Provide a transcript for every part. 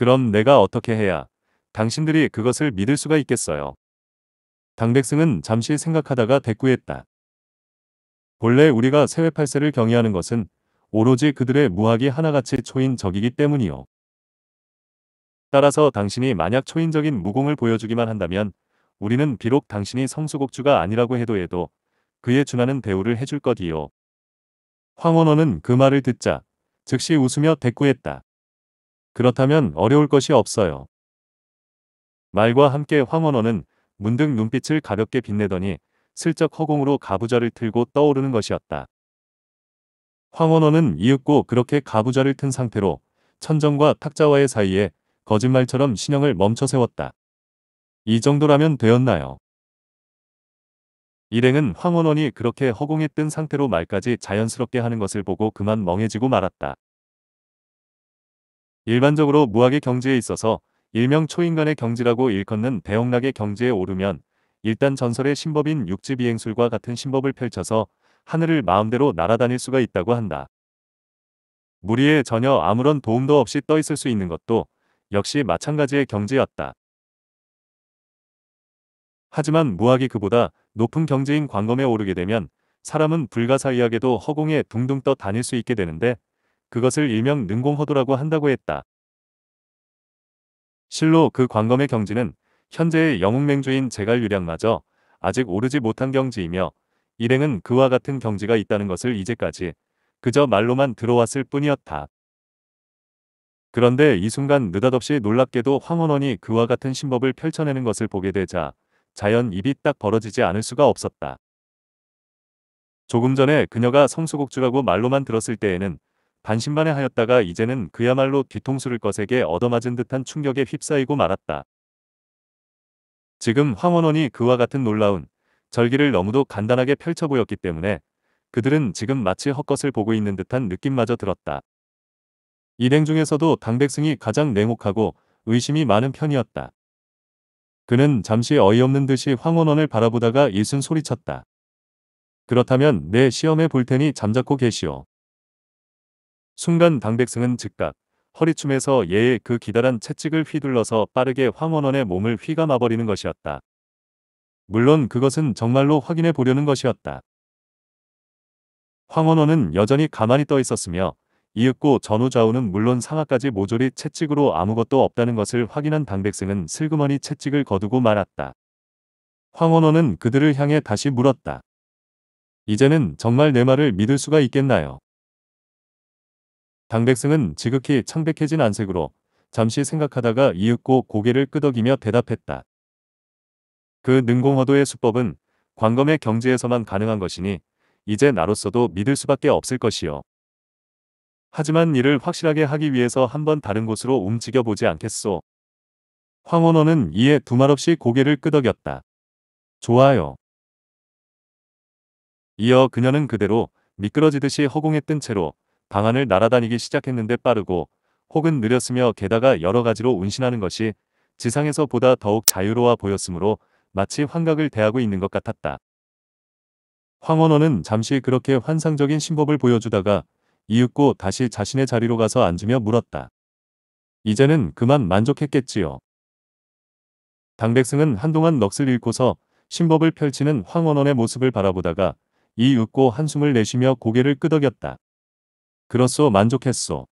그럼 내가 어떻게 해야 당신들이 그것을 믿을 수가 있겠어요. 당백승은 잠시 생각하다가 대꾸했다. 본래 우리가 세외팔세를 경외하는 것은 오로지 그들의 무학이 하나같이 초인적이기 때문이요. 따라서 당신이 만약 초인적인 무공을 보여주기만 한다면 우리는 비록 당신이 성수곡주가 아니라고 해도 해도 그에 준하는 대우를 해줄 것이요. 황원호는 그 말을 듣자 즉시 웃으며 대꾸했다. 그렇다면 어려울 것이 없어요. 말과 함께 황원원은 문득 눈빛을 가볍게 빛내더니 슬쩍 허공으로 가부좌를 틀고 떠오르는 것이었다. 황원원은 이윽고 그렇게 가부좌를 튼 상태로 천정과 탁자와의 사이에 거짓말처럼 신형을 멈춰 세웠다. 이 정도라면 되었나요? 일행은 황원원이 그렇게 허공에 뜬 상태로 말까지 자연스럽게 하는 것을 보고 그만 멍해지고 말았다. 일반적으로 무학의 경지에 있어서 일명 초인간의 경지라고 일컫는 대형락의 경지에 오르면 일단 전설의 신법인 육지비행술과 같은 신법을 펼쳐서 하늘을 마음대로 날아다닐 수가 있다고 한다. 무리에 전혀 아무런 도움도 없이 떠있을 수 있는 것도 역시 마찬가지의 경지였다. 하지만 무학이 그보다 높은 경지인 광검에 오르게 되면 사람은 불가사의하게도 허공에 둥둥 떠 다닐 수 있게 되는데 그것을 일명 능공허도라고 한다고 했다. 실로 그 광검의 경지는 현재의 영웅맹주인 제갈유량마저 아직 오르지 못한 경지이며 일행은 그와 같은 경지가 있다는 것을 이제까지 그저 말로만 들어왔을 뿐이었다. 그런데 이 순간 느닷없이 놀랍게도 황원원이 그와 같은 신법을 펼쳐내는 것을 보게 되자 자연 입이 딱 벌어지지 않을 수가 없었다. 조금 전에 그녀가 성수곡주라고 말로만 들었을 때에는 반신반의 하였다가 이제는 그야말로 뒤통수를 것에게 얻어맞은 듯한 충격에 휩싸이고 말았다. 지금 황원원이 그와 같은 놀라운 절기를 너무도 간단하게 펼쳐 보였기 때문에 그들은 지금 마치 헛것을 보고 있는 듯한 느낌마저 들었다. 일행 중에서도 당백승이 가장 냉혹하고 의심이 많은 편이었다. 그는 잠시 어이없는 듯이 황원원을 바라보다가 일순 소리쳤다. 그렇다면 내 시험에 볼 테니 잠자코 계시오. 순간 당백승은 즉각 허리춤에서 예의 그 기다란 채찍을 휘둘러서 빠르게 황원원의 몸을 휘감아버리는 것이었다. 물론 그것은 정말로 확인해 보려는 것이었다. 황원원은 여전히 가만히 떠 있었으며 이윽고 전후좌우는 물론 상하까지 모조리 채찍으로 아무것도 없다는 것을 확인한 당백승은 슬그머니 채찍을 거두고 말았다. 황원원은 그들을 향해 다시 물었다. 이제는 정말 내 말을 믿을 수가 있겠나요? 당백승은 지극히 창백해진 안색으로 잠시 생각하다가 이윽고 고개를 끄덕이며 대답했다. 그 능공허도의 수법은 광검의 경지에서만 가능한 것이니 이제 나로서도 믿을 수밖에 없을 것이요. 하지만 이를 확실하게 하기 위해서 한번 다른 곳으로 움직여 보지 않겠소. 황원호는 이에 두 말없이 고개를 끄덕였다. 좋아요. 이어 그녀는 그대로 미끄러지듯이 허공에 뜬 채로 방안을 날아다니기 시작했는데 빠르고 혹은 느렸으며 게다가 여러 가지로 운신하는 것이 지상에서 보다 더욱 자유로워 보였으므로 마치 환각을 대하고 있는 것 같았다. 황원원은 잠시 그렇게 환상적인 신법을 보여주다가 이윽고 다시 자신의 자리로 가서 앉으며 물었다. 이제는 그만 만족했겠지요. 당백승은 한동안 넋을 잃고서 신법을 펼치는 황원원의 모습을 바라보다가 이윽고 한숨을 내쉬며 고개를 끄덕였다. 그렇소 만족했소.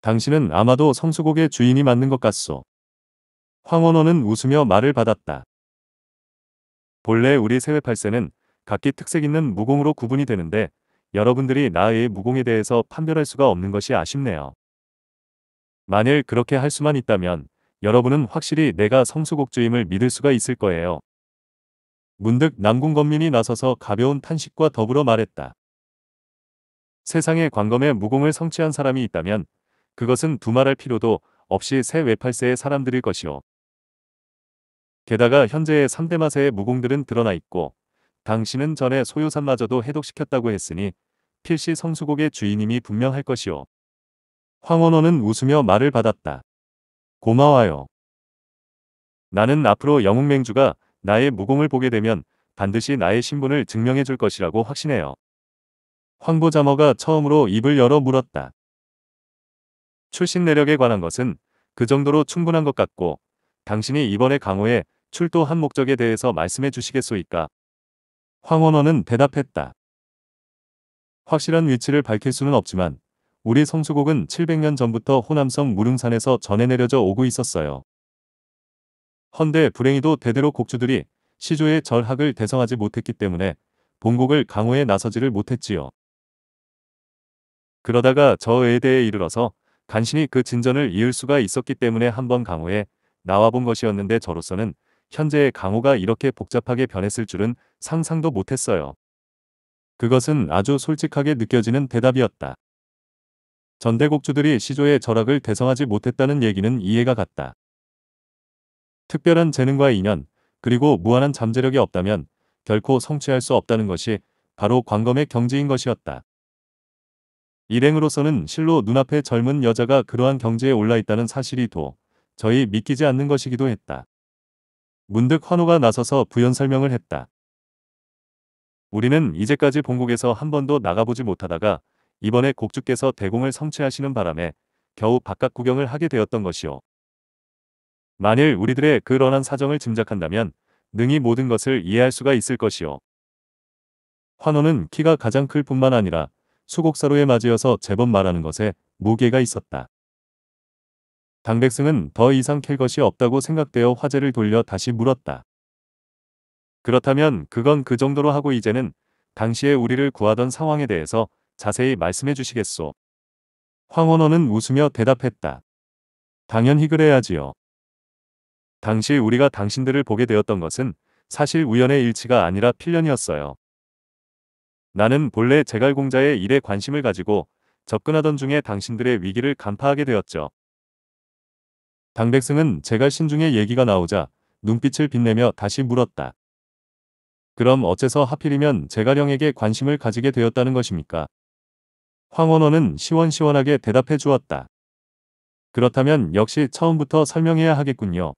당신은 아마도 성수곡의 주인이 맞는 것 같소. 황원호는 웃으며 말을 받았다. 본래 우리 세외팔세는 각기 특색 있는 무공으로 구분이 되는데 여러분들이 나의 무공에 대해서 판별할 수가 없는 것이 아쉽네요. 만일 그렇게 할 수만 있다면 여러분은 확실히 내가 성수곡주임을 믿을 수가 있을 거예요. 문득 남궁건민이 나서서 가벼운 탄식과 더불어 말했다. 세상에 광검에 무공을 성취한 사람이 있다면 그것은 두말할 필요도 없이 새 외팔세의 사람들일 것이오 게다가 현재의 3대 마세의 무공들은 드러나 있고 당신은 전에 소요산마저도 해독시켰다고 했으니 필시 성수곡의 주인님이 분명할 것이오 황원호는 웃으며 말을 받았다. 고마워요. 나는 앞으로 영웅맹주가 나의 무공을 보게 되면 반드시 나의 신분을 증명해 줄 것이라고 확신해요. 황보자머가 처음으로 입을 열어 물었다. 출신 내력에 관한 것은 그 정도로 충분한 것 같고 당신이 이번에 강호에 출도한 목적에 대해서 말씀해 주시겠소이까? 황원원은 대답했다. 확실한 위치를 밝힐 수는 없지만 우리 성수곡은 700년 전부터 호남성 무릉산에서 전해 내려져 오고 있었어요. 헌데 불행히도 대대로 곡주들이 시조의 절학을 대성하지 못했기 때문에 본곡을 강호에 나서지를 못했지요. 그러다가 저 의대에 이르러서 간신히 그 진전을 이을 수가 있었기 때문에 한번 강호에 나와본 것이었는데 저로서는 현재의 강호가 이렇게 복잡하게 변했을 줄은 상상도 못했어요. 그것은 아주 솔직하게 느껴지는 대답이었다. 전대곡주들이 시조의 절학을 대성하지 못했다는 얘기는 이해가 갔다. 특별한 재능과 인연, 그리고 무한한 잠재력이 없다면 결코 성취할 수 없다는 것이 바로 광검의 경지인 것이었다. 일행으로서는 실로 눈앞에 젊은 여자가 그러한 경지에 올라있다는 사실이 도 저희 믿기지 않는 것이기도 했다. 문득 환호가 나서서 부연 설명을 했다. 우리는 이제까지 본국에서 한 번도 나가보지 못하다가 이번에 곡주께서 대공을 성취하시는 바람에 겨우 바깥 구경을 하게 되었던 것이오. 만일 우리들의 그러한 사정을 짐작한다면 능히 모든 것을 이해할 수가 있을 것이오. 환호는 키가 가장 클 뿐만 아니라 수곡사로에 맞이어서 제법 말하는 것에 무게가 있었다. 당백승은 더 이상 캘 것이 없다고 생각되어 화제를 돌려 다시 물었다. 그렇다면 그건 그 정도로 하고 이제는 당시에 우리를 구하던 상황에 대해서 자세히 말씀해 주시겠소. 황원호는 웃으며 대답했다. 당연히 그래야지요. 당시 우리가 당신들을 보게 되었던 것은 사실 우연의 일치가 아니라 필연이었어요. 나는 본래 제갈공자의 일에 관심을 가지고 접근하던 중에 당신들의 위기를 간파하게 되었죠. 당백승은 제갈신중의 얘기가 나오자 눈빛을 빛내며 다시 물었다. 그럼 어째서 하필이면 제갈형에게 관심을 가지게 되었다는 것입니까? 황원원은 시원시원하게 대답해 주었다. 그렇다면 역시 처음부터 설명해야 하겠군요.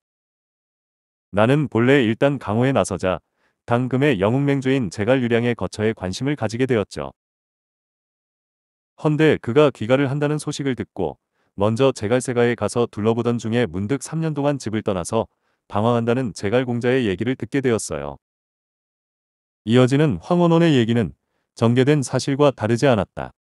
나는 본래 일단 강호에 나서자 당금의 영웅맹주인 제갈유량의 거처에 관심을 가지게 되었죠. 헌데 그가 귀가를 한다는 소식을 듣고 먼저 제갈세가에 가서 둘러보던 중에 문득 3년 동안 집을 떠나서 방황한다는 제갈공자의 얘기를 듣게 되었어요. 이어지는 황원원의 얘기는 전개된 사실과 다르지 않았다.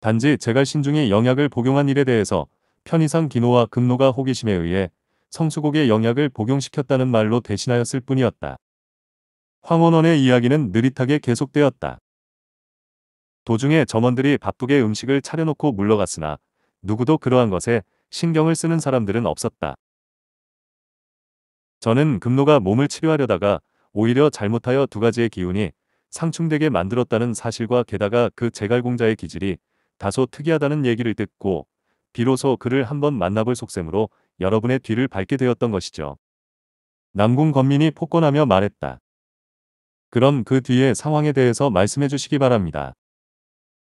단지 제갈신중이 영약을 복용한 일에 대해서 편의상 기노와 금노가 호기심에 의해 성수곡의 영약을 복용시켰다는 말로 대신하였을 뿐이었다. 황원원의 이야기는 느릿하게 계속되었다. 도중에 점원들이 바쁘게 음식을 차려놓고 물러갔으나 누구도 그러한 것에 신경을 쓰는 사람들은 없었다. 저는 금노가 몸을 치료하려다가 오히려 잘못하여 두 가지의 기운이 상충되게 만들었다는 사실과 게다가 그 제갈공자의 기질이 다소 특이하다는 얘기를 듣고 비로소 그를 한번 만나볼 속셈으로 여러분의 뒤를 밟게 되었던 것이죠. 남궁 건민이 폭권하며 말했다. 그럼 그 뒤에 상황에 대해서 말씀해 주시기 바랍니다.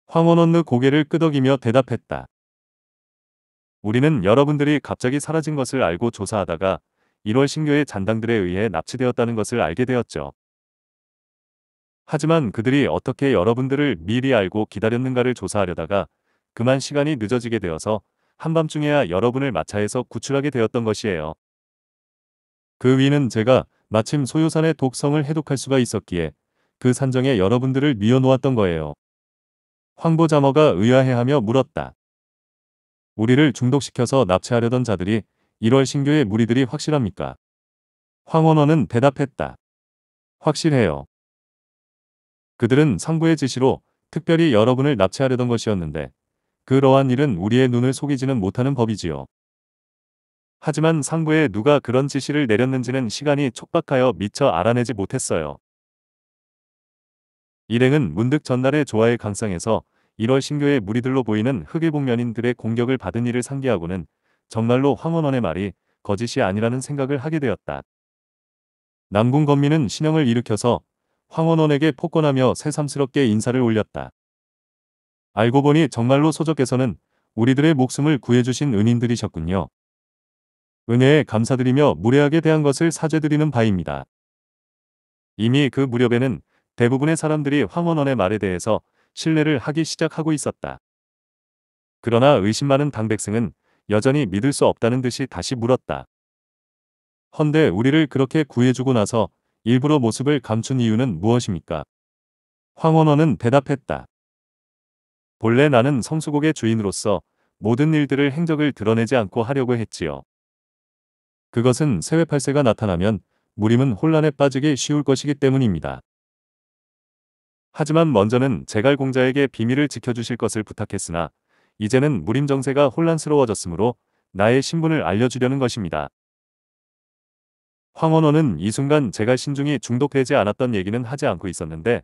황원원느 고개를 끄덕이며 대답했다. 우리는 여러분들이 갑자기 사라진 것을 알고 조사하다가 1월 신교의 잔당들에 의해 납치되었다는 것을 알게 되었죠. 하지만 그들이 어떻게 여러분들을 미리 알고 기다렸는가를 조사하려다가 그만 시간이 늦어지게 되어서 한밤중에야 여러분을 마차에서 구출하게 되었던 것이에요. 그 위는 제가 마침 소요산의 독성을 해독할 수가 있었기에 그 산정에 여러분들을 미어놓았던 거예요. 황보자머가 의아해하며 물었다. 우리를 중독시켜서 납치하려던 자들이 1월 신교의 무리들이 확실합니까? 황원원은 대답했다. 확실해요. 그들은 상부의 지시로 특별히 여러분을 납치하려던 것이었는데 그러한 일은 우리의 눈을 속이지는 못하는 법이지요. 하지만 상부에 누가 그런 지시를 내렸는지는 시간이 촉박하여 미처 알아내지 못했어요. 일행은 문득 전날의 조화의 강상에서 1월 신교의 무리들로 보이는 흑일복면인들의 공격을 받은 일을 상기하고는 정말로 황원원의 말이 거짓이 아니라는 생각을 하게 되었다. 남궁 건민은 신형을 일으켜서 황원원에게 폭권하며 새삼스럽게 인사를 올렸다. 알고 보니 정말로 소적께서는 우리들의 목숨을 구해주신 은인들이셨군요. 은혜에 감사드리며 무례하게 대한 것을 사죄드리는 바입니다. 이미 그 무렵에는 대부분의 사람들이 황원원의 말에 대해서 신뢰를 하기 시작하고 있었다. 그러나 의심 많은 당백승은 여전히 믿을 수 없다는 듯이 다시 물었다. 헌데 우리를 그렇게 구해주고 나서 일부러 모습을 감춘 이유는 무엇입니까? 황원원은 대답했다. 본래 나는 성수곡의 주인으로서 모든 일들을 행적을 드러내지 않고 하려고 했지요. 그것은 세외팔세가 나타나면 무림은 혼란에 빠지기 쉬울 것이기 때문입니다. 하지만 먼저는 제갈공자에게 비밀을 지켜주실 것을 부탁했으나 이제는 무림 정세가 혼란스러워졌으므로 나의 신분을 알려주려는 것입니다. 황원원은 이 순간 제갈 신중이 중독되지 않았던 얘기는 하지 않고 있었는데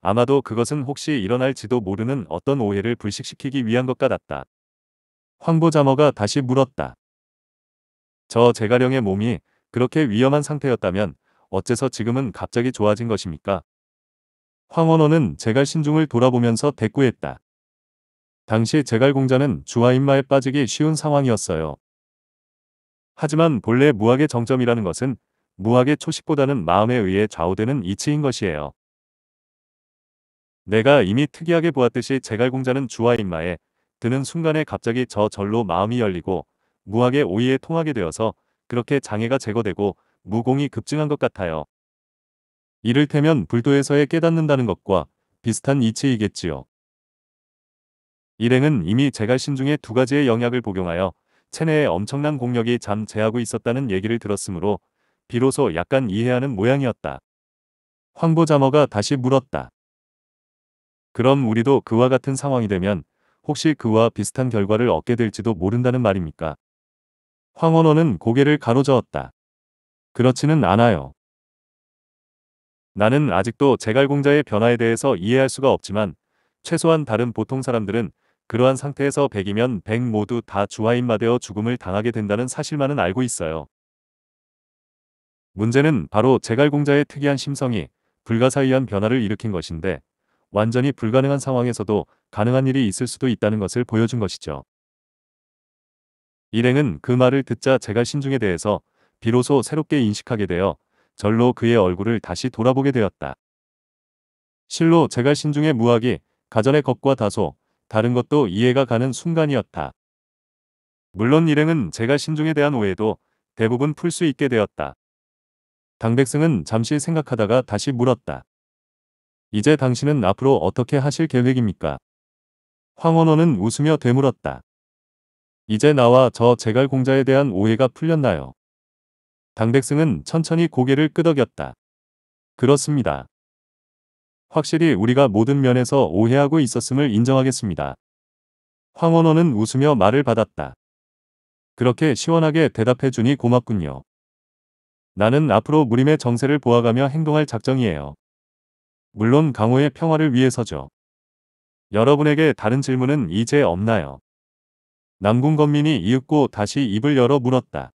아마도 그것은 혹시 일어날지도 모르는 어떤 오해를 불식시키기 위한 것 같았다. 황보자머가 다시 물었다. 저 제가령의 몸이 그렇게 위험한 상태였다면 어째서 지금은 갑자기 좋아진 것입니까? 황원호는 제갈 신중을 돌아보면서 대꾸했다. 당시 제갈 공자는 주하인마에 빠지기 쉬운 상황이었어요. 하지만 본래 무학의 정점이라는 것은 무학의 초식보다는 마음에 의해 좌우되는 이치인 것이에요. 내가 이미 특이하게 보았듯이 제갈공자는 주하인마에 드는 순간에 갑자기 저절로 마음이 열리고 무학의 오이에 통하게 되어서 그렇게 장애가 제거되고 무공이 급증한 것 같아요. 이를테면 불도에서의 깨닫는다는 것과 비슷한 이치이겠지요. 일행은 이미 제갈신 중에 두 가지의 영약을 복용하여 체내에 엄청난 공력이 잠재하고 있었다는 얘기를 들었으므로 비로소 약간 이해하는 모양이었다. 황보자머가 다시 물었다. 그럼 우리도 그와 같은 상황이 되면 혹시 그와 비슷한 결과를 얻게 될지도 모른다는 말입니까? 황원호는 고개를 가로저었다. 그렇지는 않아요. 나는 아직도 제갈공자의 변화에 대해서 이해할 수가 없지만 최소한 다른 보통 사람들은 그러한 상태에서 백이면 백 모두 다 주하인마되어 죽음을 당하게 된다는 사실만은 알고 있어요. 문제는 바로 제갈공자의 특이한 심성이 불가사의한 변화를 일으킨 것인데 완전히 불가능한 상황에서도 가능한 일이 있을 수도 있다는 것을 보여준 것이죠. 일행은 그 말을 듣자 제가 신중에 대해서 비로소 새롭게 인식하게 되어 절로 그의 얼굴을 다시 돌아보게 되었다. 실로 제가 신중의 무학이 가전의 것과 다소 다른 것도 이해가 가는 순간이었다. 물론 일행은 제가 신중에 대한 오해도 대부분 풀 수 있게 되었다. 당백승은 잠시 생각하다가 다시 물었다. 이제 당신은 앞으로 어떻게 하실 계획입니까? 황원호는 웃으며 되물었다. 이제 나와 저 제갈공자에 대한 오해가 풀렸나요? 당백승은 천천히 고개를 끄덕였다. 그렇습니다. 확실히 우리가 모든 면에서 오해하고 있었음을 인정하겠습니다. 황원호는 웃으며 말을 받았다. 그렇게 시원하게 대답해 주니 고맙군요. 나는 앞으로 무림의 정세를 보아가며 행동할 작정이에요. 물론 강호의 평화를 위해서죠. 여러분에게 다른 질문은 이제 없나요? 남궁건민이 이윽고 다시 입을 열어 물었다.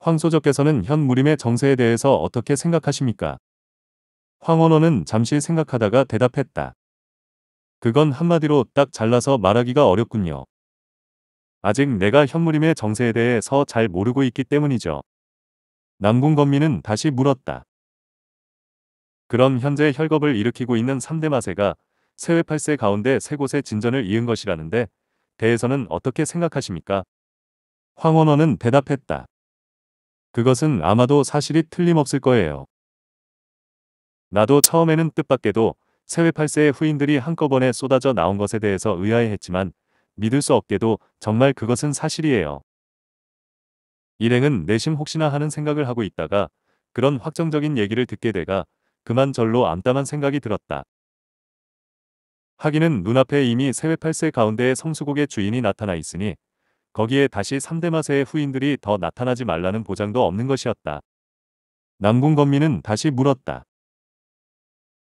황소적께서는 현 무림의 정세에 대해서 어떻게 생각하십니까? 황원호는 잠시 생각하다가 대답했다. 그건 한마디로 딱 잘라서 말하기가 어렵군요. 아직 내가 현무림의 정세에 대해서 잘 모르고 있기 때문이죠. 남궁건민은 다시 물었다. 그럼 현재 혈겁을 일으키고 있는 3대 마세가 세외 8세 가운데 세 곳의 진전을 이은 것이라는데 대해서는 어떻게 생각하십니까? 황원원은 대답했다. 그것은 아마도 사실이 틀림없을 거예요. 나도 처음에는 뜻밖에도 세외팔세의 후인들이 한꺼번에 쏟아져 나온 것에 대해서 의아해했지만 믿을 수 없게도 정말 그것은 사실이에요. 일행은 내심 혹시나 하는 생각을 하고 있다가 그런 확정적인 얘기를 듣게 돼가 그만 절로 암담한 생각이 들었다. 하기는 눈앞에 이미 세회 8세 가운데에 성수국의 주인이 나타나 있으니 거기에 다시 3대 마세의 후인들이 더 나타나지 말라는 보장도 없는 것이었다. 남궁건민은 다시 물었다.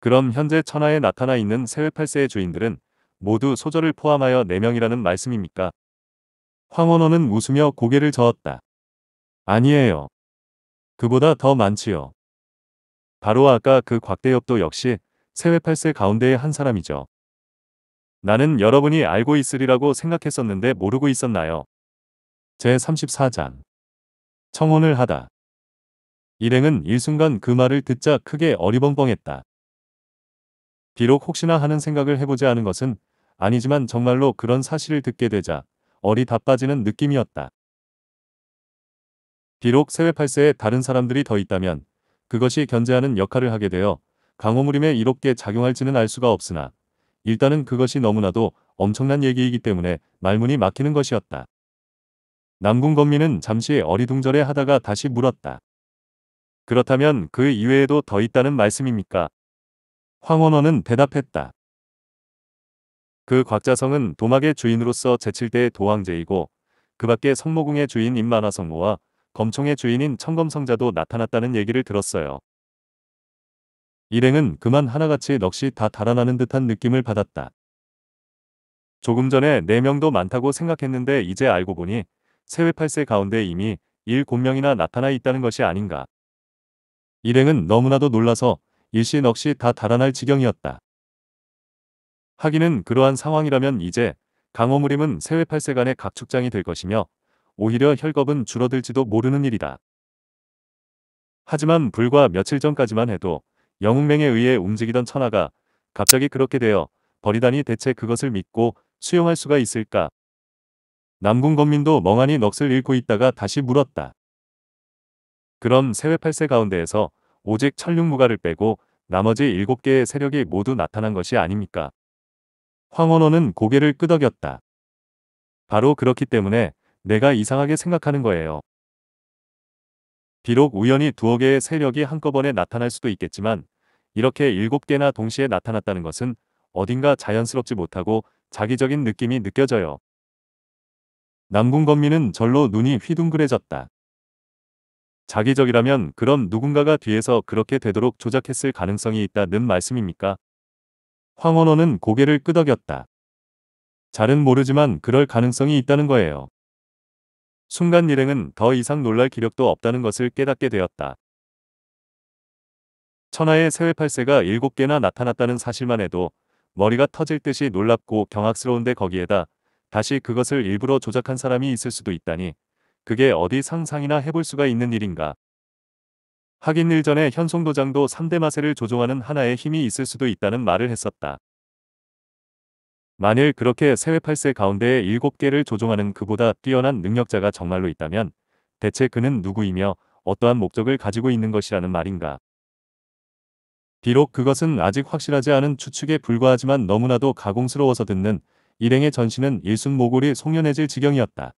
그럼 현재 천하에 나타나 있는 세회 8세의 주인들은 모두 소절을 포함하여 4명이라는 말씀입니까? 황원호는 웃으며 고개를 저었다. 아니에요. 그보다 더 많지요. 바로 아까 그 곽대엽도 역시 세회 8세 가운데의 한 사람이죠. 나는 여러분이 알고 있으리라고 생각했었는데 모르고 있었나요? 제34장 청혼을 하다 일행은 일순간 그 말을 듣자 크게 어리벙벙했다. 비록 혹시나 하는 생각을 해보지 않은 것은 아니지만 정말로 그런 사실을 듣게 되자 어리 다 빠지는 느낌이었다. 비록 세외 팔세에 다른 사람들이 더 있다면 그것이 견제하는 역할을 하게 되어 강호무림에 이롭게 작용할지는 알 수가 없으나 일단은 그것이 너무나도 엄청난 얘기이기 때문에 말문이 막히는 것이었다. 남궁 건민은 잠시 어리둥절해 하다가 다시 물었다. 그렇다면 그 이외에도 더 있다는 말씀입니까? 황원원은 대답했다. 그 곽자성은 도막의 주인으로서 제칠대의 도왕제이고 그 밖에 성모궁의 주인 임만화성모와 검총의 주인인 청검성자도 나타났다는 얘기를 들었어요. 일행은 그만 하나같이 넋이 다 달아나는 듯한 느낌을 받았다. 조금 전에 4명도 많다고 생각했는데 이제 알고 보니 세외팔세 가운데 이미 7명이나 나타나 있다는 것이 아닌가. 일행은 너무나도 놀라서 일시 넋이 다 달아날 지경이었다. 하기는 그러한 상황이라면 이제 강호무림은 세외팔세 간의 각축장이 될 것이며 오히려 혈겁은 줄어들지도 모르는 일이다. 하지만 불과 며칠 전까지만 해도 영웅맹에 의해 움직이던 천하가 갑자기 그렇게 되어 버리다니 대체 그것을 믿고 수용할 수가 있을까? 남궁 건민도 멍하니 넋을 잃고 있다가 다시 물었다. 그럼 세외 8세 가운데에서 오직 천륜무가를 빼고 나머지 7개의 세력이 모두 나타난 것이 아닙니까? 황원호는 고개를 끄덕였다. 바로 그렇기 때문에 내가 이상하게 생각하는 거예요. 비록 우연히 두어 개의 세력이 한꺼번에 나타날 수도 있겠지만 이렇게 일곱 개나 동시에 나타났다는 것은 어딘가 자연스럽지 못하고 자기적인 느낌이 느껴져요. 남궁건민은 절로 눈이 휘둥그레졌다. 자기적이라면 그럼 누군가가 뒤에서 그렇게 되도록 조작했을 가능성이 있다는 말씀입니까? 황원호는 고개를 끄덕였다. 잘은 모르지만 그럴 가능성이 있다는 거예요. 순간 일행은 더 이상 놀랄 기력도 없다는 것을 깨닫게 되었다. 천하의 세외팔세가 7개나 나타났다는 사실만 해도 머리가 터질 듯이 놀랍고 경악스러운데 거기에다 다시 그것을 일부러 조작한 사람이 있을 수도 있다니 그게 어디 상상이나 해볼 수가 있는 일인가. 하긴 일전에 현송도장도 3대 마세를 조종하는 하나의 힘이 있을 수도 있다는 말을 했었다. 만일 그렇게 세외 8세 가운데에 7개를 조종하는 그보다 뛰어난 능력자가 정말로 있다면 대체 그는 누구이며 어떠한 목적을 가지고 있는 것이라는 말인가. 비록 그것은 아직 확실하지 않은 추측에 불과하지만 너무나도 가공스러워서 듣는 일행의 전신은 일순 모골이 송연해질 지경이었다.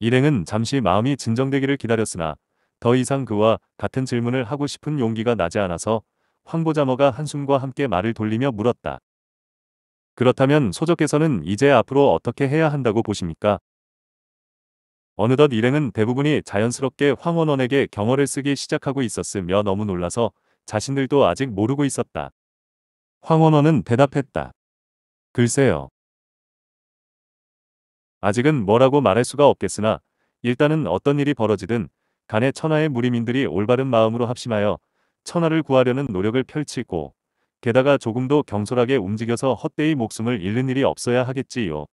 일행은 잠시 마음이 진정되기를 기다렸으나 더 이상 그와 같은 질문을 하고 싶은 용기가 나지 않아서 황보자머가 한숨과 함께 말을 돌리며 물었다. 그렇다면 소적께서는 이제 앞으로 어떻게 해야 한다고 보십니까? 어느덧 일행은 대부분이 자연스럽게 황원원에게 경어를 쓰기 시작하고 있었으며 너무 놀라서 자신들도 아직 모르고 있었다. 황원원은 대답했다. 글쎄요. 아직은 뭐라고 말할 수가 없겠으나 일단은 어떤 일이 벌어지든 간에 천하의 무리민들이 올바른 마음으로 합심하여 천하를 구하려는 노력을 펼치고 게다가 조금도 경솔하게 움직여서 헛되이 목숨을 잃는 일이 없어야 하겠지요.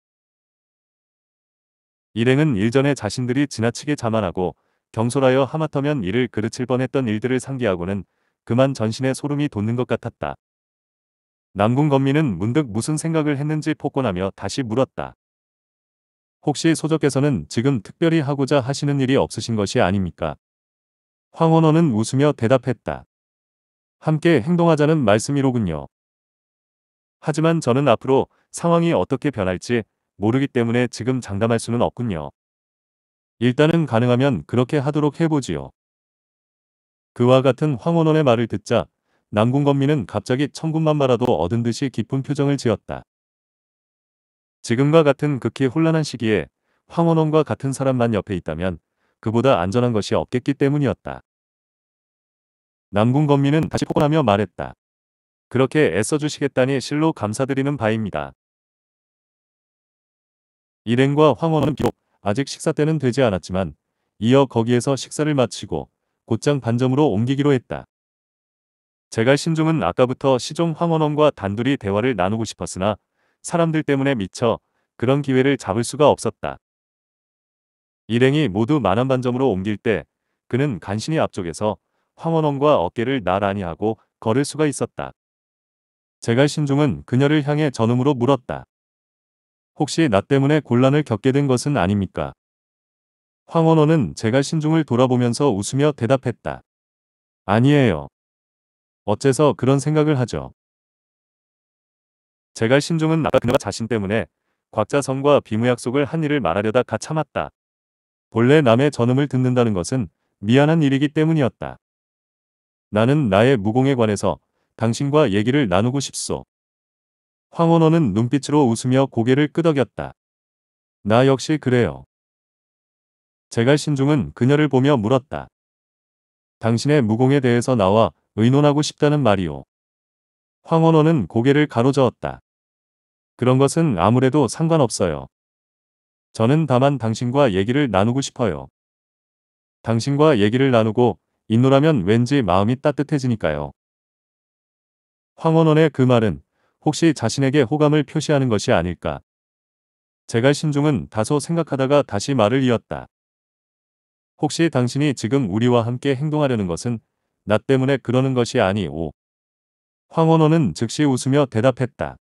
일행은 일전에 자신들이 지나치게 자만하고 경솔하여 하마터면 이를 그르칠 뻔했던 일들을 상기하고는 그만 전신에 소름이 돋는 것 같았다. 남궁 건민은 문득 무슨 생각을 했는지 폭권하며 다시 물었다. 혹시 소적께서는 지금 특별히 하고자 하시는 일이 없으신 것이 아닙니까? 황원원은 웃으며 대답했다. 함께 행동하자는 말씀이로군요. 하지만 저는 앞으로 상황이 어떻게 변할지 모르기 때문에 지금 장담할 수는 없군요. 일단은 가능하면 그렇게 하도록 해보지요. 그와 같은 황원원의 말을 듣자 남궁건민은 갑자기 천군만마라도 얻은 듯이 깊은 표정을 지었다. 지금과 같은 극히 혼란한 시기에 황원원과 같은 사람만 옆에 있다면 그보다 안전한 것이 없겠기 때문이었다. 남궁 건민은 다시 폭언하며 말했다. 그렇게 애써주시겠다니 실로 감사드리는 바입니다. 일행과 황원은 비록 아직 식사 때는 되지 않았지만 이어 거기에서 식사를 마치고 곧장 반점으로 옮기기로 했다. 제갈 신종은 아까부터 시종 황원원과 단둘이 대화를 나누고 싶었으나 사람들 때문에 미쳐 그런 기회를 잡을 수가 없었다. 일행이 모두 만한 반점으로 옮길 때 그는 간신히 앞쪽에서 황원원과 어깨를 나란히 하고 걸을 수가 있었다. 제갈 신중은 그녀를 향해 전음으로 물었다. 혹시 나 때문에 곤란을 겪게 된 것은 아닙니까? 황원원은 제갈 신중을 돌아보면서 웃으며 대답했다. 아니에요. 어째서 그런 생각을 하죠. 제갈 신중은 아까 그녀가 자신 때문에 곽자성과 비무약속을 한 일을 말하려다 가 참았다. 본래 남의 전음을 듣는다는 것은 미안한 일이기 때문이었다. 나는 나의 무공에 관해서 당신과 얘기를 나누고 싶소. 황원호는 눈빛으로 웃으며 고개를 끄덕였다. 나 역시 그래요. 제갈 신중은 그녀를 보며 물었다. 당신의 무공에 대해서 나와 의논하고 싶다는 말이오. 황원호는 고개를 가로저었다. 그런 것은 아무래도 상관없어요. 저는 다만 당신과 얘기를 나누고 싶어요. 당신과 얘기를 나누고 인노라면 왠지 마음이 따뜻해지니까요. 황원원의 그 말은 혹시 자신에게 호감을 표시하는 것이 아닐까. 제가 신중은 다소 생각하다가 다시 말을 이었다. 혹시 당신이 지금 우리와 함께 행동하려는 것은 나 때문에 그러는 것이 아니오. 황원원은 즉시 웃으며 대답했다.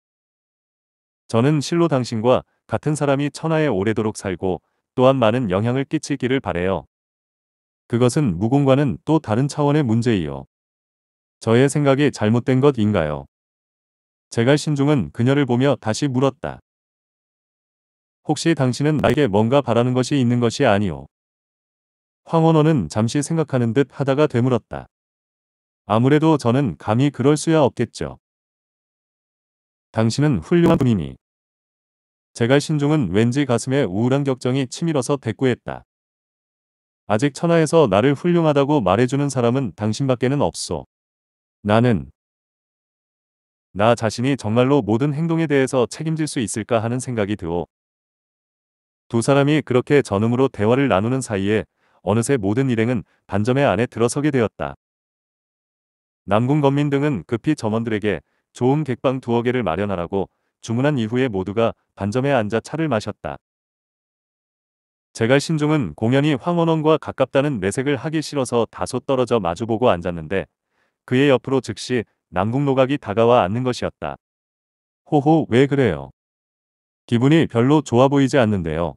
저는 실로 당신과 같은 사람이 천하에 오래도록 살고 또한 많은 영향을 끼치기를 바래요. 그것은 무공과는 또 다른 차원의 문제이요. 저의 생각이 잘못된 것인가요? 제갈 신중은 그녀를 보며 다시 물었다. 혹시 당신은 나에게 뭔가 바라는 것이 있는 것이 아니오. 황원호는 잠시 생각하는 듯 하다가 되물었다. 아무래도 저는 감히 그럴 수야 없겠죠. 당신은 훌륭한 분이니. 제갈 신중은 왠지 가슴에 우울한 격정이 치밀어서 대꾸했다. 아직 천하에서 나를 훌륭하다고 말해주는 사람은 당신밖에는 없소. 나는 나 자신이 정말로 모든 행동에 대해서 책임질 수 있을까 하는 생각이 들어. 두 사람이 그렇게 전음으로 대화를 나누는 사이에 어느새 모든 일행은 반점의 안에 들어서게 되었다. 남궁 건민 등은 급히 점원들에게 좋은 객방 두어 개를 마련하라고 주문한 이후에 모두가 반점에 앉아 차를 마셨다. 제갈신종은 공연이 황원원과 가깝다는 내색을 하기 싫어서 다소 떨어져 마주보고 앉았는데 그의 옆으로 즉시 남궁노각이 다가와 앉는 것이었다. 호호 왜 그래요? 기분이 별로 좋아 보이지 않는데요.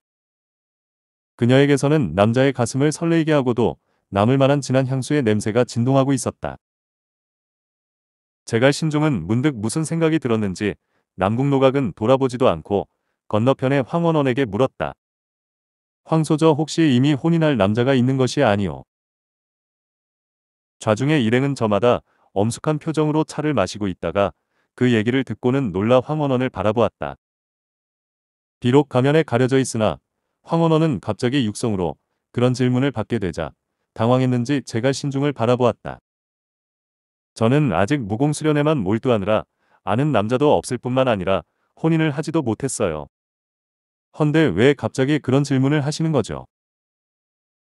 그녀에게서는 남자의 가슴을 설레이게 하고도 남을 만한 진한 향수의 냄새가 진동하고 있었다. 제갈신종은 문득 무슨 생각이 들었는지 남궁노각은 돌아보지도 않고 건너편의 황원원에게 물었다. 황소저 혹시 이미 혼인할 남자가 있는 것이 아니오. 좌중의 일행은 저마다 엄숙한 표정으로 차를 마시고 있다가 그 얘기를 듣고는 놀라 황원원을 바라보았다. 비록 가면에 가려져 있으나 황원원은 갑자기 육성으로 그런 질문을 받게 되자 당황했는지 제가 신중을 바라보았다. 저는 아직 무공수련에만 몰두하느라 아는 남자도 없을 뿐만 아니라 혼인을 하지도 못했어요. 헌데 왜 갑자기 그런 질문을 하시는 거죠?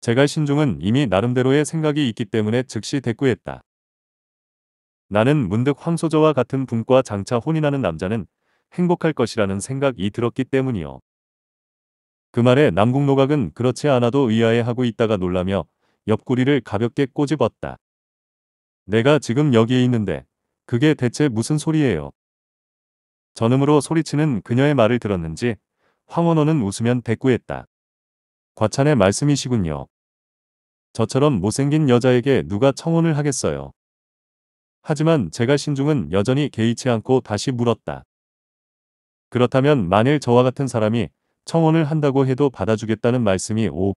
제갈 신종은 이미 나름대로의 생각이 있기 때문에 즉시 대꾸했다. 나는 문득 황소저와 같은 분과 장차 혼인하는 남자는 행복할 것이라는 생각이 들었기 때문이요. 그 말에 남궁노각은 그렇지 않아도 의아해하고 있다가 놀라며 옆구리를 가볍게 꼬집었다. 내가 지금 여기에 있는데 그게 대체 무슨 소리예요? 전음으로 소리치는 그녀의 말을 들었는지 황원호는 웃으면 대꾸했다. 과찬의 말씀이시군요. 저처럼 못생긴 여자에게 누가 청혼을 하겠어요. 하지만 제가 신중은 여전히 개의치 않고 다시 물었다. 그렇다면 만일 저와 같은 사람이 청혼을 한다고 해도 받아주겠다는 말씀이 오.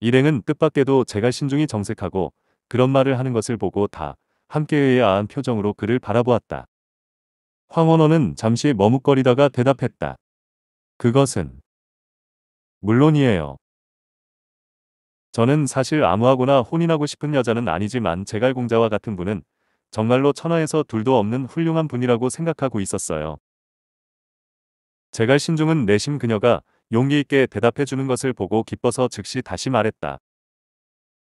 일행은 뜻밖에도 제가 신중이 정색하고 그런 말을 하는 것을 보고 다 함께의 아한 표정으로 그를 바라보았다. 황원호는 잠시 머뭇거리다가 대답했다. 그것은 물론이에요. 저는 사실 아무하고나 혼인하고 싶은 여자는 아니지만 제갈공자와 같은 분은 정말로 천하에서 둘도 없는 훌륭한 분이라고 생각하고 있었어요. 제갈신중은 내심 그녀가 용기 있게 대답해 주는 것을 보고 기뻐서 즉시 다시 말했다.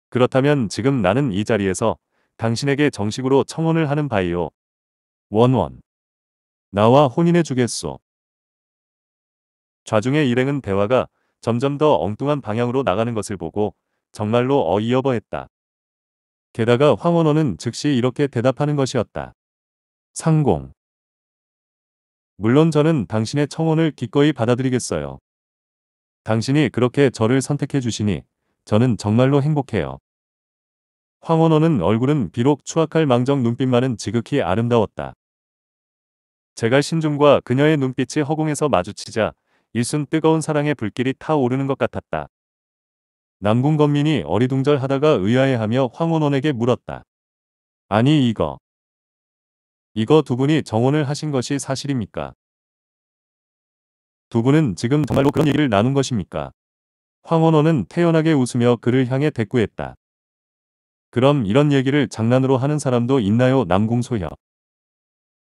그렇다면 지금 나는 이 자리에서 당신에게 정식으로 청혼을 하는 바이요. 원원. 나와 혼인해 주겠소. 좌중의 일행은 대화가 점점 더 엉뚱한 방향으로 나가는 것을 보고 정말로 어이어버했다. 게다가 황원호는 즉시 이렇게 대답하는 것이었다. 상공. 물론 저는 당신의 청혼을 기꺼이 받아들이겠어요. 당신이 그렇게 저를 선택해 주시니 저는 정말로 행복해요. 황원호는 얼굴은 비록 추악할 망정 눈빛만은 지극히 아름다웠다. 제갈 신중과 그녀의 눈빛이 허공에서 마주치자 일순 뜨거운 사랑의 불길이 타오르는 것 같았다. 남궁 건민이 어리둥절하다가 의아해하며 황원원에게 물었다. 아니 이거. 이거 두 분이 정혼을 하신 것이 사실입니까? 두 분은 지금 정말로 그런 얘기를 나눈 것입니까? 황원원은 태연하게 웃으며 그를 향해 대꾸했다. 그럼 이런 얘기를 장난으로 하는 사람도 있나요 남궁소혁.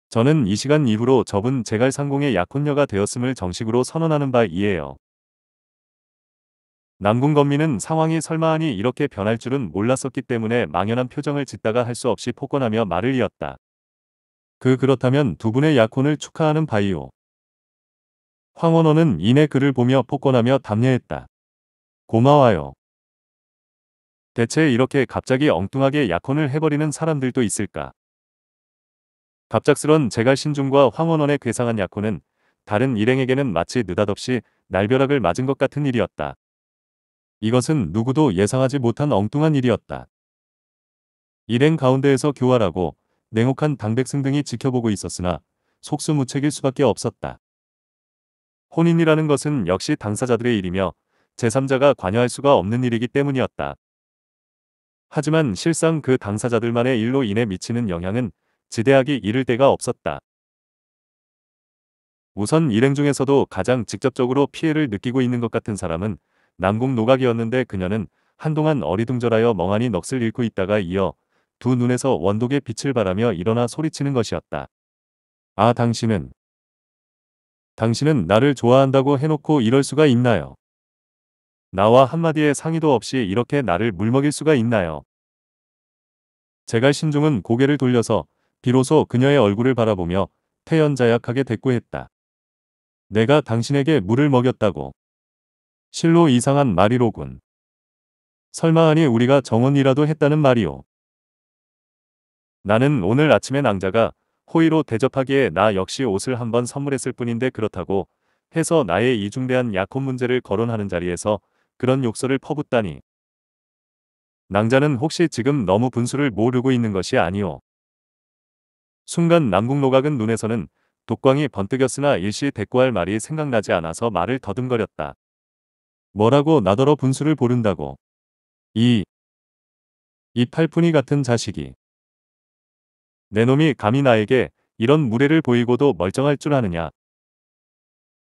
저는 이 시간 이후로 접은 제갈상공의 약혼녀가 되었음을 정식으로 선언하는 바 이에요. 남궁건민은 상황이 설마하니 이렇게 변할 줄은 몰랐었기 때문에 망연한 표정을 짓다가 할 수 없이 폭언하며 말을 이었다. 그 그렇다면 두 분의 약혼을 축하하는 바이오. 황원호는 이내 그를 보며 폭언하며 담례했다. 고마워요. 대체 이렇게 갑자기 엉뚱하게 약혼을 해버리는 사람들도 있을까? 갑작스런 제갈신중과 황원원의 괴상한 약혼은 다른 일행에게는 마치 느닷없이 날벼락을 맞은 것 같은 일이었다. 이것은 누구도 예상하지 못한 엉뚱한 일이었다. 일행 가운데에서 교활하고 냉혹한 당백승 등이 지켜보고 있었으나 속수무책일 수밖에 없었다. 혼인이라는 것은 역시 당사자들의 일이며 제3자가 관여할 수가 없는 일이기 때문이었다. 하지만 실상 그 당사자들만의 일로 인해 미치는 영향은 지대하기 이를 데가 없었다. 우선 일행 중에서도 가장 직접적으로 피해를 느끼고 있는 것 같은 사람은 남궁 노각이었는데 그녀는 한동안 어리둥절하여 멍하니 넋을 잃고 있다가 이어 두 눈에서 원독의 빛을 바라며 일어나 소리치는 것이었다. 아 당신은 당신은 나를 좋아한다고 해놓고 이럴 수가 있나요? 나와 한마디의 상의도 없이 이렇게 나를 물먹일 수가 있나요? 제갈신중은 고개를 돌려서 비로소 그녀의 얼굴을 바라보며 태연자약하게 대꾸했다. 내가 당신에게 물을 먹였다고. 실로 이상한 말이로군. 설마하니 우리가 정원이라도 했다는 말이오. 나는 오늘 아침에 낭자가 호의로 대접하기에 나 역시 옷을 한번 선물했을 뿐인데 그렇다고 해서 나의 이중대한 약혼 문제를 거론하는 자리에서 그런 욕설을 퍼붓다니. 낭자는 혹시 지금 너무 분수를 모르고 있는 것이 아니오. 순간 남궁노각은 눈에서는 독광이 번뜩였으나 일시 대꾸할 말이 생각나지 않아서 말을 더듬거렸다. 뭐라고 나더러 분수를 보른다고. 이, 이 팔푼이 같은 자식이. 내 놈이 감히 나에게 이런 무례를 보이고도 멀쩡할 줄 아느냐.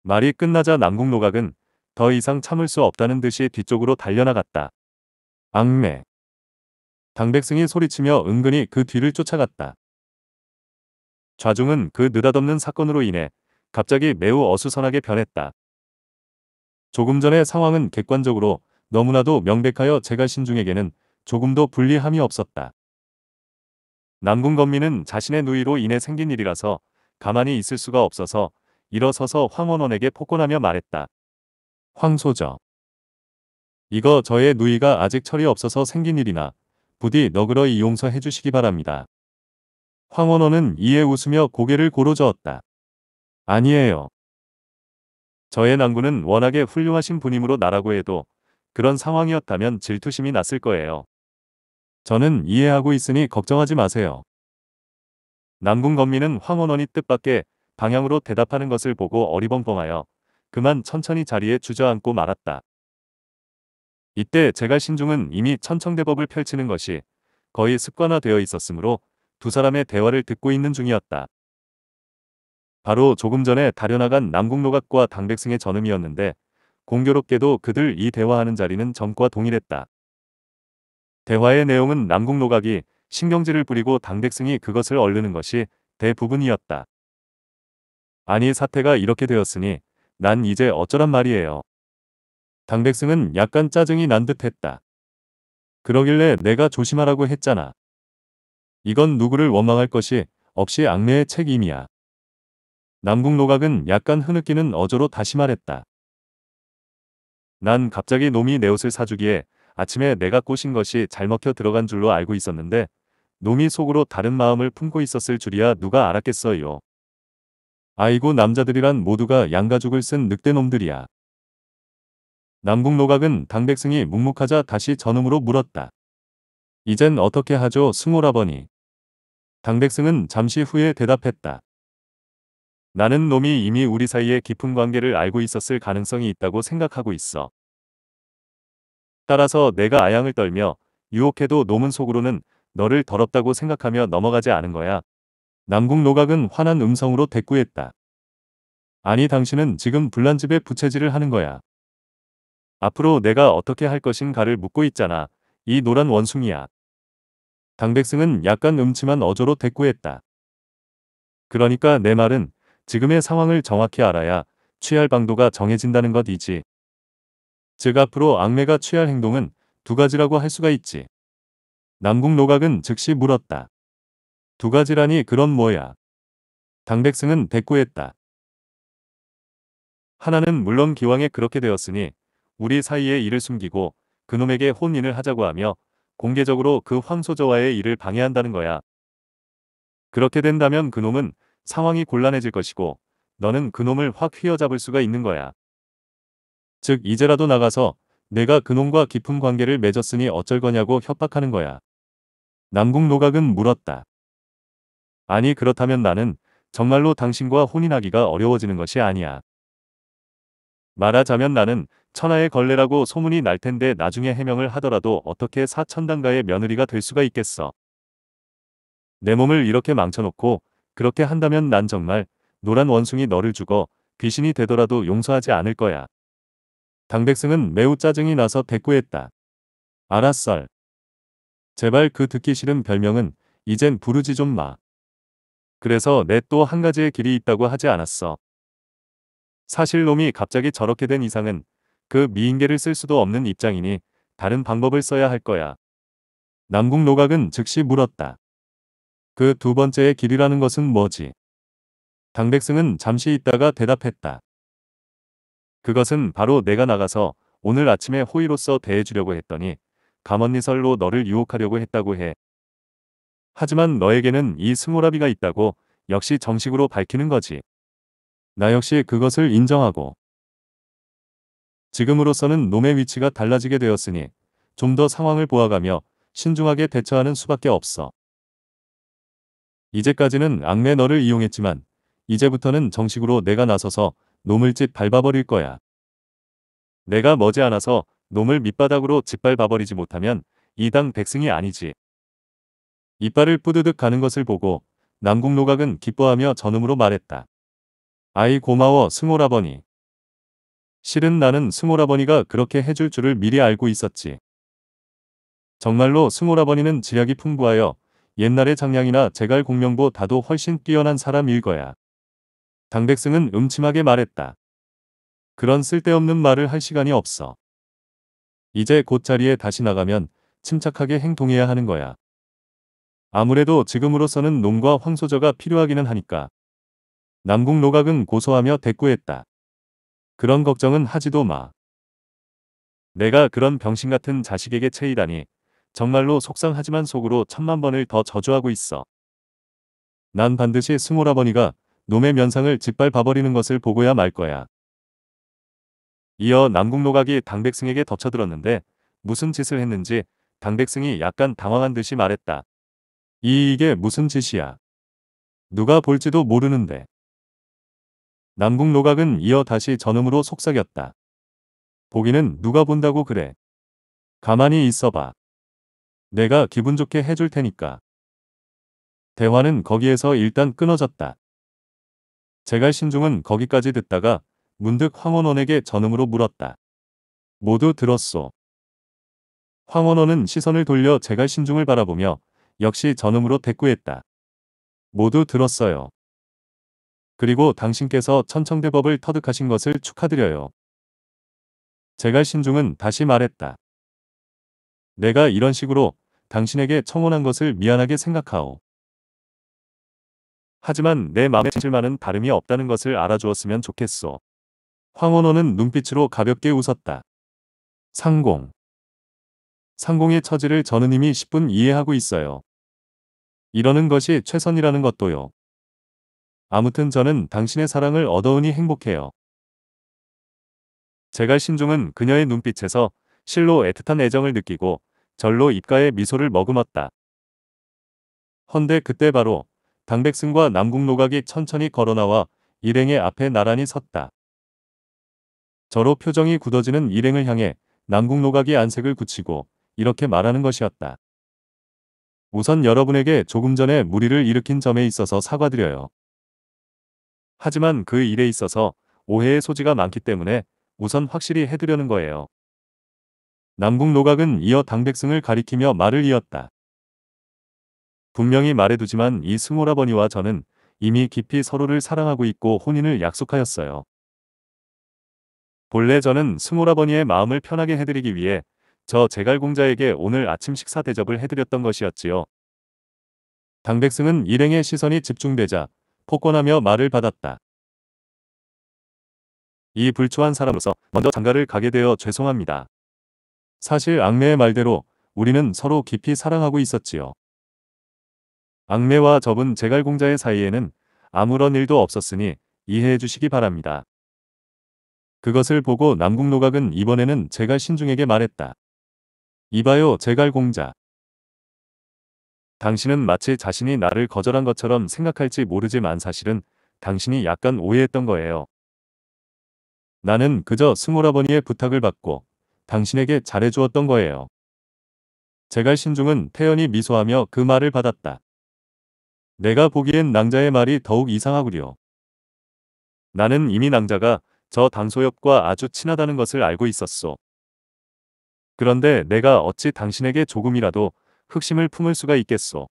말이 끝나자 남궁노각은 더 이상 참을 수 없다는 듯이 뒤쪽으로 달려나갔다. 악매. 당백승이 소리치며 은근히 그 뒤를 쫓아갔다. 좌중은 그 느닷없는 사건으로 인해 갑자기 매우 어수선하게 변했다. 조금 전의 상황은 객관적으로 너무나도 명백하여 제가 신중에게는 조금도 불리함이 없었다. 남궁 건민은 자신의 누이로 인해 생긴 일이라서 가만히 있을 수가 없어서 일어서서 황원원에게 폭언하며 말했다. 황소저. 이거 저의 누이가 아직 철이 없어서 생긴 일이나 부디 너그러이 용서해 주시기 바랍니다. 황원호는 이에 웃으며 고개를 고루저었다. 아니에요. 저의 남군은 워낙에 훌륭하신 분이므로 나라고 해도 그런 상황이었다면 질투심이 났을 거예요. 저는 이해하고 있으니 걱정하지 마세요. 남군 건민은 황원원이 뜻밖의 방향으로 대답하는 것을 보고 어리벙벙하여 그만 천천히 자리에 주저앉고 말았다. 이때 제갈 신중은 이미 천청대법을 펼치는 것이 거의 습관화되어 있었으므로 두 사람의 대화를 듣고 있는 중이었다. 바로 조금 전에 달려나간 남궁노각과 당백승의 전음이었는데 공교롭게도 그들 이 대화하는 자리는 전과 동일했다. 대화의 내용은 남궁노각이 신경질을 부리고 당백승이 그것을 얼르는 것이 대부분이었다. 아니 사태가 이렇게 되었으니 난 이제 어쩌란 말이에요. 당백승은 약간 짜증이 난 듯했다. 그러길래 내가 조심하라고 했잖아. 이건 누구를 원망할 것이 없이 악매의 책임이야. 남궁 노각은 약간 흐느끼는 어조로 다시 말했다. 난 갑자기 놈이 내 옷을 사주기에 아침에 내가 꼬신 것이 잘 먹혀 들어간 줄로 알고 있었는데 놈이 속으로 다른 마음을 품고 있었을 줄이야 누가 알았겠어요. 아이고 남자들이란 모두가 양가죽을 쓴 늑대놈들이야. 남궁 노각은 당백승이 묵묵하자 다시 전음으로 물었다. 이젠 어떻게 하죠 승호라버니 당백승은 잠시 후에 대답했다. 나는 놈이 이미 우리 사이의 깊은 관계를 알고 있었을 가능성이 있다고 생각하고 있어. 따라서 내가 아양을 떨며 유혹해도 놈은 속으로는 너를 더럽다고 생각하며 넘어가지 않은 거야. 남궁 노각은 환한 음성으로 대꾸했다. 아니 당신은 지금 불난집에 부채질을 하는 거야. 앞으로 내가 어떻게 할 것인가를 묻고 있잖아. 이 노란 원숭이야. 당백승은 약간 음침한 어조로 대꾸했다. 그러니까 내 말은 지금의 상황을 정확히 알아야 취할 방도가 정해진다는 것이지. 즉 앞으로 악매가 취할 행동은 두 가지라고 할 수가 있지. 남궁 노각은 즉시 물었다. 두 가지라니 그럼 뭐야? 당백승은 대꾸했다. 하나는 물론 기왕에 그렇게 되었으니 우리 사이에 일을 숨기고 그놈에게 혼인을 하자고 하며 공개적으로 그 황소저와의 일을 방해한다는 거야. 그렇게 된다면 그놈은 상황이 곤란해질 것이고 너는 그놈을 확 휘어잡을 수가 있는 거야. 즉 이제라도 나가서 내가 그놈과 깊은 관계를 맺었으니 어쩔 거냐고 협박하는 거야. 남궁 노각은 물었다. 아니 그렇다면 나는 정말로 당신과 혼인하기가 어려워지는 것이 아니야. 말하자면 나는 천하의 걸레라고 소문이 날 텐데 나중에 해명을 하더라도 어떻게 사천당가의 며느리가 될 수가 있겠어. 내 몸을 이렇게 망쳐놓고 그렇게 한다면 난 정말 노란 원숭이 너를 죽어 귀신이 되더라도 용서하지 않을 거야. 당백승은 매우 짜증이 나서 대꾸했다. 알았어 제발 그 듣기 싫은 별명은 이젠 부르지 좀 마. 그래서 내 또 한 가지의 길이 있다고 하지 않았어. 사실 놈이 갑자기 저렇게 된 이상은 그 미인계를 쓸 수도 없는 입장이니 다른 방법을 써야 할 거야. 남궁 노각은 즉시 물었다. 그 두 번째의 길이라는 것은 뭐지? 당백승은 잠시 있다가 대답했다. 그것은 바로 내가 나가서 오늘 아침에 호의로서 대해주려고 했더니 감언리설로 너를 유혹하려고 했다고 해. 하지만 너에게는 이 승호라비가 있다고 역시 정식으로 밝히는 거지. 나 역시 그것을 인정하고 지금으로서는 놈의 위치가 달라지게 되었으니 좀 더 상황을 보아가며 신중하게 대처하는 수밖에 없어. 이제까지는 악내 너를 이용했지만 이제부터는 정식으로 내가 나서서 놈을 짓 밟아버릴 거야. 내가 머지않아서 놈을 밑바닥으로 짓밟아버리지 못하면 이당 백승이 아니지. 이빨을 뿌드득 가는 것을 보고 남궁노각은 기뻐하며 전음으로 말했다. 아이 고마워 승호라버니. 실은 나는 승호라버니가 그렇게 해줄 줄을 미리 알고 있었지. 정말로 승호라버니는 지략이 풍부하여 옛날의 장량이나 제갈 공명보다도 훨씬 뛰어난 사람일 거야. 장백승은 음침하게 말했다. 그런 쓸데없는 말을 할 시간이 없어. 이제 곧 자리에 다시 나가면 침착하게 행동해야 하는 거야. 아무래도 지금으로서는 농과 황소저가 필요하기는 하니까. 남궁 노각은 고소하며 대꾸했다. 그런 걱정은 하지도 마. 내가 그런 병신 같은 자식에게 체이다니 정말로 속상하지만 속으로 천만 번을 더 저주하고 있어. 난 반드시 승호라버니가 놈의 면상을 짓밟아버리는 것을 보고야 말 거야. 이어 남궁노각이 당백승에게 덮쳐들었는데 무슨 짓을 했는지 당백승이 약간 당황한 듯이 말했다. 이 이게 무슨 짓이야. 누가 볼지도 모르는데. 남궁 노각은 이어 다시 전음으로 속삭였다. 보기는 누가 본다고 그래. 가만히 있어봐. 내가 기분 좋게 해줄 테니까. 대화는 거기에서 일단 끊어졌다. 제갈 신중은 거기까지 듣다가 문득 황원원에게 전음으로 물었다. 모두 들었소. 황원원은 시선을 돌려 제갈 신중을 바라보며 역시 전음으로 대꾸했다. 모두 들었어요. 그리고 당신께서 천청대법을 터득하신 것을 축하드려요. 제갈 신중은 다시 말했다. 내가 이런 식으로 당신에게 청혼한 것을 미안하게 생각하오. 하지만 내 맘에 질만은 다름이 없다는 것을 알아주었으면 좋겠소. 황원호는 눈빛으로 가볍게 웃었다. 상공. 상공의 처지를 저는 이미 10분 이해하고 있어요. 이러는 것이 최선이라는 것도요. 아무튼 저는 당신의 사랑을 얻어오니 행복해요. 제갈 신중은 그녀의 눈빛에서 실로 애틋한 애정을 느끼고 절로 입가에 미소를 머금었다. 헌데 그때 바로 당백승과 남궁노각이 천천히 걸어나와 일행의 앞에 나란히 섰다. 저로 표정이 굳어지는 일행을 향해 남궁노각이 안색을 굳히고 이렇게 말하는 것이었다. 우선 여러분에게 조금 전에 무리를 일으킨 점에 있어서 사과드려요. 하지만 그 일에 있어서 오해의 소지가 많기 때문에 우선 확실히 해두려는 거예요. 남북 노각은 이어 당백승을 가리키며 말을 이었다. 분명히 말해두지만 이 승오라버니와 저는 이미 깊이 서로를 사랑하고 있고 혼인을 약속하였어요. 본래 저는 승오라버니의 마음을 편하게 해드리기 위해 저 제갈공자에게 오늘 아침 식사 대접을 해드렸던 것이었지요. 당백승은 일행의 시선이 집중되자 폭권하며 말을 받았다. 이 불초한 사람으로서 먼저 장가를 가게 되어 죄송합니다. 사실 악매의 말대로 우리는 서로 깊이 사랑하고 있었지요. 악매와 접은 제갈공자의 사이에는 아무런 일도 없었으니 이해해 주시기 바랍니다. 그것을 보고 남궁노각은 이번에는 제갈 신중에게 말했다. 이봐요 제갈공자. 당신은 마치 자신이 나를 거절한 것처럼 생각할지 모르지만 사실은 당신이 약간 오해했던 거예요. 나는 그저 승오라버니의 부탁을 받고 당신에게 잘해주었던 거예요. 제갈 신중은 태연히 미소하며 그 말을 받았다. 내가 보기엔 낭자의 말이 더욱 이상하구려. 나는 이미 낭자가 저 당소엽과 아주 친하다는 것을 알고 있었소. 그런데 내가 어찌 당신에게 조금이라도 흑심을 품을 수가 있겠소.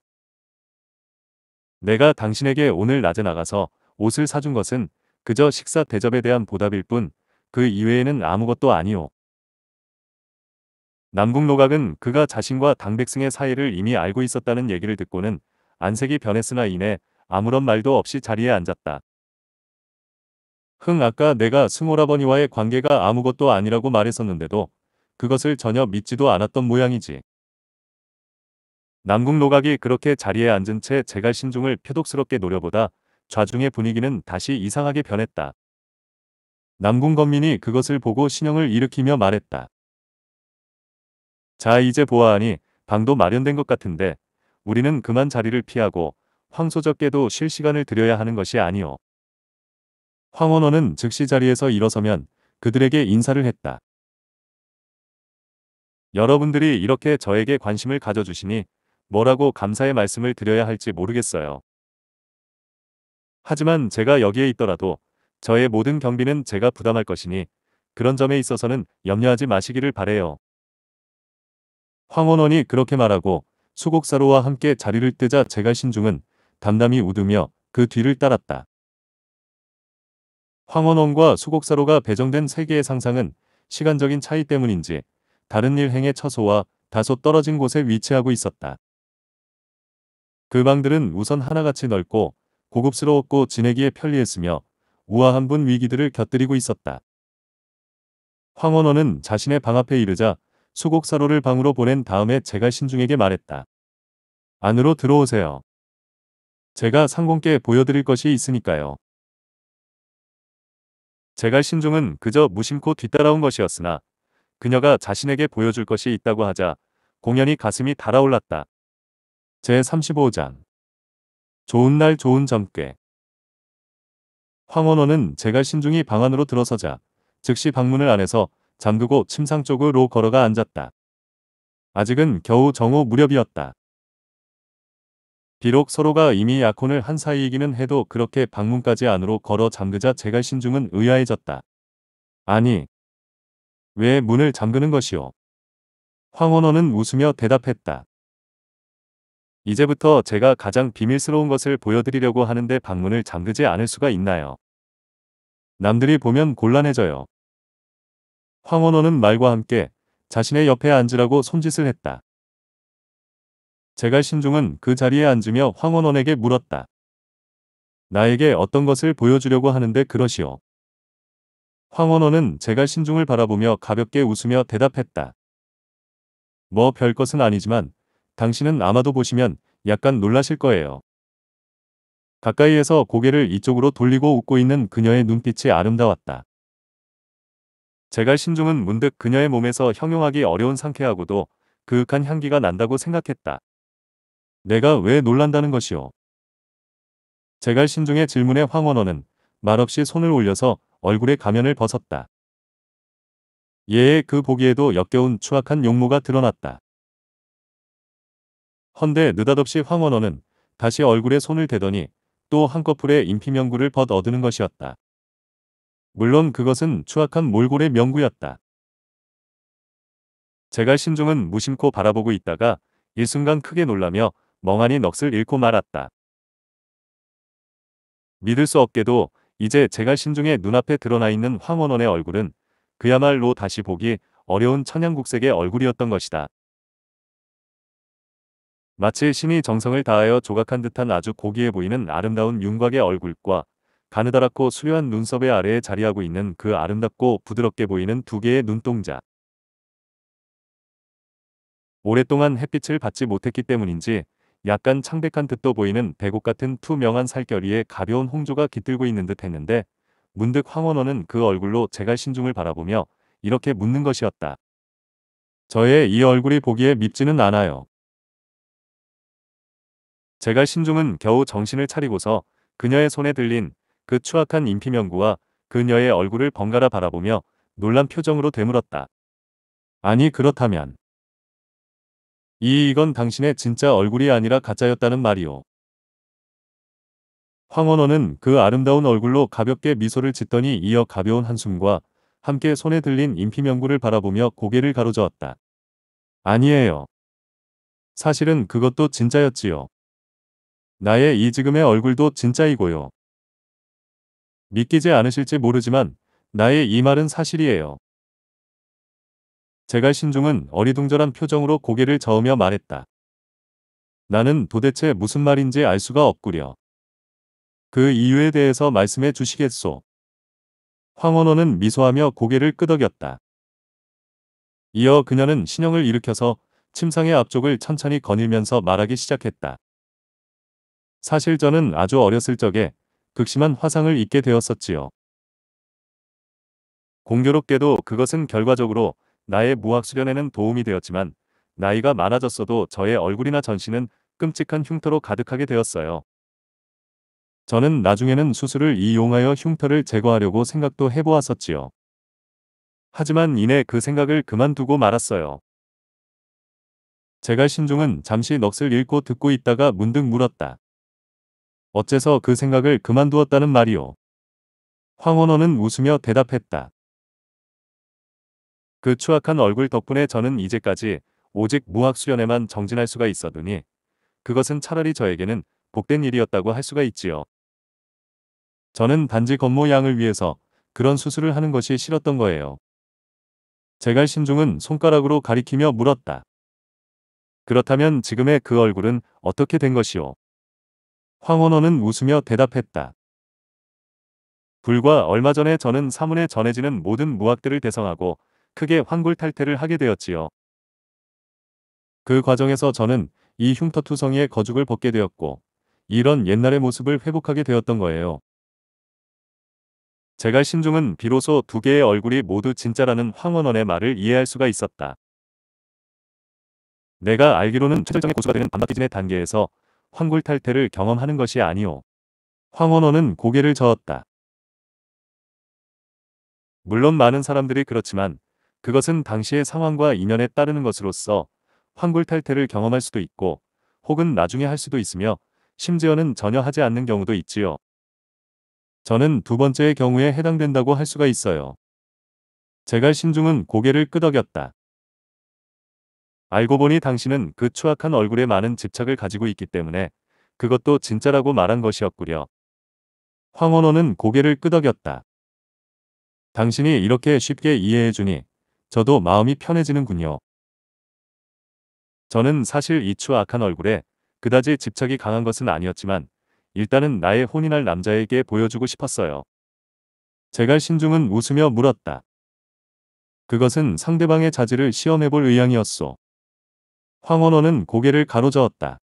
내가 당신에게 오늘 낮에 나가서 옷을 사준 것은 그저 식사 대접에 대한 보답일 뿐 그 이외에는 아무것도 아니오. 남북 노각은 그가 자신과 당백승의 사이를 이미 알고 있었다는 얘기를 듣고는 안색이 변했으나 이내 아무런 말도 없이 자리에 앉았다. 흥 아까 내가 승오라버니와의 관계가 아무것도 아니라고 말했었는데도 그것을 전혀 믿지도 않았던 모양이지. 남궁 노각이 그렇게 자리에 앉은 채 제갈 신중을 표독스럽게 노려보다 좌중의 분위기는 다시 이상하게 변했다. 남궁 건민이 그것을 보고 신형을 일으키며 말했다. 자 이제 보아하니 방도 마련된 것 같은데 우리는 그만 자리를 피하고 황소적께도 실 시간을 들여야 하는 것이 아니오. 황원원은 즉시 자리에서 일어서면 그들에게 인사를 했다. 여러분들이 이렇게 저에게 관심을 가져주시니 뭐라고 감사의 말씀을 드려야 할지 모르겠어요. 하지만 제가 여기에 있더라도 저의 모든 경비는 제가 부담할 것이니 그런 점에 있어서는 염려하지 마시기를 바래요. 황원원이 그렇게 말하고 수곡사로와 함께 자리를 뜨자 제가 신중은 담담히 웃으며 그 뒤를 따랐다. 황원원과 수곡사로가 배정된 세계의 상상은 시간적인 차이 때문인지 다른 일행의 처소와 다소 떨어진 곳에 위치하고 있었다. 그 방들은 우선 하나같이 넓고 고급스러웠고 지내기에 편리했으며 우아한 분 위기들을 곁들이고 있었다. 황원원은 자신의 방 앞에 이르자 수곡사로를 방으로 보낸 다음에 제가 신중에게 말했다. 안으로 들어오세요. 제가 상공께 보여드릴 것이 있으니까요. 제갈 신중은 그저 무심코 뒤따라온 것이었으나 그녀가 자신에게 보여줄 것이 있다고 하자 공연히 가슴이 달아올랐다. 제35장 좋은 날 좋은 점괘 황원원은 제가 신중히 방 안으로 들어서자 즉시 방문을 안에서 잠그고 침상 쪽으로 걸어가 앉았다. 아직은 겨우 정오 무렵이었다. 비록 서로가 이미 약혼을 한 사이이기는 해도 그렇게 방문까지 안으로 걸어 잠그자 제가 신중은 의아해졌다. 아니, 왜 문을 잠그는 것이오? 황원원은 웃으며 대답했다. 이제부터 제가 가장 비밀스러운 것을 보여드리려고 하는데 방문을 잠그지 않을 수가 있나요? 남들이 보면 곤란해져요. 황원호는 말과 함께 자신의 옆에 앉으라고 손짓을 했다. 제가 신중은 그 자리에 앉으며 황원원에게 물었다. 나에게 어떤 것을 보여주려고 하는데 그러시오. 황원원은 제가 신중을 바라보며 가볍게 웃으며 대답했다. 뭐 별것은 아니지만 당신은 아마도 보시면 약간 놀라실 거예요. 가까이에서 고개를 이쪽으로 돌리고 웃고 있는 그녀의 눈빛이 아름다웠다. 제갈 신중은 문득 그녀의 몸에서 형용하기 어려운 상쾌하고도 그윽한 향기가 난다고 생각했다. 내가 왜 놀란다는 것이오? 제갈 신중의 질문에 황원호는 말없이 손을 올려서 얼굴에 가면을 벗었다. 예의 그 보기에도 역겨운 추악한 용모가 드러났다. 헌데 느닷없이 황원원는 다시 얼굴에 손을 대더니 또 한꺼풀의 인피 명구를 벗 얻는 것이었다. 물론 그것은 추악한 몰골의 명구였다. 제갈 신중은 무심코 바라보고 있다가 일순간 크게 놀라며 멍하니 넋을 잃고 말았다. 믿을 수 없게도 이제 제갈 신중의 눈앞에 드러나 있는 황원원의 얼굴은 그야말로 다시 보기 어려운 천양국색의 얼굴이었던 것이다. 마치 신이 정성을 다하여 조각한 듯한 아주 고귀해 보이는 아름다운 윤곽의 얼굴과 가느다랗고 수려한 눈썹의 아래에 자리하고 있는 그 아름답고 부드럽게 보이는 두 개의 눈동자. 오랫동안 햇빛을 받지 못했기 때문인지 약간 창백한 듯도 보이는 배곡 같은 투명한 살결 이에 가벼운 홍조가 깃들고 있는 듯 했는데 문득 황원호는그 얼굴로 제갈 신중을 바라보며 이렇게 묻는 것이었다. 저의 이 얼굴이 보기에 밉지는 않아요. 제가 신중은 겨우 정신을 차리고서 그녀의 손에 들린 그 추악한 인피명구와 그녀의 얼굴을 번갈아 바라보며 놀란 표정으로 되물었다. 아니 그렇다면 이 이건 당신의 진짜 얼굴이 아니라 가짜였다는 말이오. 황원호는그 아름다운 얼굴로 가볍게 미소를 짓더니 이어 가벼운 한숨과 함께 손에 들린 인피명구를 바라보며 고개를 가로저었다. 아니에요. 사실은 그것도 진짜였지요. 나의 이 지금의 얼굴도 진짜이고요. 믿기지 않으실지 모르지만 나의 이 말은 사실이에요. 제가 신중은 어리둥절한 표정으로 고개를 저으며 말했다. 나는 도대체 무슨 말인지 알 수가 없구려. 그 이유에 대해서 말씀해 주시겠소. 황원호는 미소하며 고개를 끄덕였다. 이어 그녀는 신형을 일으켜서 침상의 앞쪽을 천천히 거닐면서 말하기 시작했다. 사실 저는 아주 어렸을 적에 극심한 화상을 입게 되었었지요. 공교롭게도 그것은 결과적으로 나의 무학 수련에는 도움이 되었지만 나이가 많아졌어도 저의 얼굴이나 전신은 끔찍한 흉터로 가득하게 되었어요. 저는 나중에는 수술을 이용하여 흉터를 제거하려고 생각도 해보았었지요. 하지만 이내 그 생각을 그만두고 말았어요. 제가 신중은 잠시 넋을 잃고 듣고 있다가 문득 물었다. 어째서 그 생각을 그만두었다는 말이오. 황원호는 웃으며 대답했다. 그 추악한 얼굴 덕분에 저는 이제까지 오직 무학 수련에만 정진할 수가 있었더니 그것은 차라리 저에게는 복된 일이었다고 할 수가 있지요. 저는 단지 겉모양을 위해서 그런 수술을 하는 것이 싫었던 거예요. 제갈 신중은 손가락으로 가리키며 물었다. 그렇다면 지금의 그 얼굴은 어떻게 된 것이오? 황원호는 웃으며 대답했다. 불과 얼마 전에 저는 사문에 전해지는 모든 무학들을 대성하고 크게 환골탈태를 하게 되었지요. 그 과정에서 저는 이 흉터투성이의 거죽을 벗게 되었고 이런 옛날의 모습을 회복하게 되었던 거예요. 제가 신중은 비로소 두 개의 얼굴이 모두 진짜라는 황원원의 말을 이해할 수가 있었다. 내가 알기로는 최절정의 고수가 되는 반바티즘의 단계에서 황골탈태를 경험하는 것이 아니오. 황원호는 고개를 저었다. 물론 많은 사람들이 그렇지만 그것은 당시의 상황과 인연에 따르는 것으로서 황골탈태를 경험할 수도 있고 혹은 나중에 할 수도 있으며 심지어는 전혀 하지 않는 경우도 있지요. 저는 두 번째의 경우에 해당된다고 할 수가 있어요. 제갈 신중은 고개를 끄덕였다. 알고 보니 당신은 그 추악한 얼굴에 많은 집착을 가지고 있기 때문에 그것도 진짜라고 말한 것이었구려. 황원호는 고개를 끄덕였다. 당신이 이렇게 쉽게 이해해주니 저도 마음이 편해지는군요. 저는 사실 이 추악한 얼굴에 그다지 집착이 강한 것은 아니었지만 일단은 나의 혼인할 남자에게 보여주고 싶었어요. 제갈 신중은 웃으며 물었다. 그것은 상대방의 자질을 시험해볼 의향이었소. 황원호는 고개를 가로저었다.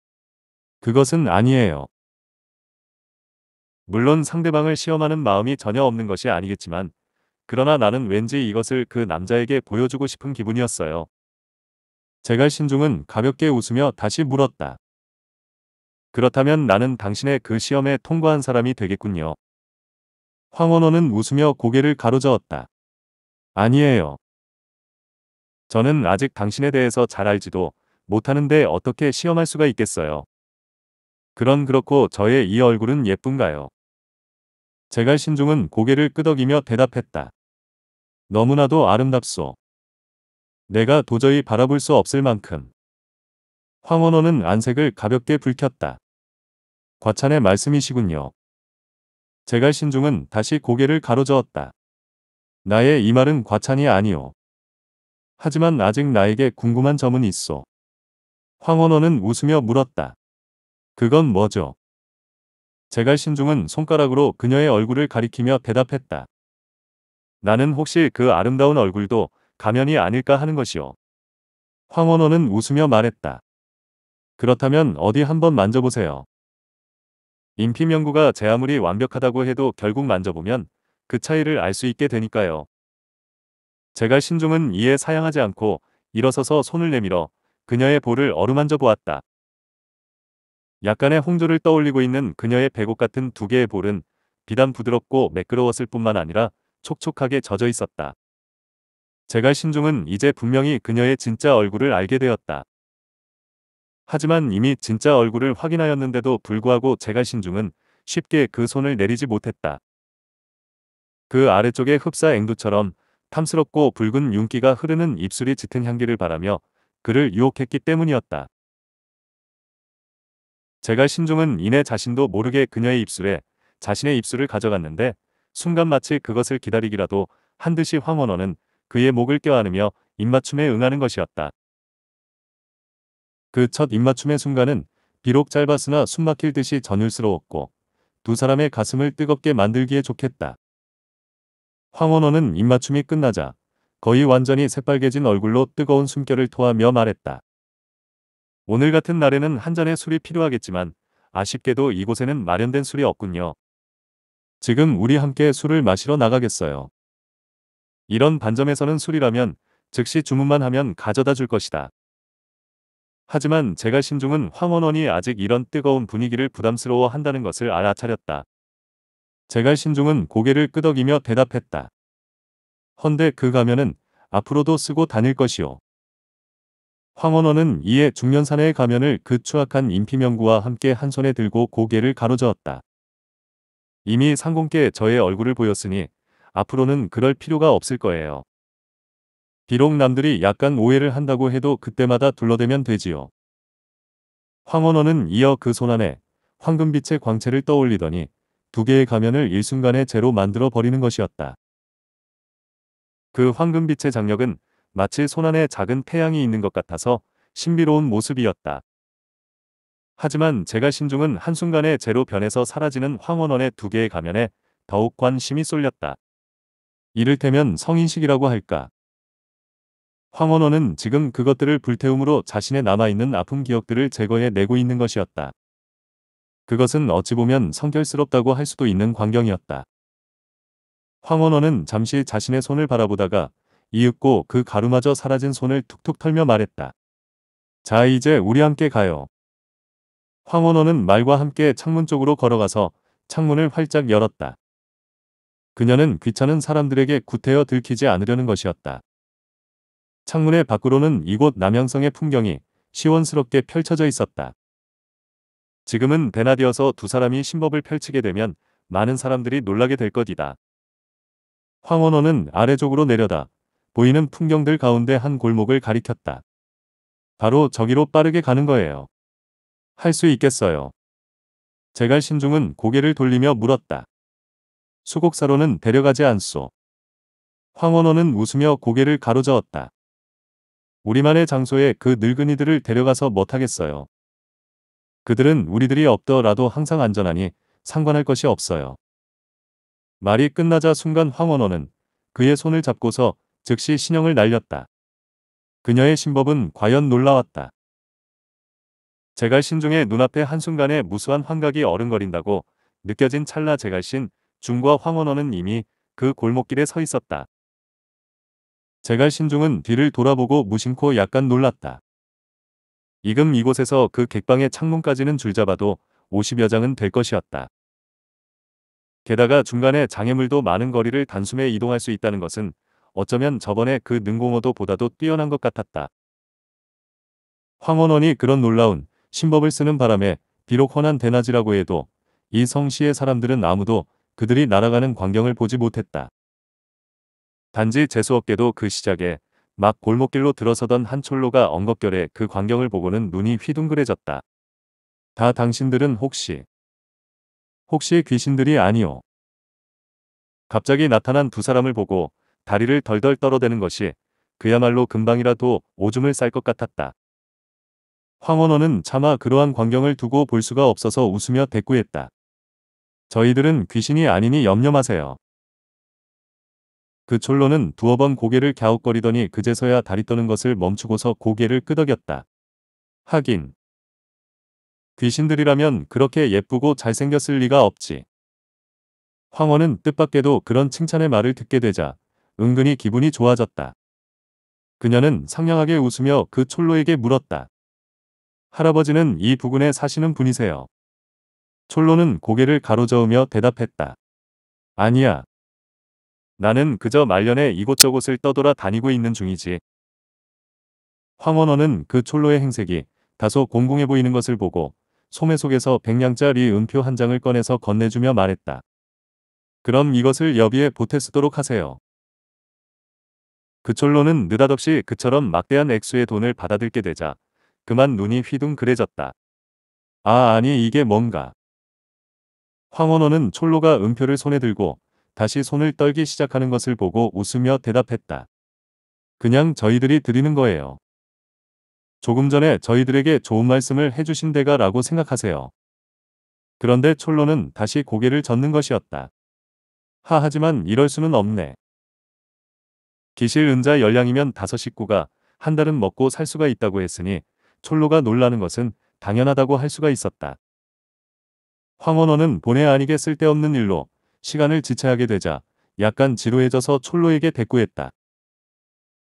그것은 아니에요. 물론 상대방을 시험하는 마음이 전혀 없는 것이 아니겠지만 그러나 나는 왠지 이것을 그 남자에게 보여주고 싶은 기분이었어요. 제갈 신중은 가볍게 웃으며 다시 물었다. 그렇다면 나는 당신의 그 시험에 통과한 사람이 되겠군요. 황원호는 웃으며 고개를 가로저었다. 아니에요. 저는 아직 당신에 대해서 잘 알지도 못하는데 어떻게 시험할 수가 있겠어요. 그런 그렇고 저의 이 얼굴은 예쁜가요? 제갈 신중은 고개를 끄덕이며 대답했다. 너무나도 아름답소. 내가 도저히 바라볼 수 없을 만큼. 황원호는 안색을 가볍게 불켰다. 과찬의 말씀이시군요. 제갈 신중은 다시 고개를 가로저었다. 나의 이 말은 과찬이 아니오. 하지만 아직 나에게 궁금한 점은 있어. 황원호는 웃으며 물었다. 그건 뭐죠? 제갈 신중은 손가락으로 그녀의 얼굴을 가리키며 대답했다. 나는 혹시 그 아름다운 얼굴도 가면이 아닐까 하는 것이오. 황원호는 웃으며 말했다. 그렇다면 어디 한번 만져보세요. 인피명구가 제 아무리 완벽하다고 해도 결국 만져보면 그 차이를 알 수 있게 되니까요. 제갈 신중은 이에 사양하지 않고 일어서서 손을 내밀어 그녀의 볼을 어루만져 보았다. 약간의 홍조를 떠올리고 있는 그녀의 배곡 같은 두 개의 볼은 비단 부드럽고 매끄러웠을 뿐만 아니라 촉촉하게 젖어 있었다. 제갈 신중은 이제 분명히 그녀의 진짜 얼굴을 알게 되었다. 하지만 이미 진짜 얼굴을 확인하였는데도 불구하고 제갈 신중은 쉽게 그 손을 내리지 못했다. 그 아래쪽에 흡사 앵두처럼 탐스럽고 붉은 윤기가 흐르는 입술이 짙은 향기를 바라며 그를 유혹했기 때문이었다. 제가 신종은 이내 자신도 모르게 그녀의 입술에 자신의 입술을 가져갔는데 순간 마치 그것을 기다리기라도 한 듯이 황원호는 그의 목을 껴안으며 입맞춤에 응하는 것이었다. 그 첫 입맞춤의 순간은 비록 짧았으나 숨막힐 듯이 전율스러웠고 두 사람의 가슴을 뜨겁게 만들기에 좋겠다. 황원호는 입맞춤이 끝나자 거의 완전히 새빨개진 얼굴로 뜨거운 숨결을 토하며 말했다. 오늘 같은 날에는 한 잔의 술이 필요하겠지만 아쉽게도 이곳에는 마련된 술이 없군요. 지금 우리 함께 술을 마시러 나가겠어요. 이런 반점에서는 술이라면 즉시 주문만 하면 가져다 줄 것이다. 하지만 제가 신중은 황원원이 아직 이런 뜨거운 분위기를 부담스러워 한다는 것을 알아차렸다. 제갈 신중은 고개를 끄덕이며 대답했다. 헌데 그 가면은 앞으로도 쓰고 다닐 것이요. 황원원은 이에 중년사내의 가면을 그 추악한 인피명구와 함께 한 손에 들고 고개를 가로저었다. 이미 상공께 저의 얼굴을 보였으니 앞으로는 그럴 필요가 없을 거예요. 비록 남들이 약간 오해를 한다고 해도 그때마다 둘러대면 되지요. 황원원은 이어 그손 안에 황금빛의 광채를 떠올리더니 두 개의 가면을 일순간에 재로 만들어 버리는 것이었다. 그 황금빛의 장력은 마치 손안에 작은 태양이 있는 것 같아서 신비로운 모습이었다. 하지만 제가 신중은 한순간에 제로 변해서 사라지는 황원원의 두 개의 가면에 더욱 관심이 쏠렸다. 이를테면 성인식이라고 할까. 황원원은 지금 그것들을 불태움으로 자신의 남아있는 아픈 기억들을 제거해내고 있는 것이었다. 그것은 어찌 보면 성결스럽다고 할 수도 있는 광경이었다. 황원원은 잠시 자신의 손을 바라보다가 이윽고 그 가루마저 사라진 손을 툭툭 털며 말했다. 자 이제 우리 함께 가요. 황원원은 말과 함께 창문 쪽으로 걸어가서 창문을 활짝 열었다. 그녀는 귀찮은 사람들에게 구태여 들키지 않으려는 것이었다. 창문의 밖으로는 이곳 남양성의 풍경이 시원스럽게 펼쳐져 있었다. 지금은 대낮이어서두 사람이 신법을 펼치게 되면 많은 사람들이 놀라게 될 것이다. 황원호는 아래쪽으로 내려다 보이는 풍경들 가운데 한 골목을 가리켰다. 바로 저기로 빠르게 가는 거예요. 할 수 있겠어요. 제갈 신중은 고개를 돌리며 물었다. 수곡사로는 데려가지 않소. 황원호는 웃으며 고개를 가로저었다. 우리만의 장소에 그 늙은이들을 데려가서 못하겠어요. 그들은 우리들이 없더라도 항상 안전하니 상관할 것이 없어요. 말이 끝나자 순간 황원원는 그의 손을 잡고서 즉시 신형을 날렸다. 그녀의 신법은 과연 놀라웠다. 제갈신 중의 눈앞에 한순간에 무수한 환각이 어른거린다고 느껴진 찰나 제갈신 중과 황원원는 이미 그 골목길에 서 있었다. 제갈신 중은 뒤를 돌아보고 무심코 약간 놀랐다. 이금 이곳에서 그 객방의 창문까지는 줄잡아도 50여 장은 될 것이었다. 게다가 중간에 장애물도 많은 거리를 단숨에 이동할 수 있다는 것은 어쩌면 저번에 그 능공어도 보다도 뛰어난 것 같았다. 황원원이 그런 놀라운 신법을 쓰는 바람에 비록 헌한 대낮이라고 해도 이 성시의 사람들은 아무도 그들이 날아가는 광경을 보지 못했다. 단지 재수없게도 그 시작에 막 골목길로 들어서던 한 촐로가 엉겁결에 그 광경을 보고는 눈이 휘둥그레졌다. 다 당신들은 혹시 혹시 귀신들이 아니오. 갑자기 나타난 두 사람을 보고 다리를 덜덜 떨어대는 것이 그야말로 금방이라도 오줌을 쌀 것 같았다. 황원호는 차마 그러한 광경을 두고 볼 수가 없어서 웃으며 대꾸했다. 저희들은 귀신이 아니니 염려 마세요. 그 촐로는 두어 번 고개를 갸웃거리더니 그제서야 다리 떠는 것을 멈추고서 고개를 끄덕였다. 하긴 귀신들이라면 그렇게 예쁘고 잘생겼을 리가 없지. 황원은 뜻밖에도 그런 칭찬의 말을 듣게 되자 은근히 기분이 좋아졌다. 그녀는 상냥하게 웃으며 그 촐로에게 물었다. 할아버지는 이 부근에 사시는 분이세요. 촐로는 고개를 가로저으며 대답했다. 아니야. 나는 그저 말년에 이곳저곳을 떠돌아 다니고 있는 중이지. 황원원은그 촐로의 행색이 다소 공공해 보이는 것을 보고 소매 속에서 백냥짜리 은표 한 장을 꺼내서 건네주며 말했다. 그럼 이것을 여비에 보태 쓰도록 하세요. 그철로는 느닷없이 그처럼 막대한 액수의 돈을 받아들게 되자 그만 눈이 휘둥그레졌다. 아 아니 이게 뭔가. 황원호는 촐로가 은표를 손에 들고 다시 손을 떨기 시작하는 것을 보고 웃으며 대답했다. 그냥 저희들이 드리는 거예요. 조금 전에 저희들에게 좋은 말씀을 해주신 데가 라고 생각하세요. 그런데 촐로는 다시 고개를 젓는 것이었다. 하 하지만 이럴 수는 없네. 기실 은자 열량이면 다섯 식구가 한 달은 먹고 살 수가 있다고 했으니 촐로가 놀라는 것은 당연하다고 할 수가 있었다. 황원원은 본의 아니게 쓸데없는 일로 시간을 지체하게 되자 약간 지루해져서 촐로에게 대꾸했다.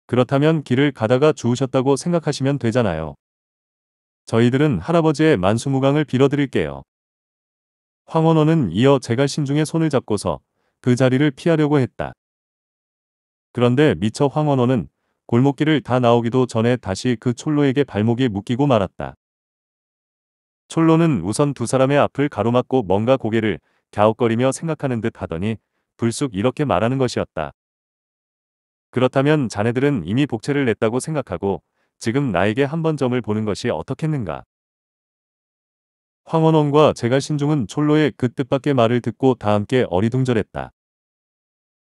그렇다면 길을 가다가 주우셨다고 생각하시면 되잖아요. 저희들은 할아버지의 만수무강을 빌어드릴게요. 황원호는 이어 제가 신중에 손을 잡고서 그 자리를 피하려고 했다. 그런데 미처 황원호는 골목길을 다 나오기도 전에 다시 그 촐로에게 발목이 묶이고 말았다. 촐로는 우선 두 사람의 앞을 가로막고 뭔가 고개를 갸웃거리며 생각하는 듯 하더니 불쑥 이렇게 말하는 것이었다. 그렇다면 자네들은 이미 복채를 냈다고 생각하고 지금 나에게 한 번 점을 보는 것이 어떻겠는가. 황원원과 제가 신중은 촐로의 그 뜻밖의 말을 듣고 다 함께 어리둥절했다.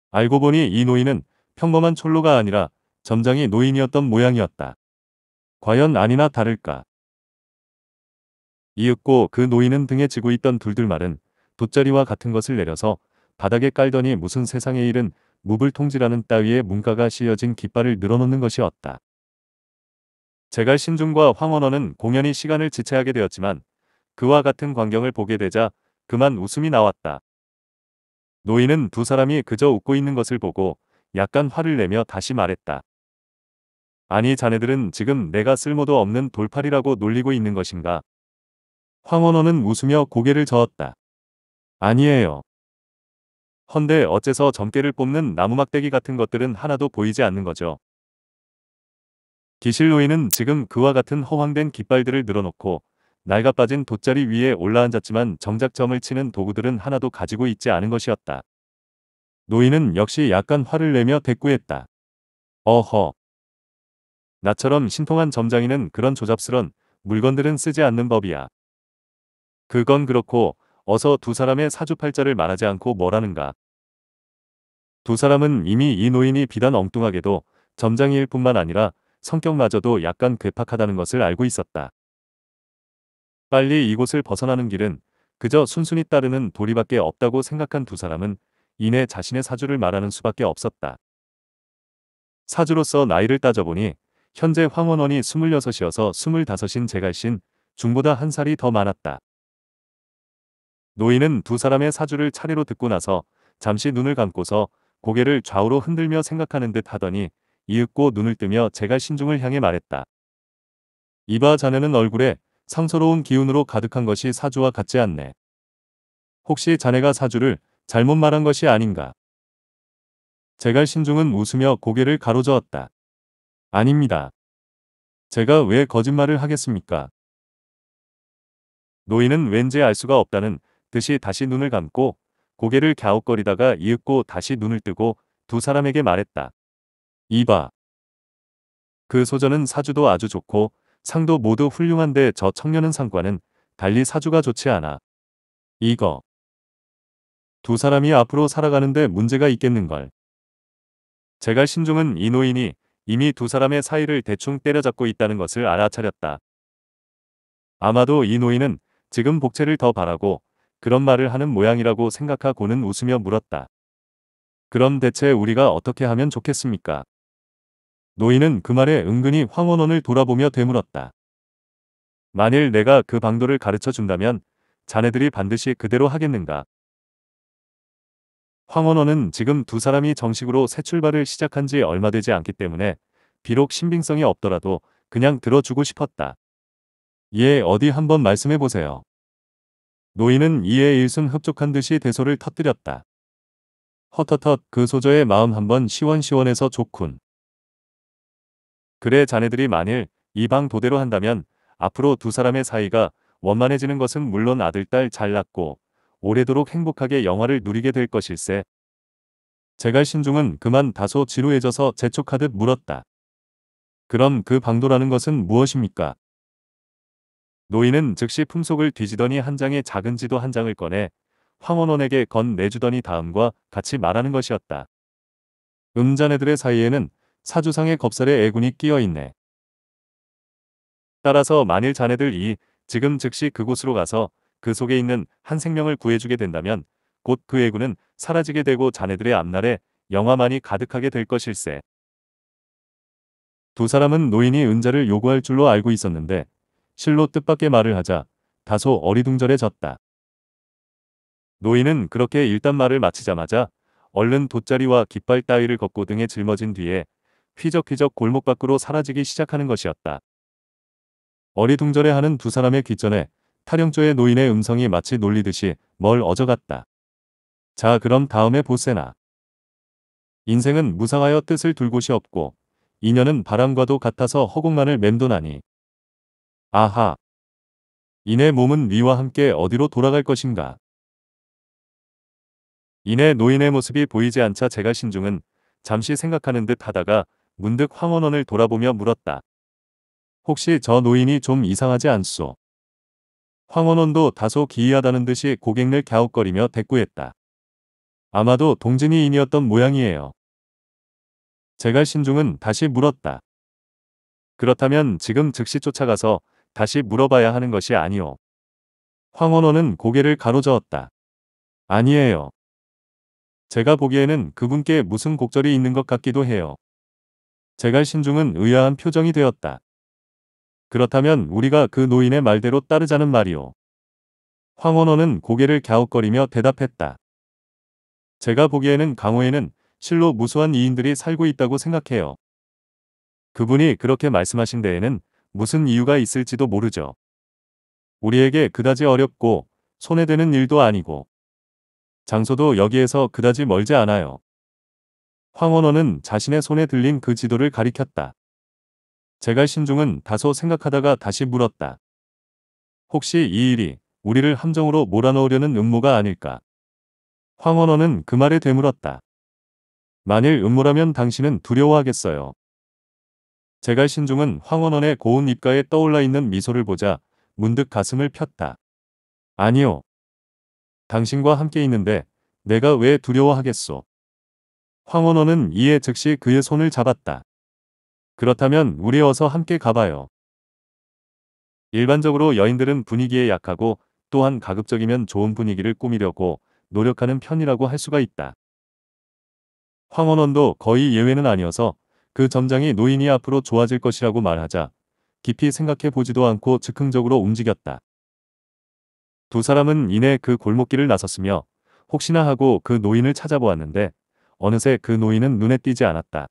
알고 보니 이 노인은 평범한 촐로가 아니라 점장이 노인이었던 모양이었다. 과연 아니나 다를까. 이윽고 그 노인은 등에 지고 있던 둘둘말은 돗자리와 같은 것을 내려서 바닥에 깔더니 무슨 세상의 일은 무불통지라는 따위의 문가가 실려진 깃발을 늘어놓는 것이었다. 제갈 신중과 황원원은 공연히 시간을 지체하게 되었지만 그와 같은 광경을 보게 되자 그만 웃음이 나왔다. 노인은 두 사람이 그저 웃고 있는 것을 보고 약간 화를 내며 다시 말했다. 아니 자네들은 지금 내가 쓸모도 없는 돌팔이라고 놀리고 있는 것인가? 황원호는 웃으며 고개를 저었다. 아니에요. 헌데 어째서 점괘를 뽑는 나무 막대기 같은 것들은 하나도 보이지 않는 거죠. 기실로이는 지금 그와 같은 허황된 깃발들을 늘어놓고 날가 빠진 돗자리 위에 올라앉았지만 정작 점을 치는 도구들은 하나도 가지고 있지 않은 것이었다. 노인은 역시 약간 화를 내며 대꾸했다. 어허. 나처럼 신통한 점장이는 그런 조잡스런 물건들은 쓰지 않는 법이야. 그건 그렇고 어서 두 사람의 사주팔자를 말하지 않고 뭐라는가. 두 사람은 이미 이 노인이 비단 엉뚱하게도 점장일 뿐만 아니라 성격마저도 약간 괴팍하다는 것을 알고 있었다. 빨리 이곳을 벗어나는 길은 그저 순순히 따르는 도리밖에 없다고 생각한 두 사람은 이내 자신의 사주를 말하는 수밖에 없었다. 사주로서 나이를 따져보니 현재 황원원이 26이어서 25인 제갈신 중보다 한 살이 더 많았다. 노인은 두 사람의 사주를 차례로 듣고 나서 잠시 눈을 감고서 고개를 좌우로 흔들며 생각하는 듯 하더니 이윽고 눈을 뜨며 제가 신중을 향해 말했다. 이봐 자네는 얼굴에 상서로운 기운으로 가득한 것이 사주와 같지 않네. 혹시 자네가 사주를 잘못 말한 것이 아닌가? 제갈 신중은 웃으며 고개를 가로저었다. 아닙니다. 제가 왜 거짓말을 하겠습니까? 노인은 왠지 알 수가 없다는 듯이 다시 눈을 감고 고개를 갸웃거리다가 이윽고 다시 눈을 뜨고 두 사람에게 말했다. 이봐. 그 소전은 사주도 아주 좋고 상도 모두 훌륭한데 저 청년은 상과는 달리 사주가 좋지 않아. 이거. 두 사람이 앞으로 살아가는데 문제가 있겠는걸. 제갈 신종은 이 노인이 이미 두 사람의 사이를 대충 때려잡고 있다는 것을 알아차렸다. 아마도 이 노인은 지금 복채를 더 바라고 그런 말을 하는 모양이라고 생각하고는 웃으며 물었다. 그럼 대체 우리가 어떻게 하면 좋겠습니까? 노인은 그 말에 은근히 황원원을 돌아보며 되물었다. 만일 내가 그 방도를 가르쳐 준다면 자네들이 반드시 그대로 하겠는가? 황원원은 지금 두 사람이 정식으로 새 출발을 시작한 지 얼마 되지 않기 때문에 비록 신빙성이 없더라도 그냥 들어주고 싶었다. 예, 어디 한번 말씀해 보세요. 노인은 이에 일순 흡족한 듯이 대소를 터뜨렸다. 허터헛그 소저의 마음 한번 시원시원해서 좋군. 그래 자네들이 만일 이 방 도대로 한다면 앞으로 두 사람의 사이가 원만해지는 것은 물론 아들 딸잘낳고 오래도록 행복하게 영화를 누리게 될 것일세. 제갈 신중은 그만 다소 지루해져서 재촉하듯 물었다. 그럼 그 방도라는 것은 무엇입니까? 노인은 즉시 품속을 뒤지더니 한 장의 작은 지도 한 장을 꺼내 황원원에게 건내주더니 다음과 같이 말하는 것이었다. 음자네들의 사이에는 사주상의 겁살의 애군이 끼어 있네. 따라서 만일 자네들이 지금 즉시 그곳으로 가서 그 속에 있는 한 생명을 구해주게 된다면 곧 그 애군은 사라지게 되고 자네들의 앞날에 영화만이 가득하게 될 것일세. 두 사람은 노인이 은자를 요구할 줄로 알고 있었는데 실로 뜻밖의 말을 하자 다소 어리둥절해졌다. 노인은 그렇게 일단 말을 마치자마자 얼른 돗자리와 깃발 따위를 걷고 등에 짊어진 뒤에 휘적휘적 골목 밖으로 사라지기 시작하는 것이었다. 어리둥절해하는 두 사람의 귀전에 타령조의 노인의 음성이 마치 놀리듯이 멀 어져갔다. 자 그럼 다음에 보세나. 인생은 무상하여 뜻을 둘 곳이 없고 인연은 바람과도 같아서 허공만을 맴도나니 아하. 이내 몸은 위와 함께 어디로 돌아갈 것인가. 이내 노인의 모습이 보이지 않자 제가 신중은 잠시 생각하는 듯 하다가 문득 황원원을 돌아보며 물었다. 혹시 저 노인이 좀 이상하지 않소? 황원원도 다소 기이하다는 듯이 고객을 갸웃거리며 대꾸했다. 아마도 동진이인이었던 모양이에요. 제가 신중은 다시 물었다. 그렇다면 지금 즉시 쫓아가서 다시 물어봐야 하는 것이 아니오. 황원호는 고개를 가로저었다. 아니에요. 제가 보기에는 그분께 무슨 곡절이 있는 것 같기도 해요. 제갈 신중은 의아한 표정이 되었다. 그렇다면 우리가 그 노인의 말대로 따르자는 말이오. 황원호는 고개를 갸웃거리며 대답했다. 제가 보기에는 강호에는 실로 무수한 이인들이 살고 있다고 생각해요. 그분이 그렇게 말씀하신 데에는 무슨 이유가 있을지도 모르죠. 우리에게 그다지 어렵고 손해되는 일도 아니고 장소도 여기에서 그다지 멀지 않아요. 황원호는 자신의 손에 들린 그 지도를 가리켰다. 제갈 신중은 다소 생각하다가 다시 물었다. 혹시 이 일이 우리를 함정으로 몰아넣으려는 음모가 아닐까? 황원호는그 말에 되물었다. 만일 음모라면 당신은 두려워하겠어요. 제갈 신중은 황원원의 고운 입가에 떠올라 있는 미소를 보자 문득 가슴을 폈다. 아니요. 당신과 함께 있는데 내가 왜 두려워하겠소. 황원원은 이에 즉시 그의 손을 잡았다. 그렇다면 우리 어서 함께 가봐요. 일반적으로 여인들은 분위기에 약하고 또한 가급적이면 좋은 분위기를 꾸미려고 노력하는 편이라고 할 수가 있다. 황원원도 거의 예외는 아니어서 그 점장이 노인이 앞으로 좋아질 것이라고 말하자 깊이 생각해 보지도 않고 즉흥적으로 움직였다. 두 사람은 이내 그 골목길을 나섰으며 혹시나 하고 그 노인을 찾아보았는데 어느새 그 노인은 눈에 띄지 않았다.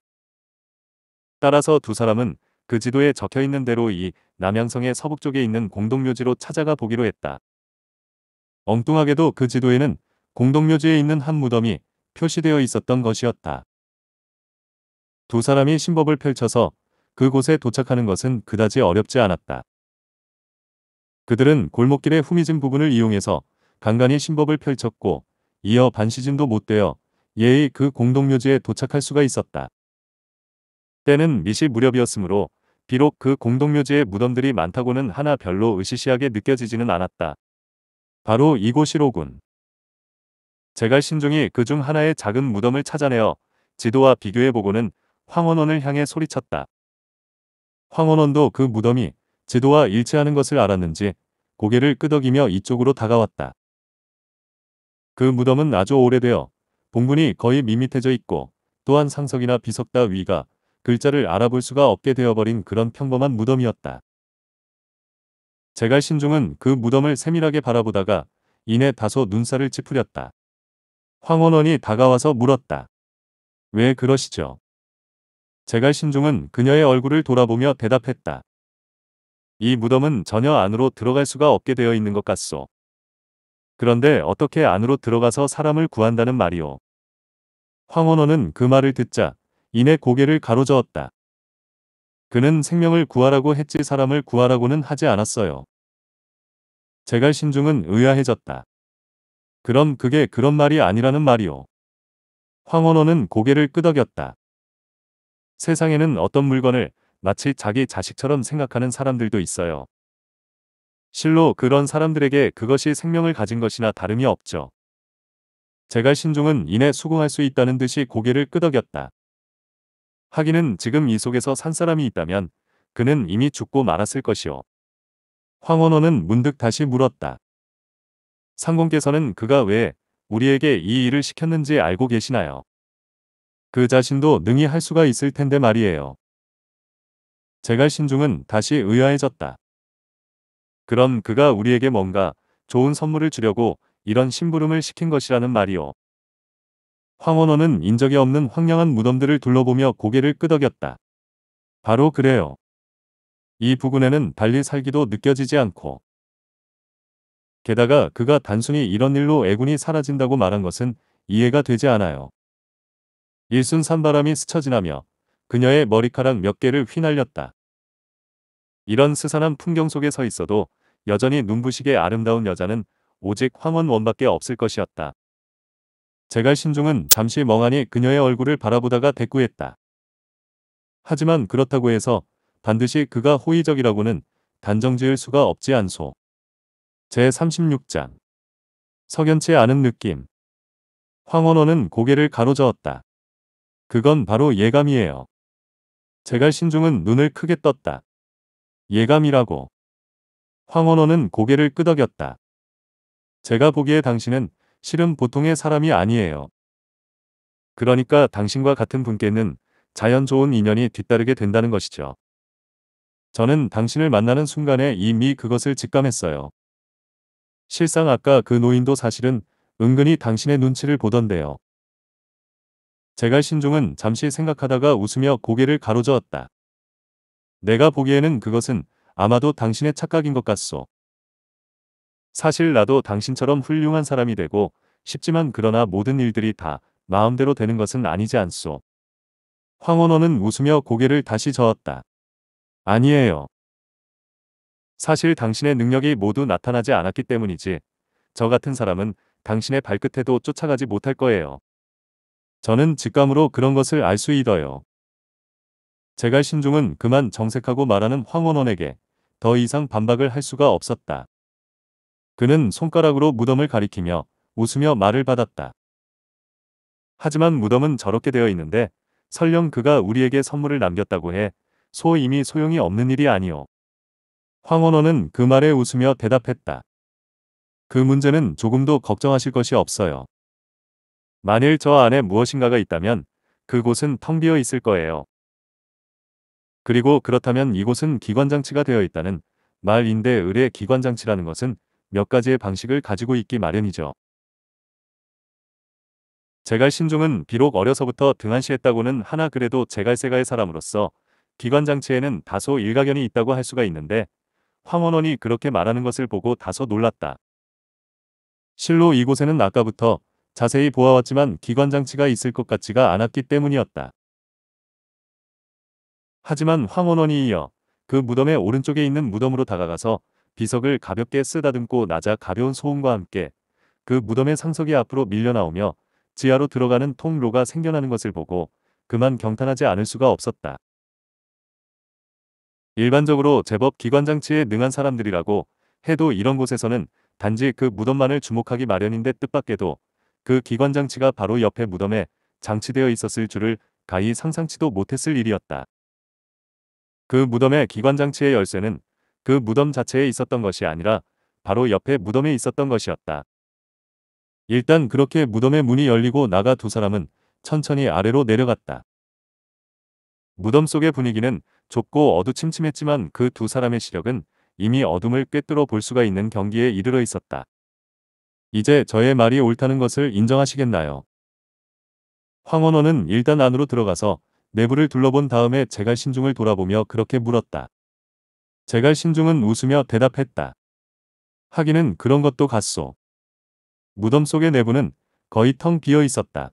따라서 두 사람은 그 지도에 적혀 있는 대로 이 남양성의 서북쪽에 있는 공동묘지로 찾아가 보기로 했다. 엉뚱하게도 그 지도에는 공동묘지에 있는 한 무덤이 표시되어 있었던 것이었다. 두 사람이 신법을 펼쳐서 그곳에 도착하는 것은 그다지 어렵지 않았다. 그들은 골목길의 후미진 부분을 이용해서 간간히 신법을 펼쳤고 이어 반시즌도 못 되어 예의 그 공동묘지에 도착할 수가 있었다. 때는 미시 무렵이었으므로 비록 그 공동묘지에 무덤들이 많다고는 하나 별로 으시시하게 느껴지지는 않았다. 바로 이곳이로군. 제갈 신종이 그 중 하나의 작은 무덤을 찾아내어 지도와 비교해보고는 황원원을 향해 소리쳤다. 황원원도 그 무덤이 지도와 일치하는 것을 알았는지 고개를 끄덕이며 이쪽으로 다가왔다. 그 무덤은 아주 오래되어 봉분이 거의 밋밋해져 있고 또한 상석이나 비석 다 위가 글자를 알아볼 수가 없게 되어버린 그런 평범한 무덤이었다. 제갈 신중은 그 무덤을 세밀하게 바라보다가 이내 다소 눈살을 찌푸렸다. 황원원이 다가와서 물었다. 왜 그러시죠? 제갈 신중은 그녀의 얼굴을 돌아보며 대답했다. 이 무덤은 전혀 안으로 들어갈 수가 없게 되어 있는 것 같소. 그런데 어떻게 안으로 들어가서 사람을 구한다는 말이오. 황원호는그 말을 듣자 이내 고개를 가로저었다. 그는 생명을 구하라고 했지 사람을 구하라고는 하지 않았어요. 제갈 신중은 의아해졌다. 그럼 그게 그런 말이 아니라는 말이오. 황원호는 고개를 끄덕였다. 세상에는 어떤 물건을 마치 자기 자식처럼 생각하는 사람들도 있어요. 실로 그런 사람들에게 그것이 생명을 가진 것이나 다름이 없죠. 제갈 신종은 이내 수긍할 수 있다는 듯이 고개를 끄덕였다. 하기는 지금 이 속에서 산 사람이 있다면 그는 이미 죽고 말았을 것이오. 황원호는 문득 다시 물었다. 상공께서는 그가 왜 우리에게 이 일을 시켰는지 알고 계시나요? 그 자신도 능히 할 수가 있을 텐데 말이에요. 제갈 신중은 다시 의아해졌다. 그럼 그가 우리에게 뭔가 좋은 선물을 주려고 이런 심부름을 시킨 것이라는 말이오. 황원호는 인적이 없는 황량한 무덤들을 둘러보며 고개를 끄덕였다. 바로 그래요. 이 부근에는 달리 살기도 느껴지지 않고 게다가 그가 단순히 이런 일로 애군이 사라진다고 말한 것은 이해가 되지 않아요. 일순 산바람이 스쳐 지나며 그녀의 머리카락 몇 개를 휘날렸다. 이런 스산한 풍경 속에 서 있어도 여전히 눈부시게 아름다운 여자는 오직 황원원밖에 없을 것이었다. 제갈 신중은 잠시 멍하니 그녀의 얼굴을 바라보다가 대꾸했다. 하지만 그렇다고 해서 반드시 그가 호의적이라고는 단정지을 수가 없지 않소. 제36장 석연치 않은 느낌 황원원은 고개를 가로저었다. 그건 바로 예감이에요. 제갈 신중은 눈을 크게 떴다. 예감이라고. 황원호는 고개를 끄덕였다. 제가 보기에 당신은 실은 보통의 사람이 아니에요. 그러니까 당신과 같은 분께는 자연 좋은 인연이 뒤따르게 된다는 것이죠. 저는 당신을 만나는 순간에 이미 그것을 직감했어요. 실상 아까 그 노인도 사실은 은근히 당신의 눈치를 보던데요. 제갈 신종은 잠시 생각하다가 웃으며 고개를 가로저었다. 내가 보기에는 그것은 아마도 당신의 착각인 것 같소. 사실 나도 당신처럼 훌륭한 사람이 되고 싶지만 그러나 모든 일들이 다 마음대로 되는 것은 아니지 않소. 황원호는 웃으며 고개를 다시 저었다. 아니에요. 사실 당신의 능력이 모두 나타나지 않았기 때문이지. 저 같은 사람은 당신의 발끝에도 쫓아가지 못할 거예요. 저는 직감으로 그런 것을 알 수 있어요. 제갈 신종은 그만 정색하고 말하는 황원원에게 더 이상 반박을 할 수가 없었다. 그는 손가락으로 무덤을 가리키며 웃으며 말을 받았다. 하지만 무덤은 저렇게 되어 있는데 설령 그가 우리에게 선물을 남겼다고 해 소 이미 소용이 없는 일이 아니오. 황원원은 그 말에 웃으며 대답했다. 그 문제는 조금도 걱정하실 것이 없어요. 만일 저 안에 무엇인가가 있다면 그곳은 텅 비어 있을 거예요. 그리고 그렇다면 이곳은 기관장치가 되어 있다는 말인데 을의 기관장치라는 것은 몇 가지의 방식을 가지고 있기 마련이죠. 제갈 신종은 비록 어려서부터 등한시했다고는 하나 그래도 제갈세가의 사람으로서 기관장치에는 다소 일가견이 있다고 할 수가 있는데 황원원이 그렇게 말하는 것을 보고 다소 놀랐다. 실로 이곳에는 아까부터 자세히 보아왔지만 기관장치가 있을 것 같지가 않았기 때문이었다. 하지만 황원원이 이어 그 무덤의 오른쪽에 있는 무덤으로 다가가서 비석을 가볍게 쓰다듬고 낮아 가벼운 소음과 함께 그 무덤의 상석이 앞으로 밀려나오며 지하로 들어가는 통로가 생겨나는 것을 보고 그만 경탄하지 않을 수가 없었다. 일반적으로 제법 기관장치에 능한 사람들이라고 해도 이런 곳에서는 단지 그 무덤만을 주목하기 마련인데 뜻밖에도 그 기관 장치가 바로 옆에 무덤에 장치되어 있었을 줄을 가히 상상치도 못했을 일이었다. 그 무덤의 기관 장치의 열쇠는 그 무덤 자체에 있었던 것이 아니라 바로 옆에 무덤에 있었던 것이었다. 일단 그렇게 무덤의 문이 열리고 나가 두 사람은 천천히 아래로 내려갔다. 무덤 속의 분위기는 좁고 어두침침했지만 그 두 사람의 시력은 이미 어둠을 꿰뚫어 볼 수가 있는 경기에 이르러 있었다. 이제 저의 말이 옳다는 것을 인정하시겠나요? 황원호는 일단 안으로 들어가서 내부를 둘러본 다음에 제갈 신중을 돌아보며 그렇게 물었다. 제갈 신중은 웃으며 대답했다. 하기는 그런 것도 같소. 무덤 속의 내부는 거의 텅 비어 있었다.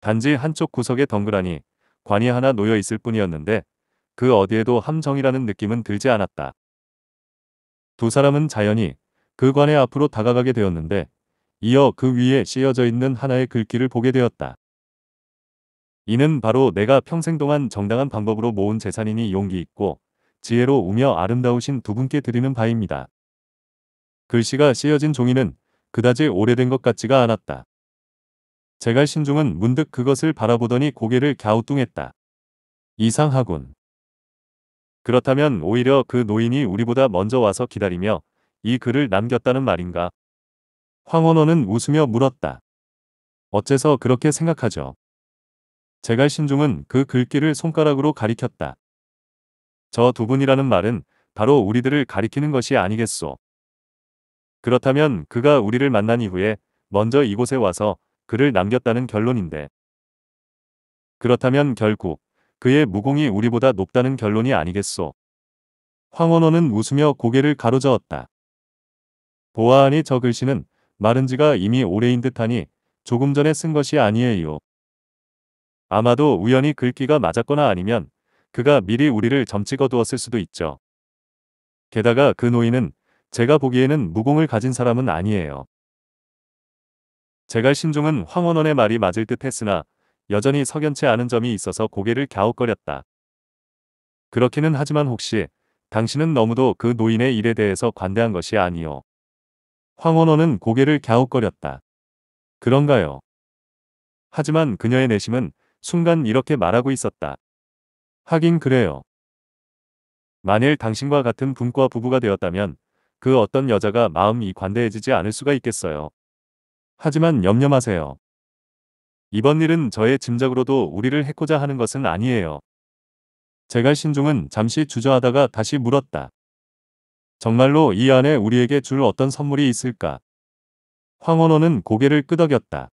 단지 한쪽 구석에 덩그라니 관이 하나 놓여 있을 뿐이었는데 그 어디에도 함정이라는 느낌은 들지 않았다. 두 사람은 자연히 그 관의 앞으로 다가가게 되었는데 이어 그 위에 씌어져 있는 하나의 글귀를 보게 되었다. 이는 바로 내가 평생 동안 정당한 방법으로 모은 재산이니 용기 있고 지혜로 우며 아름다우신 두 분께 드리는 바입니다. 글씨가 씌어진 종이는 그다지 오래된 것 같지가 않았다. 제갈 신중은 문득 그것을 바라보더니 고개를 갸우뚱했다. 이상하군. 그렇다면 오히려 그 노인이 우리보다 먼저 와서 기다리며 이 글을 남겼다는 말인가? 황원호는 웃으며 물었다. 어째서 그렇게 생각하죠? 제갈 신중은 그 글귀를 손가락으로 가리켰다. 저 두 분이라는 말은 바로 우리들을 가리키는 것이 아니겠소. 그렇다면 그가 우리를 만난 이후에 먼저 이곳에 와서 글을 남겼다는 결론인데. 그렇다면 결국 그의 무공이 우리보다 높다는 결론이 아니겠소. 황원호는 웃으며 고개를 가로저었다. 보아하니 저 글씨는 마른 지가 이미 오래인 듯하니 조금 전에 쓴 것이 아니에요. 아마도 우연히 글귀가 맞았거나 아니면 그가 미리 우리를 점찍어 두었을 수도 있죠. 게다가 그 노인은 제가 보기에는 무공을 가진 사람은 아니에요. 제갈 신종은 황원원의 말이 맞을 듯 했으나 여전히 석연치 않은 점이 있어서 고개를 갸웃거렸다. 그렇기는 하지만 혹시 당신은 너무도 그 노인의 일에 대해서 관대한 것이 아니오. 황원호는 고개를 갸웃거렸다. 그런가요? 하지만 그녀의 내심은 순간 이렇게 말하고 있었다. 하긴 그래요. 만일 당신과 같은 분과 부부가 되었다면 그 어떤 여자가 마음이 관대해지지 않을 수가 있겠어요. 하지만 염려 마세요. 이번 일은 저의 짐작으로도 우리를 해코자 하는 것은 아니에요. 제갈신중은 잠시 주저하다가 다시 물었다. 정말로 이 안에 우리에게 줄 어떤 선물이 있을까? 황원호는 고개를 끄덕였다.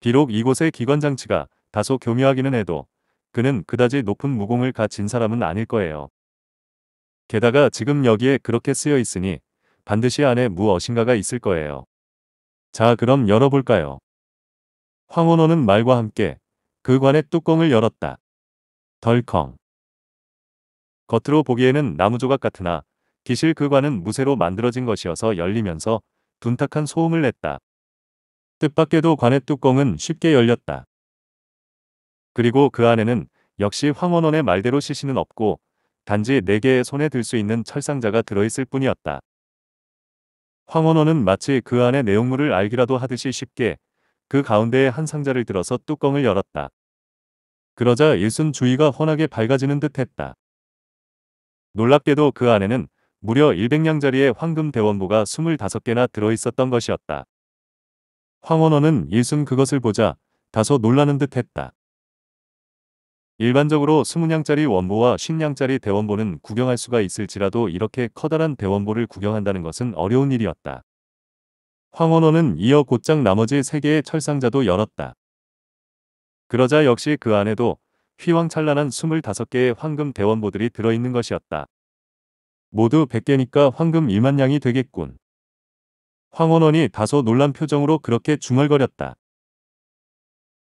비록 이곳의 기관장치가 다소 교묘하기는 해도 그는 그다지 높은 무공을 가진 사람은 아닐 거예요. 게다가 지금 여기에 그렇게 쓰여 있으니 반드시 안에 무엇인가가 있을 거예요. 자 그럼 열어볼까요? 황원호는 말과 함께 그 관의 뚜껑을 열었다. 덜컹. 겉으로 보기에는 나무조각 같으나 기실 그관은 무쇠로 만들어진 것이어서 열리면서 둔탁한 소음을 냈다. 뜻밖에도 관의 뚜껑은 쉽게 열렸다. 그리고 그 안에는 역시 황원원의 말대로 시신은 없고 단지 4개의 손에 들 수 있는 철상자가 들어있을 뿐이었다. 황원원은 마치 그안에 내용물을 알기라도 하듯이 쉽게 그 가운데에 한 상자를 들어서 뚜껑을 열었다. 그러자 일순 주위가 훤하게 밝아지는 듯 했다. 놀랍게도 그 안에는 무려 100냥짜리의 황금 대원보가 25개나 들어있었던 것이었다. 황원원은 일순 그것을 보자 다소 놀라는 듯 했다. 일반적으로 20냥짜리 원보와 10냥짜리 대원보는 구경할 수가 있을지라도 이렇게 커다란 대원보를 구경한다는 것은 어려운 일이었다. 황원원은 이어 곧장 나머지 3개의 철상자도 열었다. 그러자 역시 그 안에도 휘황찬란한 25개의 황금 대원보들이 들어있는 것이었다. 모두 100개니까 황금 1만 냥이 되겠군. 황원원이 다소 놀란 표정으로 그렇게 중얼거렸다.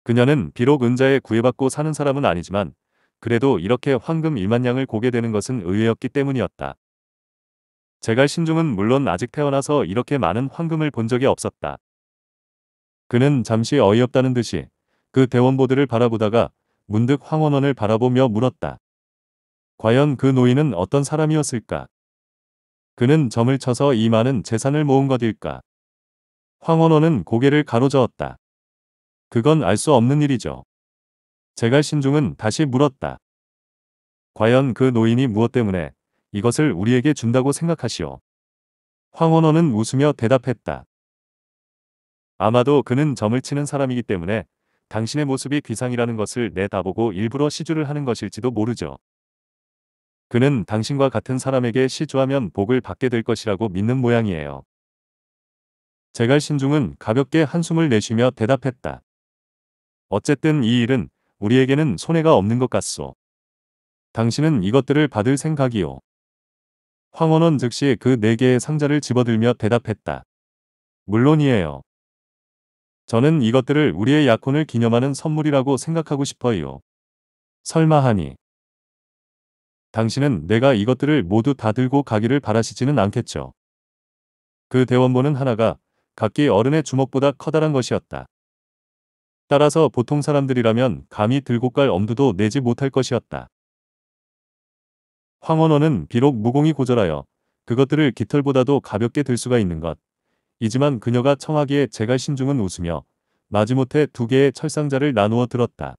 그녀는 비록 은자에 구애받고 사는 사람은 아니지만 그래도 이렇게 황금 1만 냥을 고게 되는 것은 의외였기 때문이었다. 제갈 신중은 물론 아직 태어나서 이렇게 많은 황금을 본 적이 없었다. 그는 잠시 어이없다는 듯이 그 대원보들을 바라보다가 문득 황원원을 바라보며 물었다. 과연 그 노인은 어떤 사람이었을까? 그는 점을 쳐서 이 많은 재산을 모은 것일까? 황원호는 고개를 가로저었다. 그건 알 수 없는 일이죠. 제갈 신중은 다시 물었다. 과연 그 노인이 무엇 때문에 이것을 우리에게 준다고 생각하시오? 황원호는 웃으며 대답했다. 아마도 그는 점을 치는 사람이기 때문에 당신의 모습이 귀상이라는 것을 내다보고 일부러 시주를 하는 것일지도 모르죠. 그는 당신과 같은 사람에게 시주하면 복을 받게 될 것이라고 믿는 모양이에요. 제갈 신중은 가볍게 한숨을 내쉬며 대답했다. 어쨌든 이 일은 우리에게는 손해가 없는 것 같소. 당신은 이것들을 받을 생각이오. 황원원 즉시 그 네 개의 상자를 집어들며 대답했다. 물론이에요. 저는 이것들을 우리의 약혼을 기념하는 선물이라고 생각하고 싶어요. 설마 하니. 당신은 내가 이것들을 모두 다 들고 가기를 바라시지는 않겠죠. 그 대원본은 하나가 각기 어른의 주먹보다 커다란 것이었다. 따라서 보통 사람들이라면 감히 들고 갈 엄두도 내지 못할 것이었다. 황원원은 비록 무공이 고절하여 그것들을 깃털보다도 가볍게 들 수가 있는 것. 이지만 그녀가 청하기에 제가 신중은 웃으며 마지못해 두 개의 철상자를 나누어 들었다.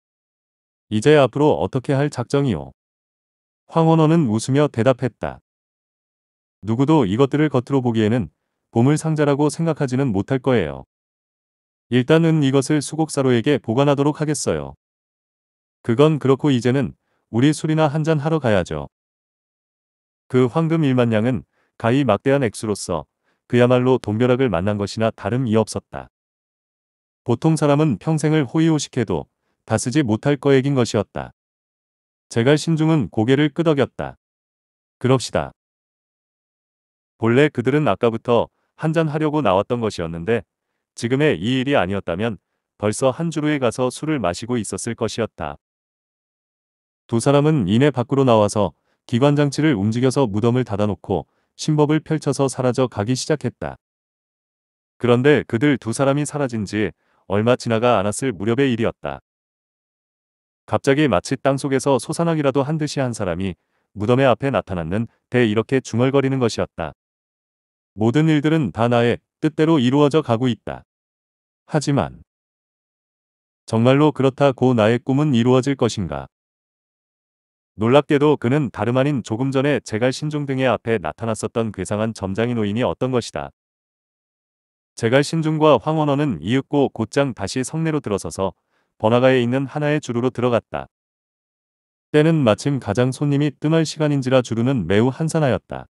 이제 앞으로 어떻게 할 작정이오. 황원원은 웃으며 대답했다. 누구도 이것들을 겉으로 보기에는 보물 상자라고 생각하지는 못할 거예요. 일단은 이것을 수곡사로에게 보관하도록 하겠어요. 그건 그렇고 이제는 우리 술이나 한 잔 하러 가야죠. 그 황금 1만 냥은 가히 막대한 액수로서 그야말로 동벼락을 만난 것이나 다름이 없었다. 보통 사람은 평생을 호의호식해도 다 쓰지 못할 거액인 것이었다. 제갈 신중은 고개를 끄덕였다. 그럽시다. 본래 그들은 아까부터 한잔 하려고 나왔던 것이었는데 지금의 이 일이 아니었다면 벌써 한주루에 가서 술을 마시고 있었을 것이었다. 두 사람은 이내 밖으로 나와서 기관장치를 움직여서 무덤을 닫아놓고 신법을 펼쳐서 사라져 가기 시작했다. 그런데 그들 두 사람이 사라진 지 얼마 지나가 않았을 무렵의 일이었다. 갑자기 마치 땅속에서 소산하이라도한 듯이 한 사람이 무덤의 앞에 나타났는 데 이렇게 중얼거리는 것이었다. 모든 일들은 다 나의 뜻대로 이루어져 가고 있다. 하지만 정말로 그렇다고 나의 꿈은 이루어질 것인가? 놀랍게도 그는 다름 아닌 조금 전에 제갈 신중 등의 앞에 나타났었던 괴상한 점장이 노인이 어떤 것이다. 제갈 신중과 황원원은 이윽고 곧장 다시 성내로 들어서서 번화가에 있는 하나의 주루로 들어갔다. 때는 마침 가장 손님이 뜸할 시간인지라 주루는 매우 한산하였다.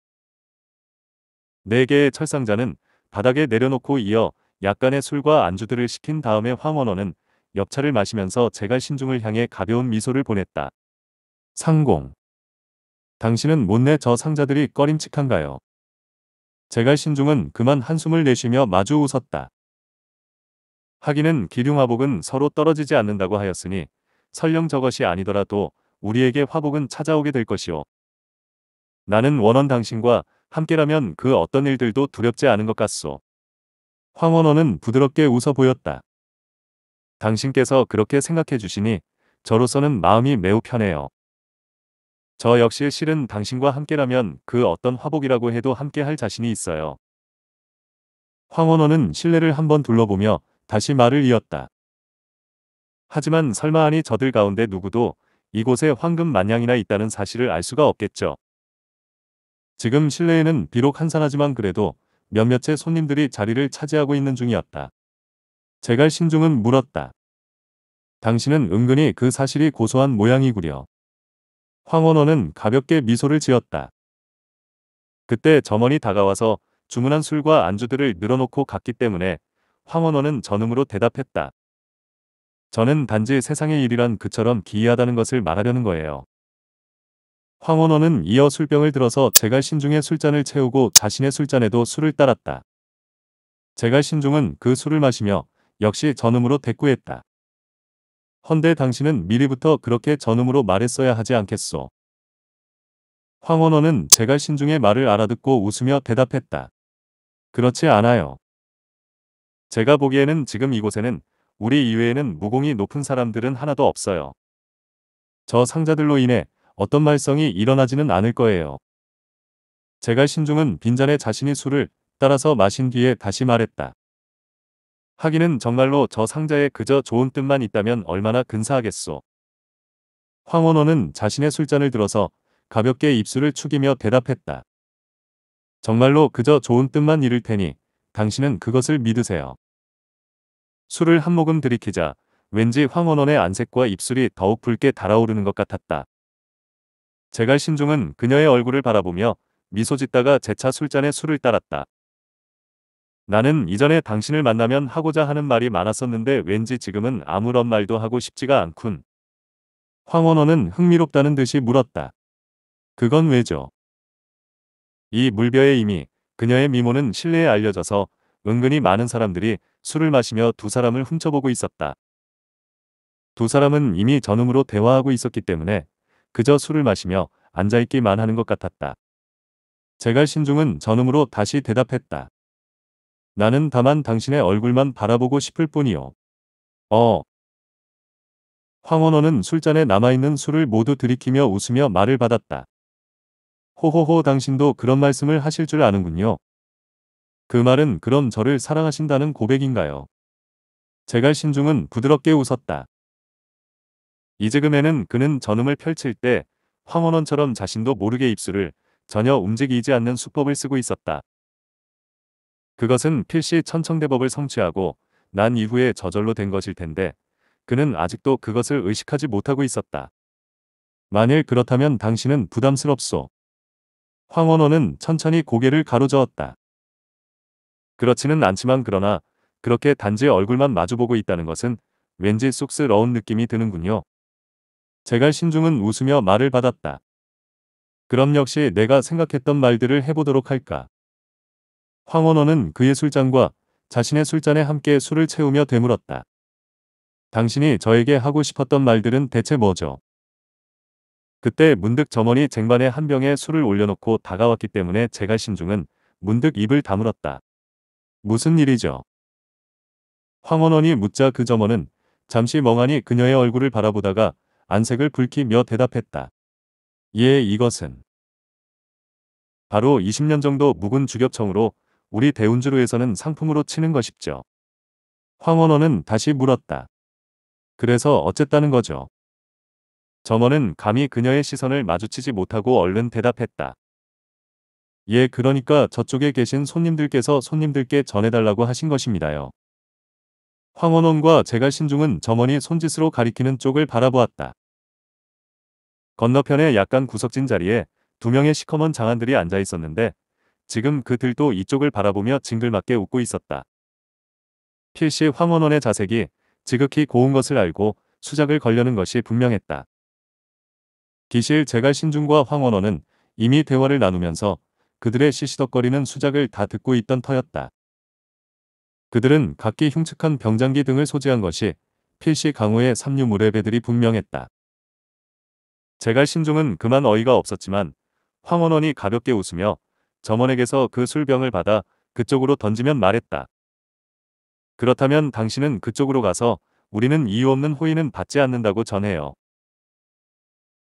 네 개의 철상자는 바닥에 내려놓고 이어 약간의 술과 안주들을 시킨 다음에 황원원은 옆차를 마시면서 제갈 신중을 향해 가벼운 미소를 보냈다. 상공. 당신은 못내 저 상자들이 꺼림칙한가요? 제갈 신중은 그만 한숨을 내쉬며 마주 웃었다. 하기는 기륭화복은 서로 떨어지지 않는다고 하였으니 설령 저것이 아니더라도 우리에게 화복은 찾아오게 될 것이오. 나는 원원 당신과 함께라면 그 어떤 일들도 두렵지 않은 것 같소. 황원원은 부드럽게 웃어 보였다. 당신께서 그렇게 생각해 주시니 저로서는 마음이 매우 편해요. 저 역시 실은 당신과 함께라면 그 어떤 화복이라고 해도 함께할 자신이 있어요. 황원원은 실내를 한번 둘러보며 다시 말을 이었다. 하지만 설마아니 저들 가운데 누구도 이곳에 황금 만냥이나 있다는 사실을 알 수가 없겠죠. 지금 실내에는 비록 한산하지만 그래도 몇몇의 손님들이 자리를 차지하고 있는 중이었다. 제갈 신중은 물었다. 당신은 은근히 그 사실이 고소한 모양이구려. 황원원은 가볍게 미소를 지었다. 그때 점원이 다가와서 주문한 술과 안주들을 늘어놓고 갔기 때문에 황원원은 전음으로 대답했다. 저는 단지 세상의 일이란 그처럼 기이하다는 것을 말하려는 거예요. 황원원은 이어 술병을 들어서 제갈 신중에 술잔을 채우고 자신의 술잔에도 술을 따랐다. 제갈 신중은 그 술을 마시며 역시 전음으로 대꾸했다. 헌데 당신은 미리부터 그렇게 전음으로 말했어야 하지 않겠소. 황원원은 제갈 신중의 말을 알아듣고 웃으며 대답했다. 그렇지 않아요. 제가 보기에는 지금 이곳에는 우리 이외에는 무공이 높은 사람들은 하나도 없어요. 저 상자들로 인해 어떤 말썽이 일어나지는 않을 거예요. 제갈 신중은 빈잔에 자신이 술을 따라서 마신 뒤에 다시 말했다. 하기는 정말로 저 상자에 그저 좋은 뜻만 있다면 얼마나 근사하겠소. 황원호는 자신의 술잔을 들어서 가볍게 입술을 축이며 대답했다. 정말로 그저 좋은 뜻만 이를 테니 당신은 그것을 믿으세요. 술을 한 모금 들이키자 왠지 황원원의 안색과 입술이 더욱 붉게 달아오르는 것 같았다. 제갈 신중은 그녀의 얼굴을 바라보며 미소 짓다가 재차 술잔에 술을 따랐다. 나는 이전에 당신을 만나면 하고자 하는 말이 많았었는데 왠지 지금은 아무런 말도 하고 싶지가 않군. 황원원은 흥미롭다는 듯이 물었다. 그건 왜죠? 이 물벼에 이미 그녀의 미모는 실내에 알려져서 은근히 많은 사람들이 술을 마시며 두 사람을 훔쳐보고 있었다. 두 사람은 이미 전음으로 대화하고 있었기 때문에 그저 술을 마시며 앉아있기만 하는 것 같았다. 제갈 신중은 전음으로 다시 대답했다. 나는 다만 당신의 얼굴만 바라보고 싶을 뿐이요. 어. 황원호는 술잔에 남아있는 술을 모두 들이키며 웃으며 말을 받았다. 호호호 당신도 그런 말씀을 하실 줄 아는군요. 그 말은 그럼 저를 사랑하신다는 고백인가요? 제갈 신중은 부드럽게 웃었다. 이즈금에는 그는 전음을 펼칠 때 황원원처럼 자신도 모르게 입술을 전혀 움직이지 않는 수법을 쓰고 있었다. 그것은 필시 천청대법을 성취하고 난 이후에 저절로 된 것일 텐데 그는 아직도 그것을 의식하지 못하고 있었다. 만일 그렇다면 당신은 부담스럽소. 황원호는 천천히 고개를 가로저었다. 그렇지는 않지만 그러나 그렇게 단지 얼굴만 마주보고 있다는 것은 왠지 쑥스러운 느낌이 드는군요. 제갈 신중은 웃으며 말을 받았다. 그럼 역시 내가 생각했던 말들을 해보도록 할까. 황원호는 그의 술잔과 자신의 술잔에 함께 술을 채우며 되물었다. 당신이 저에게 하고 싶었던 말들은 대체 뭐죠? 그때 문득 점원이 쟁반에 한 병에 술을 올려놓고 다가왔기 때문에 제가 신중은 문득 입을 다물었다. 무슨 일이죠? 황원원이 묻자 그 점원은 잠시 멍하니 그녀의 얼굴을 바라보다가 안색을 붉히며 대답했다. 예, 이것은 바로 20년 정도 묵은 주격청으로 우리 대운주로에서는 상품으로 치는 것이죠. 황원원은 다시 물었다. 그래서 어쨌다는 거죠. 점원은 감히 그녀의 시선을 마주치지 못하고 얼른 대답했다. 예, 그러니까 저쪽에 계신 손님들께서 손님들께 전해달라고 하신 것입니다요. 황원원과 제가 신중은 점원이 손짓으로 가리키는 쪽을 바라보았다. 건너편에 약간 구석진 자리에 두 명의 시커먼 장안들이 앉아 있었는데 지금 그들도 이쪽을 바라보며 징글맞게 웃고 있었다. 필시 황원원의 자색이 지극히 고운 것을 알고 수작을 걸려는 것이 분명했다. 기실 제갈 신중과 황원원은 이미 대화를 나누면서 그들의 시시덕거리는 수작을 다 듣고 있던 터였다. 그들은 각기 흉측한 병장기 등을 소지한 것이 필시 강호의 삼류무뢰 배들이 분명했다. 제갈 신중은 그만 어이가 없었지만 황원원이 가볍게 웃으며 점원에게서 그 술병을 받아 그쪽으로 던지면 말했다. 그렇다면 당신은 그쪽으로 가서 우리는 이유 없는 호의는 받지 않는다고 전해요.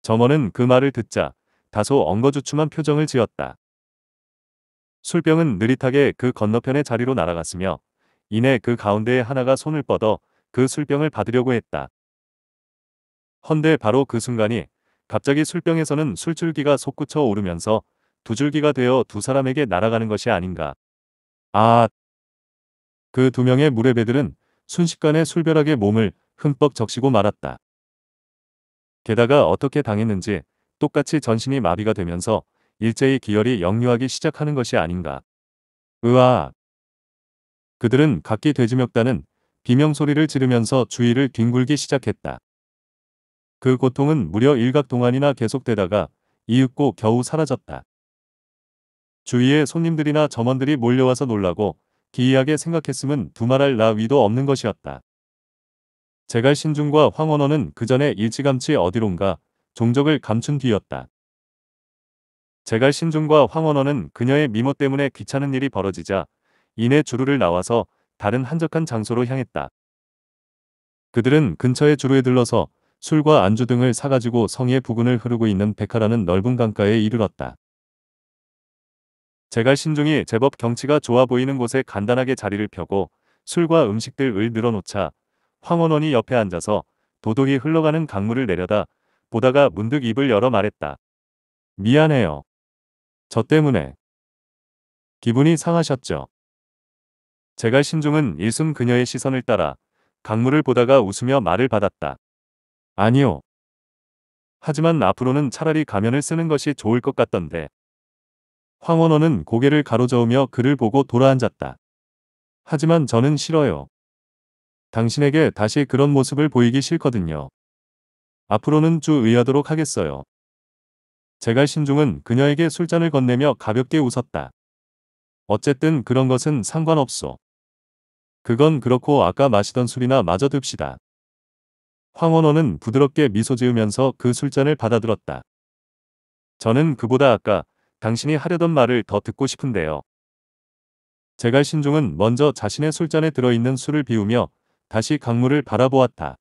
점원은 그 말을 듣자 다소 엉거주춤한 표정을 지었다. 술병은 느릿하게 그 건너편의 자리로 날아갔으며 이내 그 가운데에 하나가 손을 뻗어 그 술병을 받으려고 했다. 헌데 바로 그 순간이 갑자기 술병에서는 술줄기가 솟구쳐 오르면서 두 줄기가 되어 두 사람에게 날아가는 것이 아닌가. 아! 그 두 명의 무뢰배들은 순식간에 술벼락에 몸을 흠뻑 적시고 말았다. 게다가 어떻게 당했는지 똑같이 전신이 마비가 되면서 일제히 기혈이 역류하기 시작하는 것이 아닌가. 으아. 그들은 각기 돼지멱다는 비명 소리를 지르면서 주위를 뒹굴기 시작했다. 그 고통은 무려 일각 동안이나 계속되다가 이윽고 겨우 사라졌다. 주위에 손님들이나 점원들이 몰려와서 놀라고 기이하게 생각했음은 두말할 나위도 없는 것이었다. 제갈 신중과 황원원는그 전에 일찌감치 어디론가 종적을 감춘 뒤였다. 제갈 신중과 황원원는 그녀의 미모 때문에 귀찮은 일이 벌어지자 이내 주루를 나와서 다른 한적한 장소로 향했다. 그들은 근처의 주루에 들러서 술과 안주 등을 사가지고 성의 부근을 흐르고 있는 백화라는 넓은 강가에 이르렀다. 제갈 신중이 제법 경치가 좋아 보이는 곳에 간단하게 자리를 펴고 술과 음식들을 늘어놓자 황원원이 옆에 앉아서 도도히 흘러가는 강물을 내려다 보다가 문득 입을 열어 말했다. 미안해요. 저 때문에. 기분이 상하셨죠. 제가 신중은 일순 그녀의 시선을 따라 강물을 보다가 웃으며 말을 받았다. 아니요. 하지만 앞으로는 차라리 가면을 쓰는 것이 좋을 것 같던데. 황원원은 고개를 가로저으며 그를 보고 돌아앉았다. 하지만 저는 싫어요. 당신에게 다시 그런 모습을 보이기 싫거든요. 앞으로는 쭉의하도록 하겠어요. 제갈 신중은 그녀에게 술잔을 건네며 가볍게 웃었다. 어쨌든 그런 것은 상관없소. 그건 그렇고 아까 마시던 술이나 마저 듭시다. 황원호는 부드럽게 미소 지으면서 그 술잔을 받아들었다. 저는 그보다 아까 당신이 하려던 말을 더 듣고 싶은데요. 제갈 신중은 먼저 자신의 술잔에 들어있는 술을 비우며 다시 강물을 바라보았다.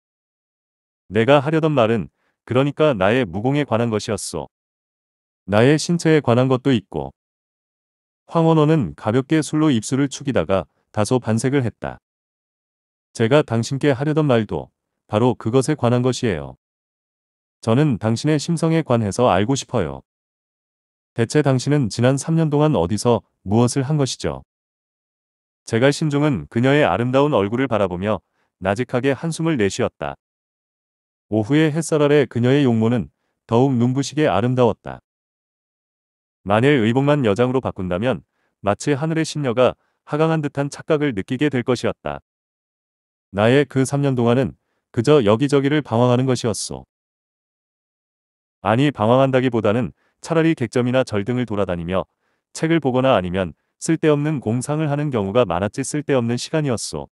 내가 하려던 말은 그러니까 나의 무공에 관한 것이었소. 나의 신체에 관한 것도 있고. 황원호는 가볍게 술로 입술을 축이다가 다소 반색을 했다. 제가 당신께 하려던 말도 바로 그것에 관한 것이에요. 저는 당신의 심성에 관해서 알고 싶어요. 대체 당신은 지난 3년 동안 어디서 무엇을 한 것이죠? 제가 신종은 그녀의 아름다운 얼굴을 바라보며 나직하게 한숨을 내쉬었다. 오후의 햇살 아래 그녀의 용모는 더욱 눈부시게 아름다웠다. 만일 의복만 여장으로 바꾼다면 마치 하늘의 신녀가 하강한 듯한 착각을 느끼게 될 것이었다. 나의 그 3년 동안은 그저 여기저기를 방황하는 것이었소. 아니 방황한다기보다는 차라리 객점이나 절등을 돌아다니며 책을 보거나 아니면 쓸데없는 공상을 하는 경우가 많았지 쓸데없는 시간이었소.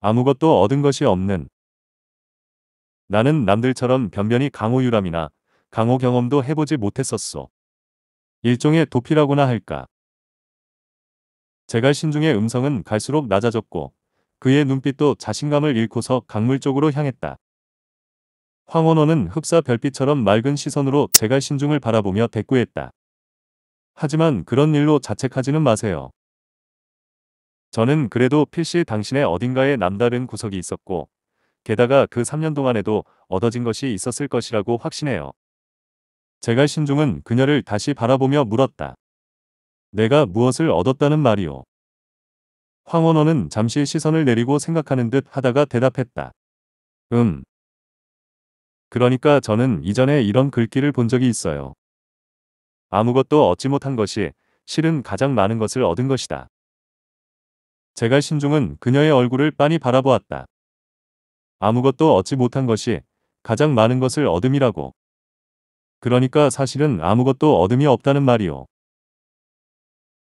아무것도 얻은 것이 없는 나는 남들처럼 변변히 강호유람이나 강호 경험도 해보지 못했었소. 일종의 도피라고나 할까. 제갈 신중의 음성은 갈수록 낮아졌고 그의 눈빛도 자신감을 잃고서 강물 쪽으로 향했다. 황원호는 흡사 별빛처럼 맑은 시선으로 제갈 신중을 바라보며 대꾸했다. 하지만 그런 일로 자책하지는 마세요. 저는 그래도 필시 당신의 어딘가에 남다른 구석이 있었고 게다가 그 3년 동안에도 얻어진 것이 있었을 것이라고 확신해요. 제갈 신중은 그녀를 다시 바라보며 물었다. 내가 무엇을 얻었다는 말이오. 황원호는 잠시 시선을 내리고 생각하는 듯 하다가 대답했다. 음. 그러니까 저는 이전에 이런 글귀를 본 적이 있어요. 아무것도 얻지 못한 것이 실은 가장 많은 것을 얻은 것이다. 제갈 신중은 그녀의 얼굴을 빤히 바라보았다. 아무것도 얻지 못한 것이 가장 많은 것을 얻음이라고. 그러니까 사실은 아무것도 얻음이 없다는 말이오.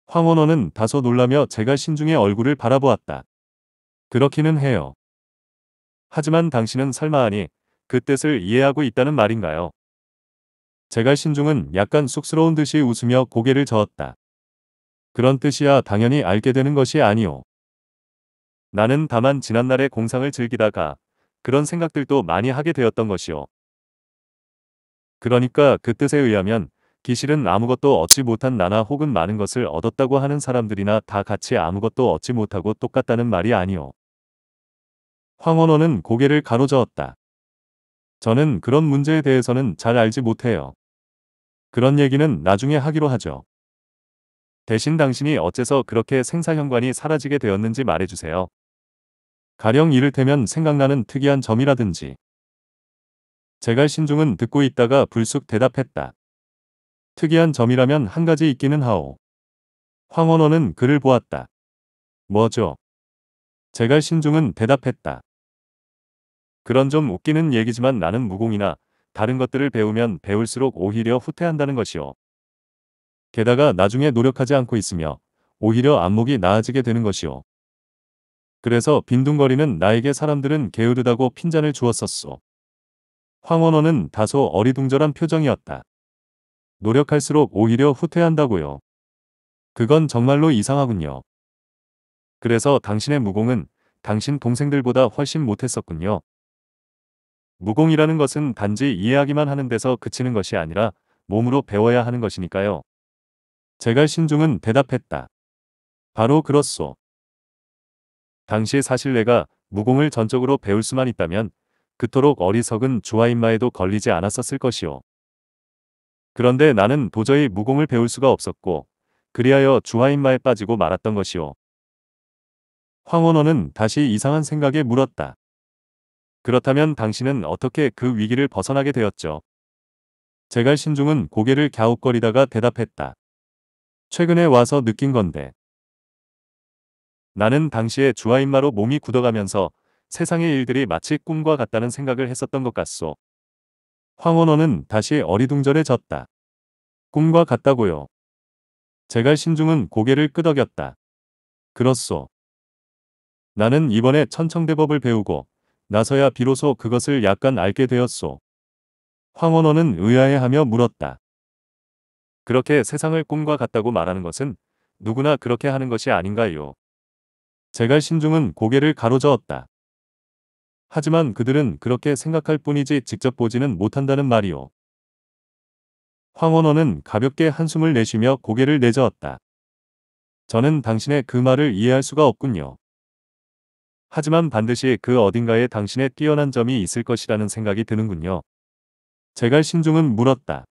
황원원은 다소 놀라며 제갈 신중의 얼굴을 바라보았다. 그렇기는 해요. 하지만 당신은 설마하니 그 뜻을 이해하고 있다는 말인가요? 제갈 신중은 약간 쑥스러운 듯이 웃으며 고개를 저었다. 그런 뜻이야 당연히 알게 되는 것이 아니오. 나는 다만 지난날의 공상을 즐기다가 그런 생각들도 많이 하게 되었던 것이요. 그러니까 그 뜻에 의하면 기실은 아무것도 얻지 못한 나나 혹은 많은 것을 얻었다고 하는 사람들이나 다 같이 아무것도 얻지 못하고 똑같다는 말이 아니오. 황원원은 고개를 가로저었다. 저는 그런 문제에 대해서는 잘 알지 못해요. 그런 얘기는 나중에 하기로 하죠. 대신 당신이 어째서 그렇게 생사현관이 사라지게 되었는지 말해주세요. 가령 이를테면 생각나는 특이한 점이라든지. 제갈신중은 듣고 있다가 불쑥 대답했다. 특이한 점이라면 한 가지 있기는 하오. 황원원은 그를 보았다. 뭐죠? 제갈신중은 대답했다. 그런 좀 웃기는 얘기지만 나는 무공이나 다른 것들을 배우면 배울수록 오히려 후퇴한다는 것이오 게다가 나중에 노력하지 않고 있으며 오히려 안목이 나아지게 되는 것이오 그래서 빈둥거리는 나에게 사람들은 게으르다고 핀잔을 주었었소. 황원호는 다소 어리둥절한 표정이었다. 노력할수록 오히려 후퇴한다고요. 그건 정말로 이상하군요. 그래서 당신의 무공은 당신 동생들보다 훨씬 못했었군요. 무공이라는 것은 단지 이해하기만 하는 데서 그치는 것이 아니라 몸으로 배워야 하는 것이니까요. 제갈 신중은 대답했다. 바로 그렇소. 당시 사실 내가 무공을 전적으로 배울 수만 있다면 그토록 어리석은 주아인마에도 걸리지 않았었을 것이오. 그런데 나는 도저히 무공을 배울 수가 없었고 그리하여 주하인마에 빠지고 말았던 것이오. 황원호는 다시 이상한 생각에 물었다. 그렇다면 당신은 어떻게 그 위기를 벗어나게 되었죠? 제갈 신중은 고개를 갸웃거리다가 대답했다. 최근에 와서 느낀 건데 나는 당시에 주아인마로 몸이 굳어가면서 세상의 일들이 마치 꿈과 같다는 생각을 했었던 것 같소. 황원호는 다시 어리둥절해졌다. 꿈과 같다고요. 제갈 신중은 고개를 끄덕였다. 그렇소. 나는 이번에 천청대법을 배우고 나서야 비로소 그것을 약간 알게 되었소. 황원호는 의아해하며 물었다. 그렇게 세상을 꿈과 같다고 말하는 것은 누구나 그렇게 하는 것이 아닌가요? 제갈 신중은 고개를 가로저었다. 하지만 그들은 그렇게 생각할 뿐이지 직접 보지는 못한다는 말이오. 황원원은 가볍게 한숨을 내쉬며 고개를 내저었다. 저는 당신의 그 말을 이해할 수가 없군요. 하지만 반드시 그 어딘가에 당신의 뛰어난 점이 있을 것이라는 생각이 드는군요. 제갈 신중은 물었다.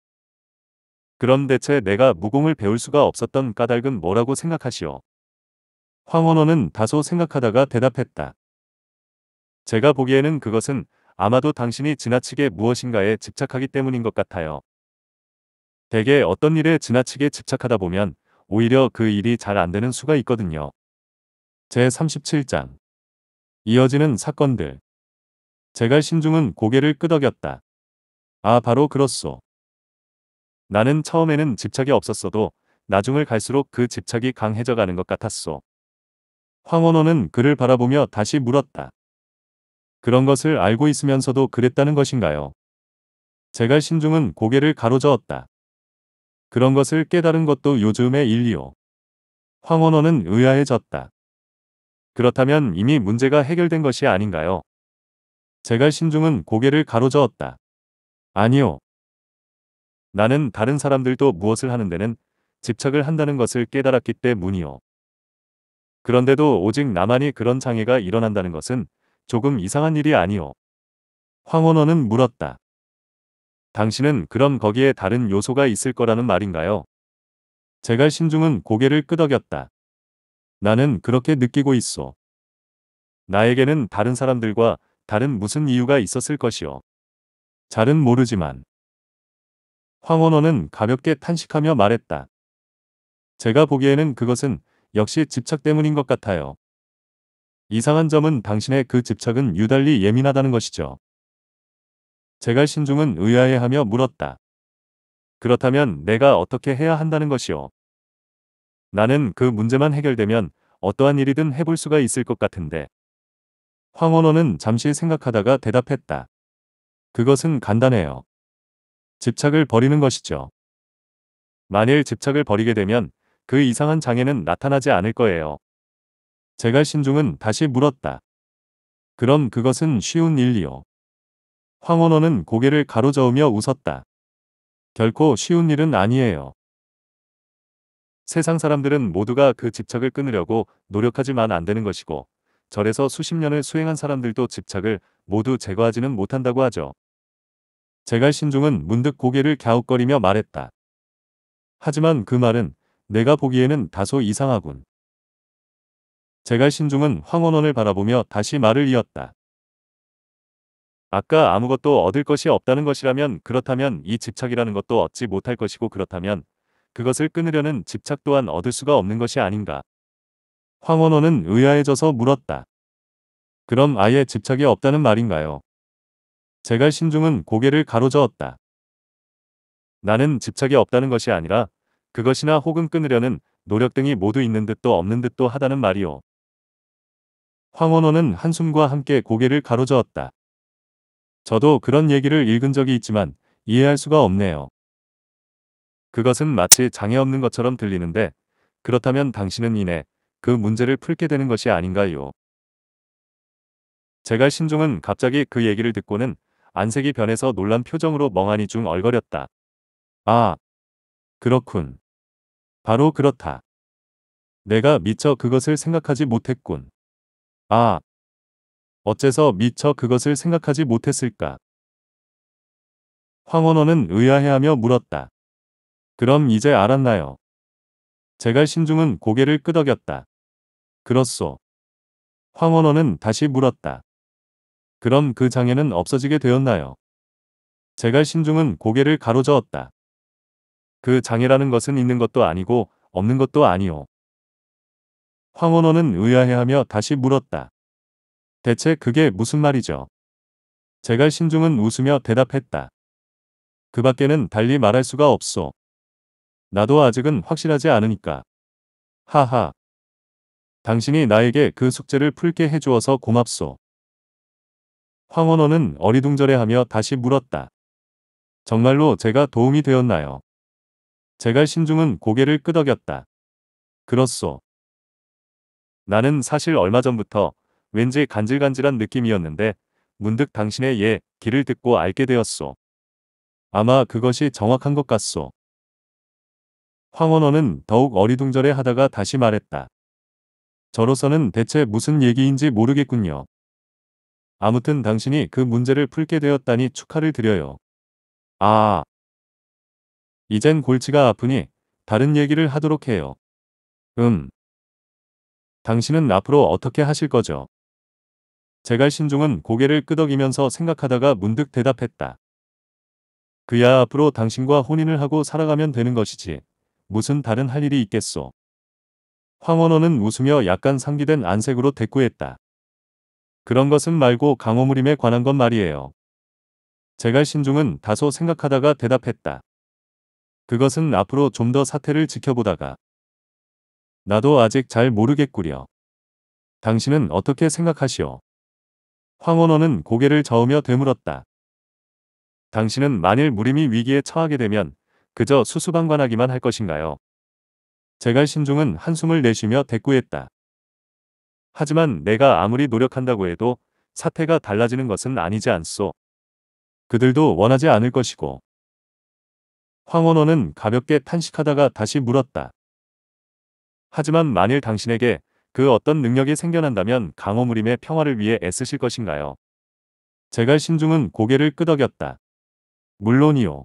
그럼 대체 내가 무공을 배울 수가 없었던 까닭은 뭐라고 생각하시오? 황원호는 다소 생각하다가 대답했다. 제가 보기에는 그것은 아마도 당신이 지나치게 무엇인가에 집착하기 때문인 것 같아요. 대개 어떤 일에 지나치게 집착하다 보면 오히려 그 일이 잘 안 되는 수가 있거든요. 제37장 이어지는 사건들 제갈 신중은 고개를 끄덕였다. 아 바로 그렇소. 나는 처음에는 집착이 없었어도 나중을 갈수록 그 집착이 강해져가는 것 같았소. 황원호는 그를 바라보며 다시 물었다. 그런 것을 알고 있으면서도 그랬다는 것인가요? 제갈 신중은 고개를 가로저었다. 그런 것을 깨달은 것도 요즘의 일이요. 황원호는 의아해졌다. 그렇다면 이미 문제가 해결된 것이 아닌가요? 제갈 신중은 고개를 가로저었다. 아니요. 나는 다른 사람들도 무엇을 하는 데는 집착을 한다는 것을 깨달았기 때문이요. 그런데도 오직 나만이 그런 장애가 일어난다는 것은 조금 이상한 일이 아니오. 황원원은 물었다. 당신은 그럼 거기에 다른 요소가 있을 거라는 말인가요? 제갈 신중은 고개를 끄덕였다. 나는 그렇게 느끼고 있어. 나에게는 다른 사람들과 다른 무슨 이유가 있었을 것이오. 잘은 모르지만. 황원원은 가볍게 탄식하며 말했다. 제가 보기에는 그것은 역시 집착 때문인 것 같아요. 이상한 점은 당신의 그 집착은 유달리 예민하다는 것이죠. 제갈 신중은 의아해하며 물었다. 그렇다면 내가 어떻게 해야 한다는 것이오. 나는 그 문제만 해결되면 어떠한 일이든 해볼 수가 있을 것 같은데. 황원호는 잠시 생각하다가 대답했다. 그것은 간단해요. 집착을 버리는 것이죠. 만일 집착을 버리게 되면 그 이상한 장애는 나타나지 않을 거예요. 제갈신중은 다시 물었다. 그럼 그것은 쉬운 일이요. 황원호는 고개를 가로저으며 웃었다. 결코 쉬운 일은 아니에요. 세상 사람들은 모두가 그 집착을 끊으려고 노력하지만 안 되는 것이고 절에서 수십 년을 수행한 사람들도 집착을 모두 제거하지는 못한다고 하죠. 제갈신중은 문득 고개를 갸웃거리며 말했다. 하지만 그 말은 내가 보기에는 다소 이상하군. 제갈 신중은 황원원을 바라보며 다시 말을 이었다. 아까 아무것도 얻을 것이 없다는 것이라면 그렇다면 이 집착이라는 것도 얻지 못할 것이고 그렇다면 그것을 끊으려는 집착 또한 얻을 수가 없는 것이 아닌가. 황원원은 의아해져서 물었다. 그럼 아예 집착이 없다는 말인가요? 제갈 신중은 고개를 가로저었다. 나는 집착이 없다는 것이 아니라 그것이나 혹은 끊으려는 노력 등이 모두 있는 듯도 없는 듯도 하다는 말이오. 황원호는 한숨과 함께 고개를 가로저었다. 저도 그런 얘기를 읽은 적이 있지만 이해할 수가 없네요. 그것은 마치 장애 없는 것처럼 들리는데 그렇다면 당신은 이내 그 문제를 풀게 되는 것이 아닌가요? 제갈 신종은 갑자기 그 얘기를 듣고는 안색이 변해서 놀란 표정으로 멍하니 중 얼거렸다. 아, 그렇군. 바로 그렇다. 내가 미처 그것을 생각하지 못했군. 아, 어째서 미처 그것을 생각하지 못했을까? 황원원은 의아해하며 물었다. 그럼 이제 알았나요? 제갈 신중은 고개를 끄덕였다. 그렇소. 황원원은 다시 물었다. 그럼 그 장애는 없어지게 되었나요? 제갈 신중은 고개를 가로저었다. 그 장애라는 것은 있는 것도 아니고 없는 것도 아니오. 황원호는 의아해하며 다시 물었다. 대체 그게 무슨 말이죠? 제갈 신중은 웃으며 대답했다. 그 밖에는 달리 말할 수가 없소. 나도 아직은 확실하지 않으니까. 하하. 당신이 나에게 그 숙제를 풀게 해주어서 고맙소. 황원호는 어리둥절해하며 다시 물었다. 정말로 제가 도움이 되었나요? 제갈 신중은 고개를 끄덕였다. 그렇소. 나는 사실 얼마 전부터 왠지 간질간질한 느낌이었는데 문득 당신의 예, 길을 듣고 알게 되었소. 아마 그것이 정확한 것 같소. 황원원은 더욱 어리둥절해 하다가 다시 말했다. 저로서는 대체 무슨 얘기인지 모르겠군요. 아무튼 당신이 그 문제를 풀게 되었다니 축하를 드려요. 아, 이젠 골치가 아프니 다른 얘기를 하도록 해요. 음. 당신은 앞으로 어떻게 하실 거죠? 제갈 신종은 고개를 끄덕이면서 생각하다가 문득 대답했다. 그야 앞으로 당신과 혼인을 하고 살아가면 되는 것이지 무슨 다른 할 일이 있겠소. 황원호는 웃으며 약간 상기된 안색으로 대꾸했다. 그런 것은 말고 강호무림에 관한 건 말이에요. 제갈 신중은 다소 생각하다가 대답했다. 그것은 앞으로 좀 더 사태를 지켜보다가 나도 아직 잘 모르겠구려. 당신은 어떻게 생각하시오? 황원원은 고개를 저으며 되물었다. 당신은 만일 무림이 위기에 처하게 되면 그저 수수방관하기만 할 것인가요? 제갈 신중은 한숨을 내쉬며 대꾸했다. 하지만 내가 아무리 노력한다고 해도 사태가 달라지는 것은 아니지 않소. 그들도 원하지 않을 것이고 황원호는 가볍게 탄식하다가 다시 물었다. 하지만 만일 당신에게 그 어떤 능력이 생겨난다면 강호무림의 평화를 위해 애쓰실 것인가요? 제갈 신중은 고개를 끄덕였다. 물론이요.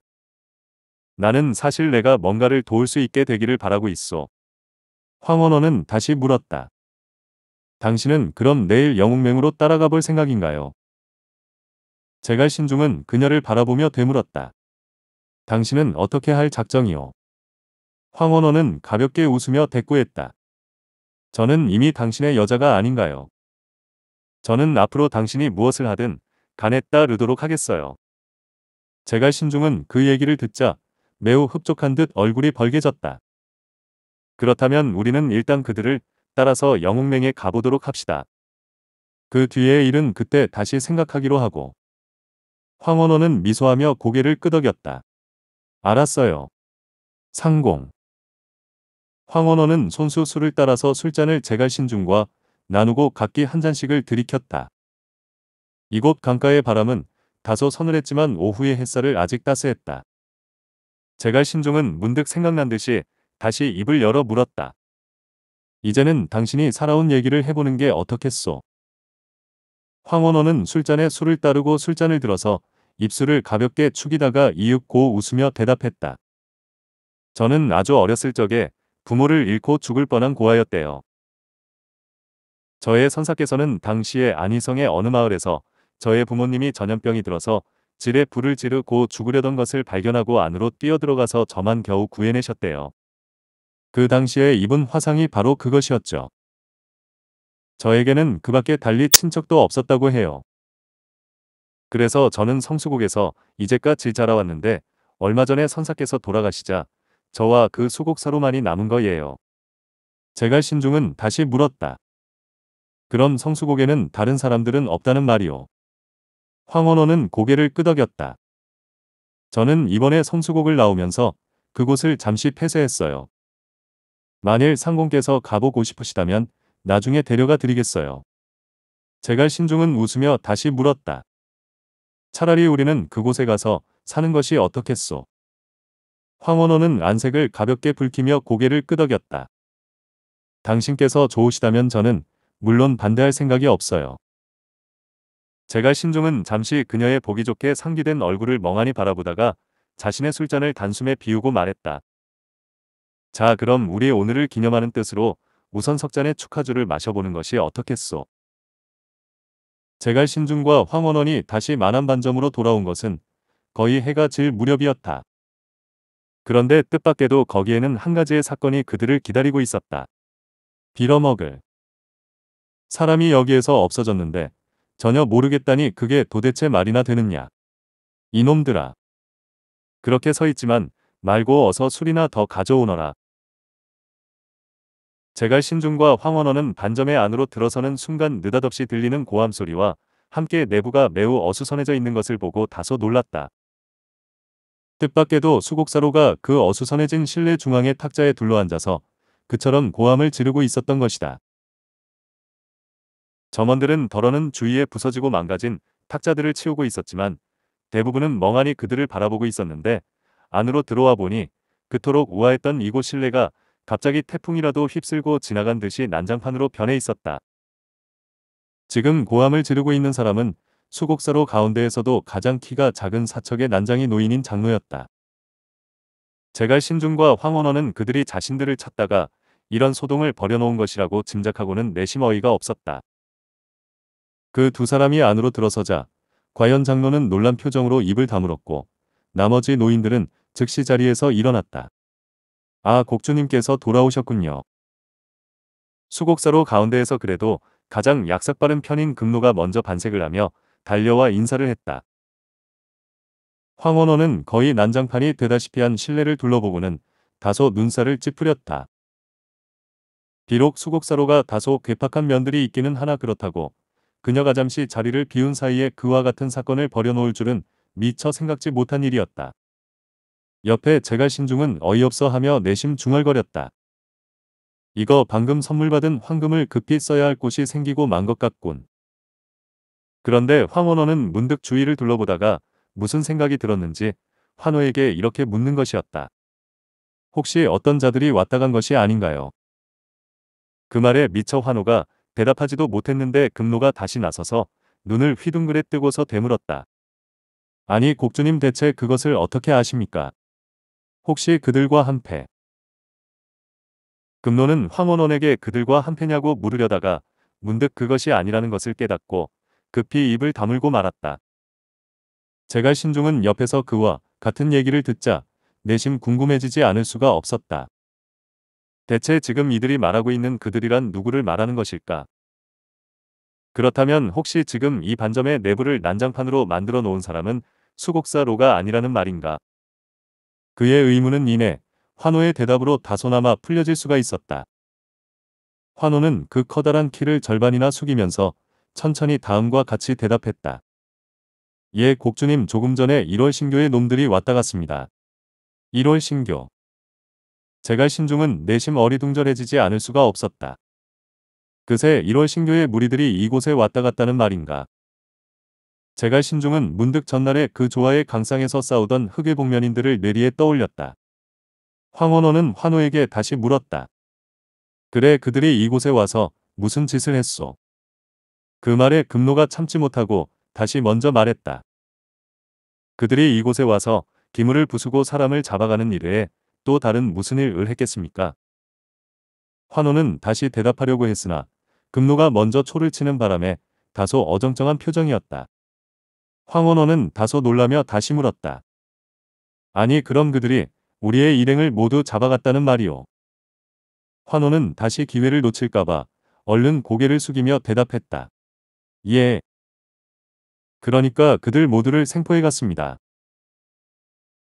나는 사실 내가 뭔가를 도울 수 있게 되기를 바라고 있어. 황원호는 다시 물었다. 당신은 그럼 내일 영웅맹으로 따라가 볼 생각인가요? 제갈 신중은 그녀를 바라보며 되물었다. 당신은 어떻게 할 작정이오? 황원호는 가볍게 웃으며 대꾸했다. 저는 이미 당신의 여자가 아닌가요? 저는 앞으로 당신이 무엇을 하든 간에 따르도록 하겠어요. 제갈 신중은 그 얘기를 듣자 매우 흡족한 듯 얼굴이 벌개졌다. 그렇다면 우리는 일단 그들을 따라서 영웅맹에 가보도록 합시다. 그 뒤의 일은 그때 다시 생각하기로 하고. 황원호는 미소하며 고개를 끄덕였다. 알았어요. 상공. 황원호는 손수 술을 따라서 술잔을 제갈 신중과 나누고 각기 한 잔씩을 들이켰다. 이곳 강가의 바람은 다소 서늘했지만 오후의 햇살을 아직 따스했다. 제갈 신중은 문득 생각난 듯이 다시 입을 열어 물었다. 이제는 당신이 살아온 얘기를 해보는 게 어떻겠소? 황원호는 술잔에 술을 따르고 술잔을 들어서 입술을 가볍게 축이다가 이윽고 웃으며 대답했다. 저는 아주 어렸을 적에 부모를 잃고 죽을 뻔한 고아였대요. 저의 선사께서는 당시에 안희성의 어느 마을에서 저의 부모님이 전염병이 들어서 질에 불을 지르고 죽으려던 것을 발견하고 안으로 뛰어들어가서 저만 겨우 구해내셨대요. 그 당시에 입은 화상이 바로 그것이었죠. 저에게는 그 밖에 달리 친척도 없었다고 해요. 그래서 저는 성수국에서 이제까지 자라왔는데 얼마 전에 선사께서 돌아가시자 저와 그 수국사로만이 남은 거예요. 제갈 신중은 다시 물었다. 그럼 성수국에는 다른 사람들은 없다는 말이오. 황원호는 고개를 끄덕였다. 저는 이번에 성수국을 나오면서 그곳을 잠시 폐쇄했어요. 만일 상공께서 가보고 싶으시다면 나중에 데려가 드리겠어요. 제갈 신중은 웃으며 다시 물었다. 차라리 우리는 그곳에 가서 사는 것이 어떻겠소. 황원호는 안색을 가볍게 불키며 고개를 끄덕였다. 당신께서 좋으시다면 저는 물론 반대할 생각이 없어요. 제가 신중은 잠시 그녀의 보기 좋게 상기된 얼굴을 멍하니 바라보다가 자신의 술잔을 단숨에 비우고 말했다. 자 그럼 우리 오늘을 기념하는 뜻으로 우선 석잔의 축하주를 마셔보는 것이 어떻겠소. 제갈신중과 황원원이 다시 만한반점으로 돌아온 것은 거의 해가 질 무렵이었다. 그런데 뜻밖에도 거기에는 한 가지의 사건이 그들을 기다리고 있었다. 빌어먹을. 사람이 여기에서 없어졌는데 전혀 모르겠다니 그게 도대체 말이나 되느냐. 이놈들아. 그렇게 서 있지만 말고 어서 술이나 더 가져오너라. 제갈 신중과 황원원은 반점의 안으로 들어서는 순간 느닷없이 들리는 고함 소리와 함께 내부가 매우 어수선해져 있는 것을 보고 다소 놀랐다. 뜻밖에도 수곡사로가 그 어수선해진 실내 중앙의 탁자에 둘러앉아서 그처럼 고함을 지르고 있었던 것이다. 점원들은 덜어는 주위에 부서지고 망가진 탁자들을 치우고 있었지만 대부분은 멍하니 그들을 바라보고 있었는데 안으로 들어와 보니 그토록 우아했던 이곳 실내가 갑자기 태풍이라도 휩쓸고 지나간 듯이 난장판으로 변해 있었다. 지금 고함을 지르고 있는 사람은 수곡사로 가운데에서도 가장 키가 작은 사척의 난장이 노인인 장로였다. 제갈 신중과 황원원은 그들이 자신들을 찾다가 이런 소동을 벌여놓은 것이라고 짐작하고는 내심 어이가 없었다. 그 두 사람이 안으로 들어서자 과연 장로는 놀란 표정으로 입을 다물었고 나머지 노인들은 즉시 자리에서 일어났다. 아 곡주님께서 돌아오셨군요. 수곡사로 가운데에서 그래도 가장 약삭빠른 편인 금로가 먼저 반색을 하며 달려와 인사를 했다. 황원호는 거의 난장판이 되다시피 한 실내를 둘러보고는 다소 눈살을 찌푸렸다. 비록 수곡사로가 다소 괴팍한 면들이 있기는 하나 그렇다고 그녀가 잠시 자리를 비운 사이에 그와 같은 사건을 벌여놓을 줄은 미처 생각지 못한 일이었다. 옆에 제갈 신중은 어이없어 하며 내심 중얼거렸다. 이거 방금 선물 받은 황금을 급히 써야 할 곳이 생기고 만 것 같군. 그런데 황원원은 문득 주위를 둘러보다가 무슨 생각이 들었는지 환호에게 이렇게 묻는 것이었다. 혹시 어떤 자들이 왔다 간 것이 아닌가요? 그 말에 미처 환호가 대답하지도 못했는데 금로가 다시 나서서 눈을 휘둥그레 뜨고서 되물었다. 아니 곡주님 대체 그것을 어떻게 아십니까? 혹시 그들과 한패? 금노는 황원원에게 그들과 한패냐고 물으려다가 문득 그것이 아니라는 것을 깨닫고 급히 입을 다물고 말았다. 제갈 신중은 옆에서 그와 같은 얘기를 듣자 내심 궁금해지지 않을 수가 없었다. 대체 지금 이들이 말하고 있는 그들이란 누구를 말하는 것일까? 그렇다면 혹시 지금 이 반점의 내부를 난장판으로 만들어 놓은 사람은 수곡사로가 아니라는 말인가? 그의 의문은 이내 환호의 대답으로 다소나마 풀려질 수가 있었다. 환호는 그 커다란 키를 절반이나 숙이면서 천천히 다음과 같이 대답했다. 예 곡주님 조금 전에 1월 신교의 놈들이 왔다 갔습니다. 1월 신교. 제갈 신중은 내심 어리둥절해지지 않을 수가 없었다. 그새 1월 신교의 무리들이 이곳에 왔다 갔다는 말인가. 제갈 신중은 문득 전날에 그 조화의 강상에서 싸우던 흑의 복면인들을 뇌리에 떠올렸다. 황원호는 환호에게 다시 물었다. 그래 그들이 이곳에 와서 무슨 짓을 했소. 그 말에 금노가 참지 못하고 다시 먼저 말했다. 그들이 이곳에 와서 기물을 부수고 사람을 잡아가는 일에 또 다른 무슨 일을 했겠습니까? 환호는 다시 대답하려고 했으나 금노가 먼저 초를 치는 바람에 다소 어정쩡한 표정이었다. 황원호는 다소 놀라며 다시 물었다. 아니 그럼 그들이 우리의 일행을 모두 잡아갔다는 말이오. 환호는 다시 기회를 놓칠까봐 얼른 고개를 숙이며 대답했다. 예. 그러니까 그들 모두를 생포해 갔습니다.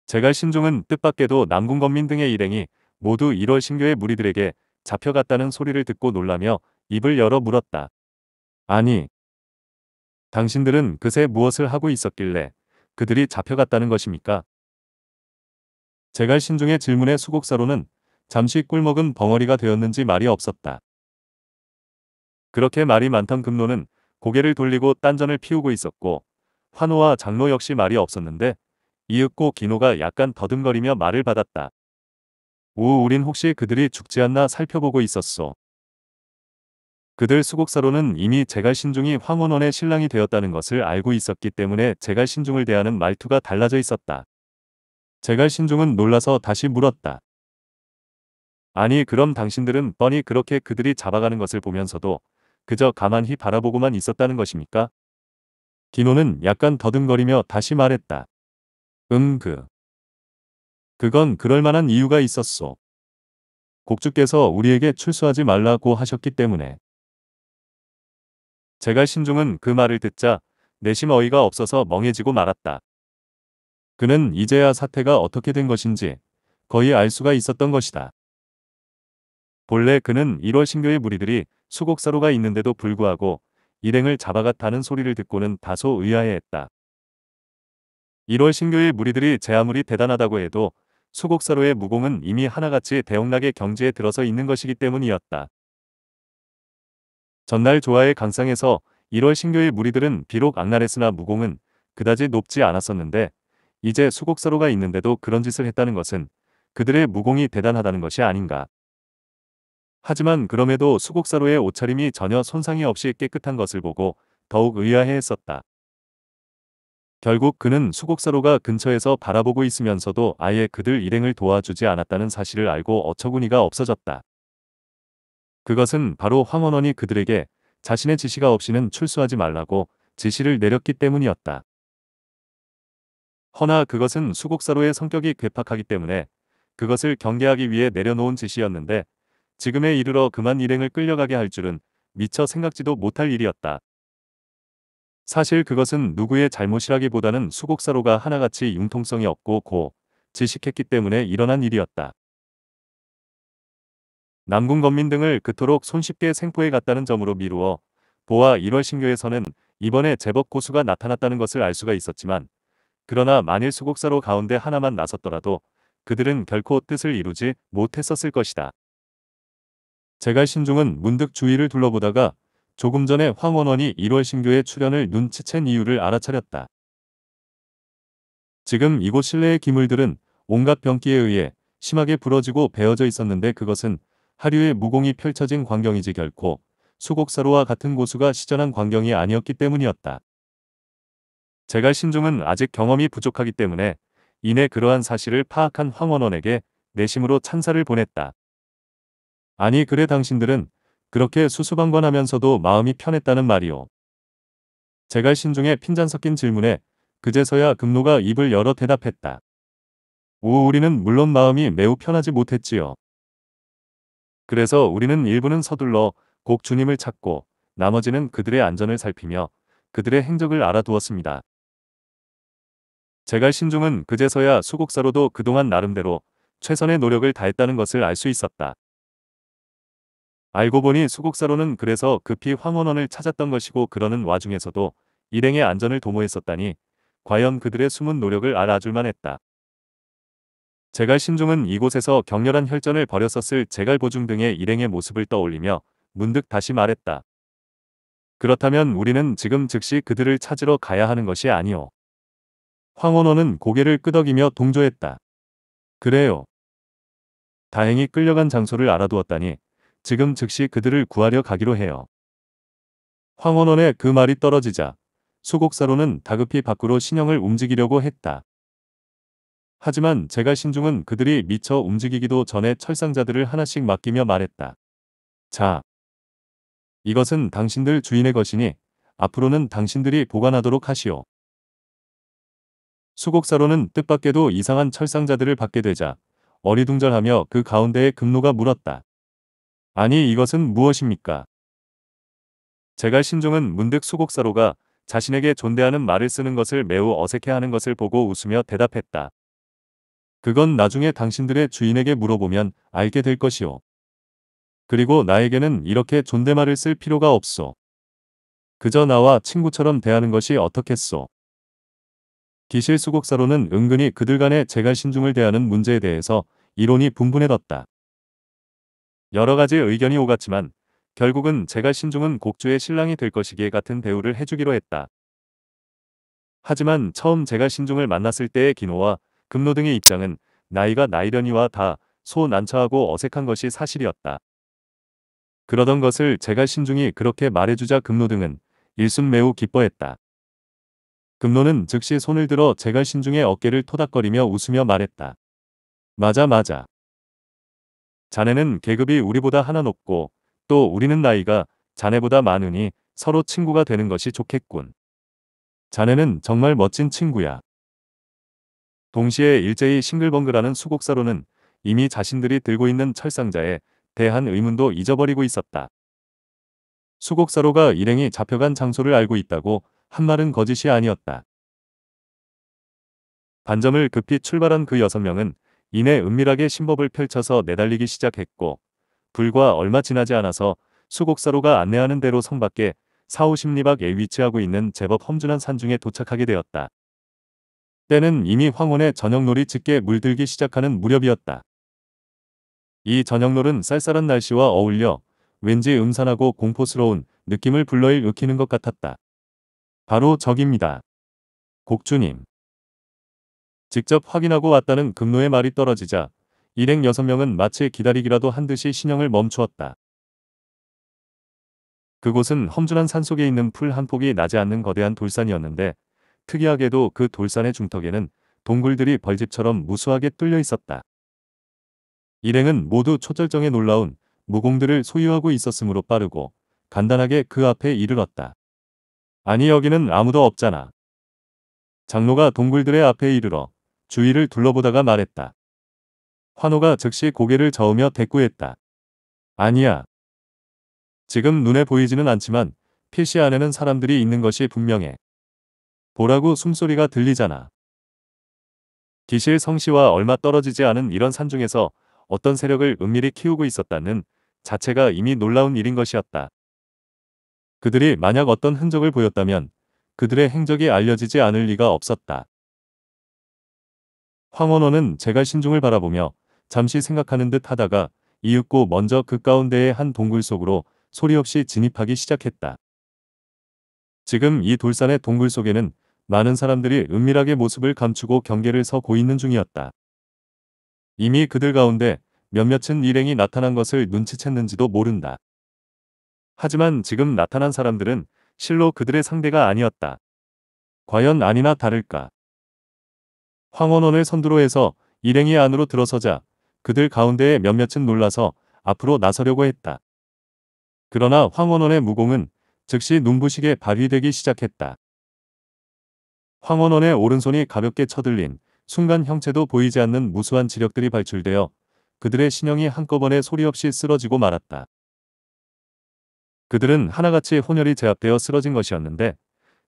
제갈 신종은 뜻밖에도 남궁건민 등의 일행이 모두 1월 신교의 무리들에게 잡혀갔다는 소리를 듣고 놀라며 입을 열어 물었다. 아니, 당신들은 그새 무엇을 하고 있었길래 그들이 잡혀갔다는 것입니까? 제갈 신중의 질문에 수곡사로는 잠시 꿀먹은 벙어리가 되었는지 말이 없었다. 그렇게 말이 많던 금로는 고개를 돌리고 딴전을 피우고 있었고 환호와 장로 역시 말이 없었는데 이윽고 기노가 약간 더듬거리며 말을 받았다. 우 우린 혹시 그들이 죽지 않나 살펴보고 있었소. 그들 수곡사로는 이미 제갈신중이 황원원의 신랑이 되었다는 것을 알고 있었기 때문에 제갈신중을 대하는 말투가 달라져 있었다. 제갈신중은 놀라서 다시 물었다. 아니 그럼 당신들은 뻔히 그렇게 그들이 잡아가는 것을 보면서도 그저 가만히 바라보고만 있었다는 것입니까? 디노는 약간 더듬거리며 다시 말했다. 음 그. 그건 그럴만한 이유가 있었소. 곡주께서 우리에게 출소하지 말라고 하셨기 때문에. 제갈 신중은 그 말을 듣자 내심 어이가 없어서 멍해지고 말았다. 그는 이제야 사태가 어떻게 된 것인지 거의 알 수가 있었던 것이다. 본래 그는 1월 신교의 무리들이 수곡사로가 있는데도 불구하고 일행을 잡아갔다는 소리를 듣고는 다소 의아해했다. 1월 신교의 무리들이 제 아무리 대단하다고 해도 수곡사로의 무공은 이미 하나같이 대형락의 경지에 들어서 있는 것이기 때문이었다. 전날 조화의 강상에서 1월 신교의 무리들은 비록 악랄했으나 무공은 그다지 높지 않았었는데 이제 수곡사로가 있는데도 그런 짓을 했다는 것은 그들의 무공이 대단하다는 것이 아닌가. 하지만 그럼에도 수곡사로의 옷차림이 전혀 손상이 없이 깨끗한 것을 보고 더욱 의아해했었다. 결국 그는 수곡사로가 근처에서 바라보고 있으면서도 아예 그들 일행을 도와주지 않았다는 사실을 알고 어처구니가 없어졌다. 그것은 바로 황원원이 그들에게 자신의 지시가 없이는 출소하지 말라고 지시를 내렸기 때문이었다. 허나 그것은 수국사로의 성격이 괴팍하기 때문에 그것을 경계하기 위해 내려놓은 지시였는데 지금에 이르러 그만 일행을 끌려가게 할 줄은 미처 생각지도 못할 일이었다. 사실 그것은 누구의 잘못이라기보다는 수곡사로가 하나같이 융통성이 없고 고 지식했기 때문에 일어난 일이었다. 남궁 건민 등을 그토록 손쉽게 생포해 갔다는 점으로 미루어 보아 1월 신교에서는 이번에 제법 고수가 나타났다는 것을 알 수가 있었지만 그러나 만일 수곡사로 가운데 하나만 나섰더라도 그들은 결코 뜻을 이루지 못했었을 것이다. 제갈 신중은 문득 주위를 둘러보다가 조금 전에 황원원이 1월 신교에 출연을 눈치챈 이유를 알아차렸다. 지금 이곳 실내의 기물들은 온갖 변기에 의해 심하게 부러지고 베어져 있었는데 그것은 하류의 무공이 펼쳐진 광경이지 결코 수곡사로와 같은 고수가 시전한 광경이 아니었기 때문이었다. 제갈 신중은 아직 경험이 부족하기 때문에 이내 그러한 사실을 파악한 황원원에게 내심으로 찬사를 보냈다. 아니 그래 당신들은 그렇게 수수방관하면서도 마음이 편했다는 말이오. 제갈 신중의 핀잔 섞인 질문에 그제서야 금노가 입을 열어 대답했다. 오 우리는 물론 마음이 매우 편하지 못했지요. 그래서 우리는 일부는 서둘러 곡 주님을 찾고 나머지는 그들의 안전을 살피며 그들의 행적을 알아두었습니다. 제갈 신중은 그제서야 수국사로도 그동안 나름대로 최선의 노력을 다했다는 것을 알 수 있었다. 알고 보니 수국사로는 그래서 급히 황원원을 찾았던 것이고 그러는 와중에서도 일행의 안전을 도모했었다니 과연 그들의 숨은 노력을 알아줄만 했다. 제갈 신종은 이곳에서 격렬한 혈전을 벌였었을 제갈 보중 등의 일행의 모습을 떠올리며 문득 다시 말했다. 그렇다면 우리는 지금 즉시 그들을 찾으러 가야 하는 것이 아니오. 황원호는 고개를 끄덕이며 동조했다. 그래요. 다행히 끌려간 장소를 알아두었다니 지금 즉시 그들을 구하려 가기로 해요. 황원원의 그 말이 떨어지자 수곡사로는 다급히 밖으로 신형을 움직이려고 했다. 하지만 제가 신중은 그들이 미처 움직이기도 전에 철상자들을 하나씩 맡기며 말했다. 자, 이것은 당신들 주인의 것이니 앞으로는 당신들이 보관하도록 하시오. 수곡사로는 뜻밖에도 이상한 철상자들을 받게 되자 어리둥절하며 그 가운데에 금노가 물었다. 아니 이것은 무엇입니까? 제갈 신종은 문득 수곡사로가 자신에게 존대하는 말을 쓰는 것을 매우 어색해하는 것을 보고 웃으며 대답했다. 그건 나중에 당신들의 주인에게 물어보면 알게 될 것이오. 그리고 나에게는 이렇게 존댓말을 쓸 필요가 없소. 그저 나와 친구처럼 대하는 것이 어떻겠소. 기실수곡사로는 은근히 그들 간의 재갈신중을 대하는 문제에 대해서 이론이 분분해졌다. 여러 가지 의견이 오갔지만 결국은 재갈신중은 곡주의 신랑이 될 것이기에 같은 대우를 해주기로 했다. 하지만 처음 제갈 신중을 만났을 때의 기노와 금노등의 입장은 나이가 나이려니와 다 소난처하고 어색한 것이 사실이었다. 그러던 것을 제가 신중히 그렇게 말해주자 금노등은 일순 매우 기뻐했다. 금노는 즉시 손을 들어 제가 신중의 어깨를 토닥거리며 웃으며 말했다. 맞아 맞아. 자네는 계급이 우리보다 하나 높고 또 우리는 나이가 자네보다 많으니 서로 친구가 되는 것이 좋겠군. 자네는 정말 멋진 친구야. 동시에 일제히 싱글벙글하는 수곡사로는 이미 자신들이 들고 있는 철상자에 대한 의문도 잊어버리고 있었다. 수곡사로가 일행이 잡혀간 장소를 알고 있다고 한 말은 거짓이 아니었다. 반점을 급히 출발한 그 여섯 명은 이내 은밀하게 신법을 펼쳐서 내달리기 시작했고 불과 얼마 지나지 않아서 수곡사로가 안내하는 대로 성 밖에 4, 50리박에 위치하고 있는 제법 험준한 산중에 도착하게 되었다. 때는 이미 황혼의 저녁놀이 짙게 물들기 시작하는 무렵이었다. 이 저녁놀은 쌀쌀한 날씨와 어울려 왠지 음산하고 공포스러운 느낌을 불러일으키는 것 같았다. 바로 적입니다. 곡주님. 직접 확인하고 왔다는 금로의 말이 떨어지자 일행 6명은 마치 기다리기라도 한 듯이 신형을 멈추었다. 그곳은 험준한 산속에 있는 풀 한 폭이 나지 않는 거대한 돌산이었는데 특이하게도 그 돌산의 중턱에는 동굴들이 벌집처럼 무수하게 뚫려 있었다. 일행은 모두 초절정에 놀라운 무공들을 소유하고 있었으므로 빠르고 간단하게 그 앞에 이르렀다. 아니 여기는 아무도 없잖아. 장로가 동굴들의 앞에 이르러 주위를 둘러보다가 말했다. 환호가 즉시 고개를 저으며 대꾸했다. 아니야. 지금 눈에 보이지는 않지만 PC 안에는 사람들이 있는 것이 분명해. 보라고 숨소리가 들리잖아. 기실 성씨와 얼마 떨어지지 않은 이런 산중에서 어떤 세력을 은밀히 키우고 있었다는 자체가 이미 놀라운 일인 것이었다. 그들이 만약 어떤 흔적을 보였다면 그들의 행적이 알려지지 않을 리가 없었다. 황원호는 제가 신중을 바라보며 잠시 생각하는 듯 하다가 이윽고 먼저 그 가운데의 한 동굴 속으로 소리 없이 진입하기 시작했다. 지금 이 돌산의 동굴 속에는 많은 사람들이 은밀하게 모습을 감추고 경계를 서고 있는 중이었다. 이미 그들 가운데 몇몇은 일행이 나타난 것을 눈치챘는지도 모른다. 하지만 지금 나타난 사람들은 실로 그들의 상대가 아니었다. 과연 아니나 다를까. 황원원을 선두로 해서 일행이 안으로 들어서자 그들 가운데에 몇몇은 놀라서 앞으로 나서려고 했다. 그러나 황원원의 무공은 즉시 눈부시게 발휘되기 시작했다. 황원원의 오른손이 가볍게 쳐들린 순간 형체도 보이지 않는 무수한 지력들이 발출되어 그들의 신형이 한꺼번에 소리 없이 쓰러지고 말았다. 그들은 하나같이 혼혈이 제압되어 쓰러진 것이었는데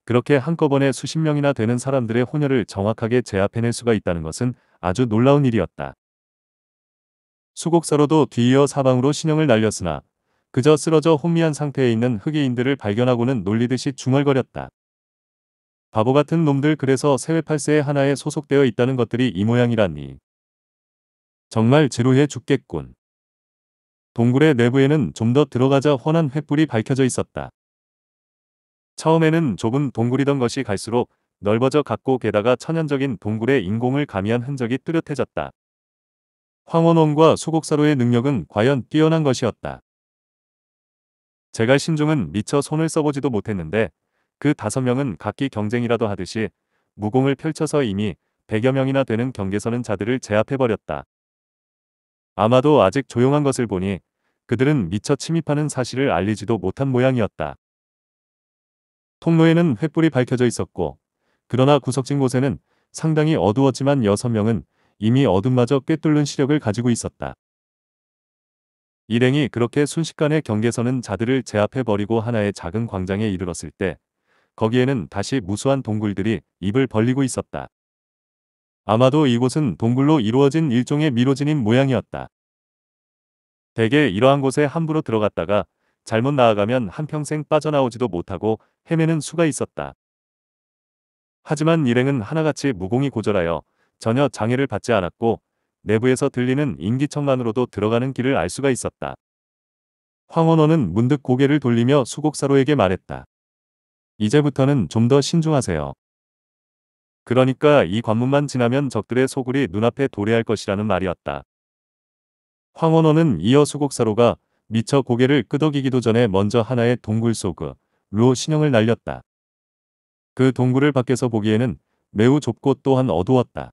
그렇게 한꺼번에 수십 명이나 되는 사람들의 혼혈을 정확하게 제압해낼 수가 있다는 것은 아주 놀라운 일이었다. 수곡사로도 뒤이어 사방으로 신형을 날렸으나 그저 쓰러져 혼미한 상태에 있는 흑인들을 발견하고는 놀리듯이 중얼거렸다. 바보 같은 놈들 그래서 세외팔세에 하나에 소속되어 있다는 것들이 이 모양이라니. 정말 지루해 죽겠군. 동굴의 내부에는 좀 더 들어가자 훤한 횃불이 밝혀져 있었다. 처음에는 좁은 동굴이던 것이 갈수록 넓어져 갔고 게다가 천연적인 동굴의 인공을 가미한 흔적이 뚜렷해졌다. 황원원과 수곡사로의 능력은 과연 뛰어난 것이었다. 제가 신중은 미처 손을 써보지도 못했는데 그 다섯 명은 각기 경쟁이라도 하듯이 무공을 펼쳐서 이미 100여 명이나 되는 경계선은 자들을 제압해버렸다. 아마도 아직 조용한 것을 보니 그들은 미처 침입하는 사실을 알리지도 못한 모양이었다. 통로에는 횃불이 밝혀져 있었고 그러나 구석진 곳에는 상당히 어두웠지만 여섯 명은 이미 어둠마저 꿰뚫는 시력을 가지고 있었다. 일행이 그렇게 순식간에 경계선은 자들을 제압해버리고 하나의 작은 광장에 이르렀을 때 거기에는 다시 무수한 동굴들이 입을 벌리고 있었다. 아마도 이곳은 동굴로 이루어진 일종의 미로진인 모양이었다. 대개 이러한 곳에 함부로 들어갔다가 잘못 나아가면 한평생 빠져나오지도 못하고 헤매는 수가 있었다. 하지만 일행은 하나같이 무공이 고절하여 전혀 장애를 받지 않았고 내부에서 들리는 인기청만으로도 들어가는 길을 알 수가 있었다. 황원호는 문득 고개를 돌리며 수곡사로에게 말했다. 이제부터는 좀 더 신중하세요. 그러니까 이 관문만 지나면 적들의 소굴이 눈앞에 도래할 것이라는 말이었다. 황원호는 이어 수곡사로가 미처 고개를 끄덕이기도 전에 먼저 하나의 동굴 속으로 신형을 날렸다. 그 동굴을 밖에서 보기에는 매우 좁고 또한 어두웠다.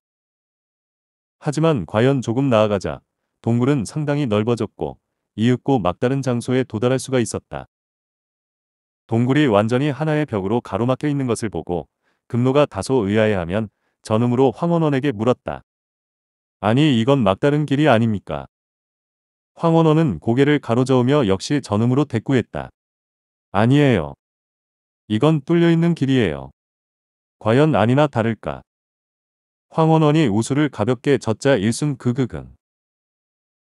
하지만 과연 조금 나아가자 동굴은 상당히 넓어졌고 이윽고 막다른 장소에 도달할 수가 있었다. 동굴이 완전히 하나의 벽으로 가로막혀 있는 것을 보고 금로가 다소 의아해하면 전음으로 황원원에게 물었다. 아니 이건 막다른 길이 아닙니까? 황원원은 고개를 가로저으며 역시 전음으로 대꾸했다. 아니에요. 이건 뚫려있는 길이에요. 과연 아니나 다를까. 황원원이 우수를 가볍게 젖자 일순 그그근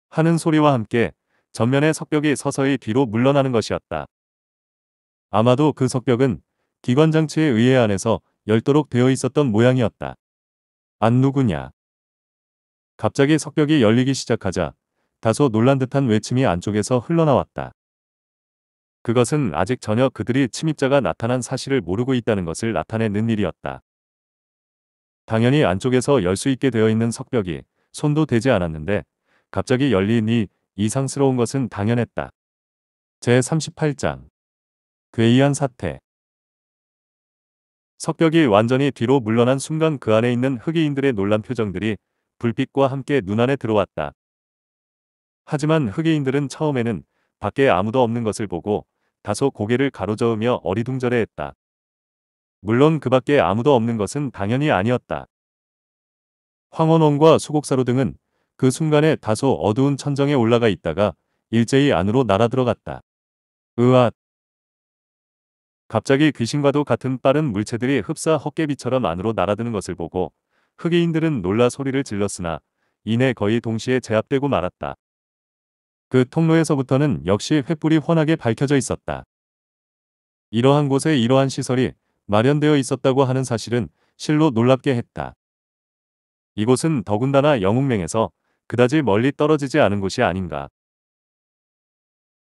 하는 소리와 함께 전면의 석벽이 서서히 뒤로 물러나는 것이었다. 아마도 그 석벽은 기관장치에 의해 안에서 열도록 되어 있었던 모양이었다. 안 누구냐. 갑자기 석벽이 열리기 시작하자 다소 놀란 듯한 외침이 안쪽에서 흘러나왔다. 그것은 아직 전혀 그들이 침입자가 나타난 사실을 모르고 있다는 것을 나타내는 일이었다. 당연히 안쪽에서 열 수 있게 되어 있는 석벽이 손도 대지 않았는데 갑자기 열리니 이상스러운 것은 당연했다. 제38장 괴이한 사태. 석벽이 완전히 뒤로 물러난 순간 그 안에 있는 흑이인들의 놀란 표정들이 불빛과 함께 눈안에 들어왔다. 하지만 흑이인들은 처음에는 밖에 아무도 없는 것을 보고 다소 고개를 가로저으며 어리둥절해했다. 물론 그 밖에 아무도 없는 것은 당연히 아니었다. 황원원과 수곡사로 등은 그 순간에 다소 어두운 천정에 올라가 있다가 일제히 안으로 날아 들어갔다. 으앗! 갑자기 귀신과도 같은 빠른 물체들이 흡사 헛개비처럼 안으로 날아드는 것을 보고 흑인들은 놀라 소리를 질렀으나 이내 거의 동시에 제압되고 말았다. 그 통로에서부터는 역시 횃불이 훤하게 밝혀져 있었다. 이러한 곳에 이러한 시설이 마련되어 있었다고 하는 사실은 실로 놀랍게 했다. 이곳은 더군다나 영웅맹에서 그다지 멀리 떨어지지 않은 곳이 아닌가.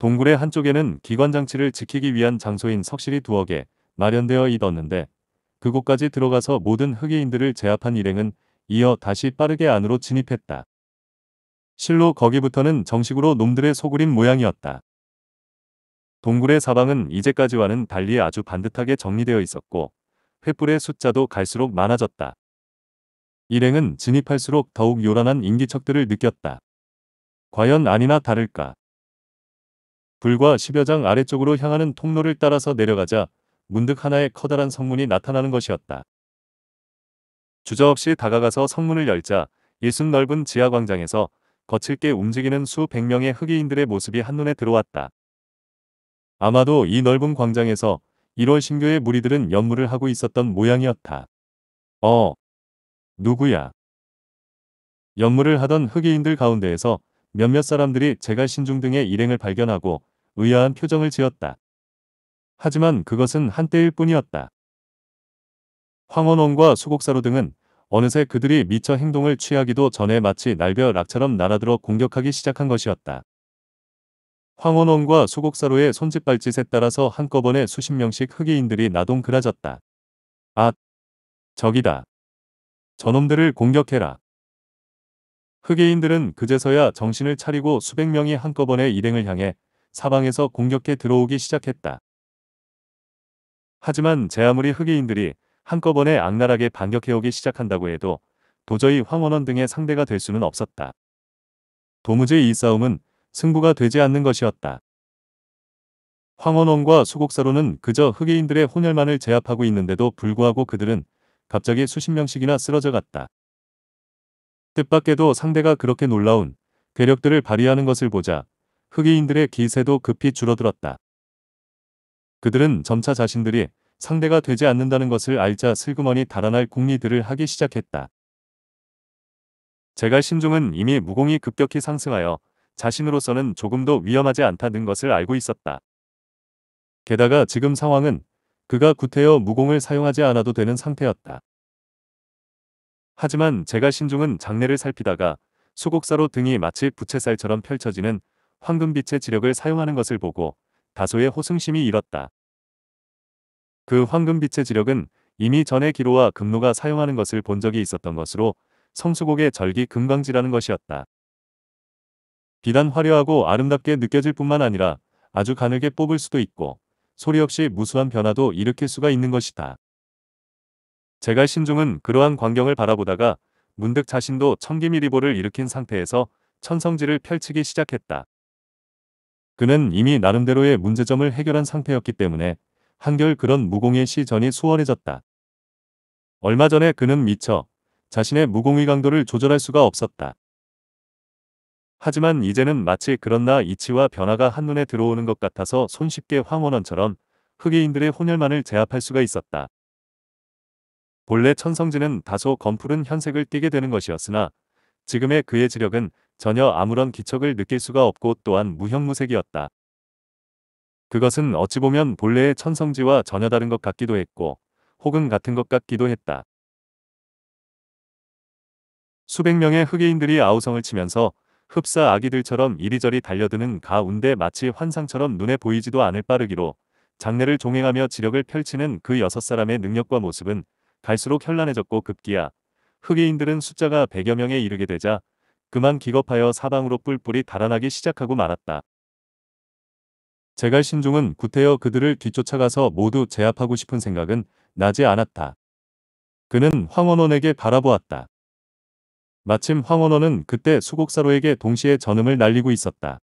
동굴의 한쪽에는 기관장치를 지키기 위한 장소인 석실이 두어 개 마련되어 있었는데 그곳까지 들어가서 모든 흑의인들을 제압한 일행은 이어 다시 빠르게 안으로 진입했다. 실로 거기부터는 정식으로 놈들의 소그인 모양이었다. 동굴의 사방은 이제까지와는 달리 아주 반듯하게 정리되어 있었고 횃불의 숫자도 갈수록 많아졌다. 일행은 진입할수록 더욱 요란한 인기척들을 느꼈다. 과연 아니나 다를까 불과 10여 장 아래쪽으로 향하는 통로를 따라서 내려가자 문득 하나의 커다란 성문이 나타나는 것이었다. 주저없이 다가가서 성문을 열자 일순 넓은 지하광장에서 거칠게 움직이는 수백 명의 흑이인들의 모습이 한눈에 들어왔다. 아마도 이 넓은 광장에서 1월 신교의 무리들은 연무를 하고 있었던 모양이었다. 어, 누구야? 연무를 하던 흑이인들 가운데에서 몇몇 사람들이 제갈 신중 등의 일행을 발견하고 의아한 표정을 지었다. 하지만 그것은 한때일 뿐이었다. 황원원과 수곡사로 등은 어느새 그들이 미처 행동을 취하기도 전에 마치 날벼 락처럼 날아들어 공격하기 시작한 것이었다. 황원원과 수곡사로의 손짓발짓에 따라서 한꺼번에 수십 명씩 흑이인들이 나동그라졌다. 아! 저기다! 저놈들을 공격해라! 흑이인들은 그제서야 정신을 차리고 수백 명이 한꺼번에 일행을 향해 사방에서 공격해 들어오기 시작했다. 하지만 제 아무리 흑인들이 한꺼번에 악랄하게 반격해오기 시작한다고 해도 도저히 황원원 등의 상대가 될 수는 없었다. 도무지 이 싸움은 승부가 되지 않는 것이었다. 황원원과 수곡사로는 그저 흑인들의 혼혈만을 제압하고 있는데도 불구하고 그들은 갑자기 수십 명씩이나 쓰러져 갔다. 뜻밖에도 상대가 그렇게 놀라운 괴력들을 발휘하는 것을 보자 흑인들의 기세도 급히 줄어들었다. 그들은 점차 자신들이 상대가 되지 않는다는 것을 알자 슬그머니 달아날 궁리들을 하기 시작했다. 제갈 신종은 이미 무공이 급격히 상승하여 자신으로서는 조금도 위험하지 않다는 것을 알고 있었다. 게다가 지금 상황은 그가 구태여 무공을 사용하지 않아도 되는 상태였다. 하지만 제갈 신종은 장례를 살피다가 수곡사로 등이 마치 부채살처럼 펼쳐지는 황금빛의 지력을 사용하는 것을 보고 다소의 호승심이 일었다. 그 황금빛의 지력은 이미 전에 기로와 금로가 사용하는 것을 본 적이 있었던 것으로 성수곡의 절기 금강지라는 것이었다. 비단 화려하고 아름답게 느껴질 뿐만 아니라 아주 가늘게 뽑을 수도 있고 소리 없이 무수한 변화도 일으킬 수가 있는 것이다. 제갈 신중은 그러한 광경을 바라보다가 문득 자신도 청기미리보를 일으킨 상태에서 천성지를 펼치기 시작했다. 그는 이미 나름대로의 문제점을 해결한 상태였기 때문에 한결 그런 무공의 시전이 수월해졌다. 얼마 전에 그는 미처 자신의 무공의 강도를 조절할 수가 없었다. 하지만 이제는 마치 그런 나 이치와 변화가 한눈에 들어오는 것 같아서 손쉽게 황원원처럼 흑인들의 혼혈만을 제압할 수가 있었다. 본래 천성지는 다소 검푸른 현색을 띠게 되는 것이었으나 지금의 그의 지력은 전혀 아무런 기척을 느낄 수가 없고 또한 무형무색이었다. 그것은 어찌 보면 본래의 천성지와 전혀 다른 것 같기도 했고 혹은 같은 것 같기도 했다. 수백 명의 흑인들이 아우성을 치면서 흡사 아기들처럼 이리저리 달려드는 가운데 마치 환상처럼 눈에 보이지도 않을 빠르기로 장례를 종행하며 지력을 펼치는 그 여섯 사람의 능력과 모습은 갈수록 현란해졌고 급기야 흑인들은 숫자가 100여 명에 이르게 되자 그만 기겁하여 사방으로 뿔뿔이 달아나기 시작하고 말았다. 제갈 신종은 구태여 그들을 뒤쫓아가서 모두 제압하고 싶은 생각은 나지 않았다. 그는 황원원에게 바라보았다. 마침 황원원은 그때 수곡사로에게 동시에 전음을 날리고 있었다.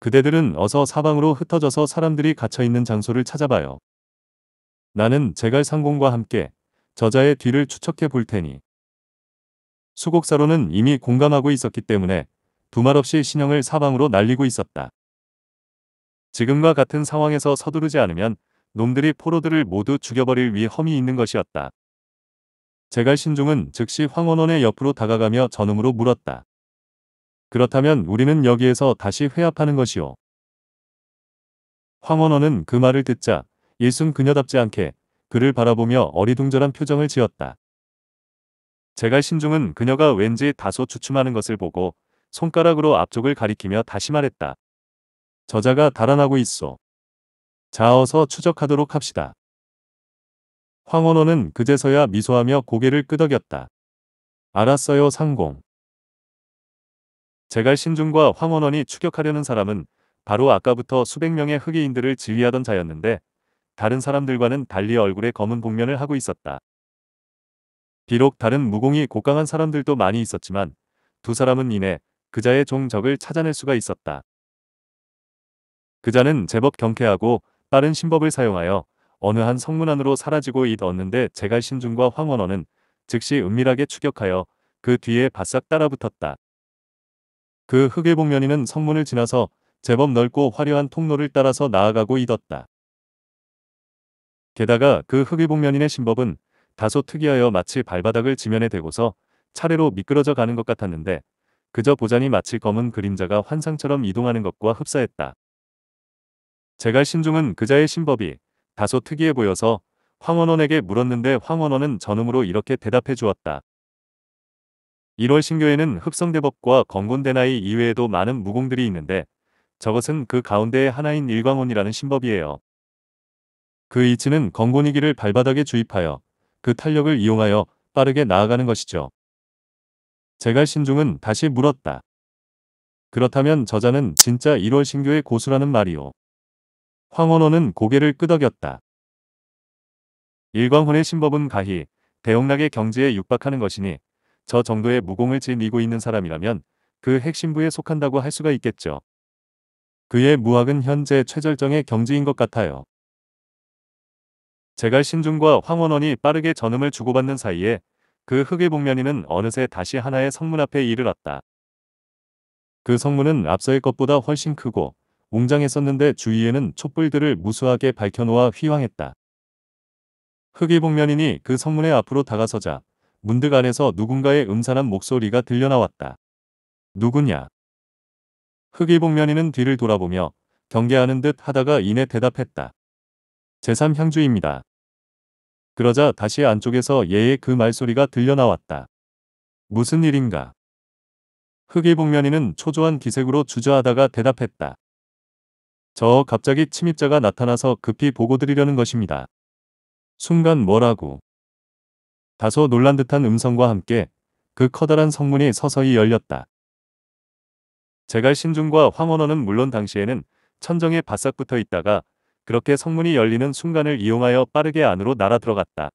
그대들은 어서 사방으로 흩어져서 사람들이 갇혀있는 장소를 찾아봐요. 나는 제갈 상공과 함께 저자의 뒤를 추척해 볼 테니 수곡사로는 이미 공감하고 있었기 때문에 두 말 없이 신형을 사방으로 날리고 있었다. 지금과 같은 상황에서 서두르지 않으면 놈들이 포로들을 모두 죽여버릴 위험이 있는 것이었다. 제갈 신종은 즉시 황원원의 옆으로 다가가며 전음으로 물었다. 그렇다면 우리는 여기에서 다시 회합하는 것이오. 황원원은 그 말을 듣자 일순 그녀답지 않게 그를 바라보며 어리둥절한 표정을 지었다. 제갈 신중은 그녀가 왠지 다소 주춤하는 것을 보고 손가락으로 앞쪽을 가리키며 다시 말했다. 저자가 달아나고 있어. 자어서 추적하도록 합시다. 황원호는 그제서야 미소하며 고개를 끄덕였다. 알았어요 상공. 제갈 신중과 황원원이 추격하려는 사람은 바로 아까부터 수백 명의 흑의인들을 지휘하던 자였는데 다른 사람들과는 달리 얼굴에 검은 복면을 하고 있었다. 비록 다른 무공이 곡강한 사람들도 많이 있었지만 두 사람은 이내 그자의 종적을 찾아낼 수가 있었다. 그자는 제법 경쾌하고 빠른 신법을 사용하여 어느 한 성문 안으로 사라지고 있었는데 제갈 신중과 황원원은 즉시 은밀하게 추격하여 그 뒤에 바싹 따라붙었다. 그 흑의 복면이는 성문을 지나서 제법 넓고 화려한 통로를 따라서 나아가고 있었다. 게다가 그 흑의 복면인의 신법은 다소 특이하여 마치 발바닥을 지면에 대고서 차례로 미끄러져 가는 것 같았는데 그저 보자니 마치 검은 그림자가 환상처럼 이동하는 것과 흡사했다. 제갈 신중은 그자의 신법이 다소 특이해 보여서 황원원에게 물었는데 황원원은 전음으로 이렇게 대답해 주었다. 1월 신교에는 흡성대법과 건곤대나이 이외에도 많은 무공들이 있는데 저것은 그 가운데의 하나인 일광원이라는 신법이에요. 그 이치는 건곤이기를 발바닥에 주입하여 그 탄력을 이용하여 빠르게 나아가는 것이죠. 제갈 신중은 다시 물었다. 그렇다면 저자는 진짜 1월 신교의 고수라는 말이오. 황원호는 고개를 끄덕였다. 일광혼의 신법은 가히 대형락의 경지에 육박하는 것이니 저 정도의 무공을 지니고 있는 사람이라면 그 핵심부에 속한다고 할 수가 있겠죠. 그의 무학은 현재 최절정의 경지인 것 같아요. 제갈 신중과 황원원이 빠르게 전음을 주고받는 사이에 그흑의 복면이는 어느새 다시 하나의 성문 앞에 이르렀다. 그 성문은 앞서의 것보다 훨씬 크고 웅장했었는데 주위에는 촛불들을 무수하게 밝혀놓아 휘황했다. 흑의 복면이니 그 성문의 앞으로 다가서자 문득 안에서 누군가의 음산한 목소리가 들려나왔다. 누구냐? 흑의 복면이는 뒤를 돌아보며 경계하는 듯 하다가 이내 대답했다. 제3 향주입니다. 그러자 다시 안쪽에서 예의그 말소리가 들려나왔다. 무슨 일인가? 흑의복면이는 초조한 기색으로 주저하다가 대답했다. 저 갑자기 침입자가 나타나서 급히 보고드리려는 것입니다. 순간 뭐라고? 다소 놀란 듯한 음성과 함께 그 커다란 성문이 서서히 열렸다. 제갈 신중과 황원원은 물론 당시에는 천정에 바싹 붙어 있다가 그렇게 성문이 열리는 순간을 이용하여 빠르게 안으로 날아 들어갔다.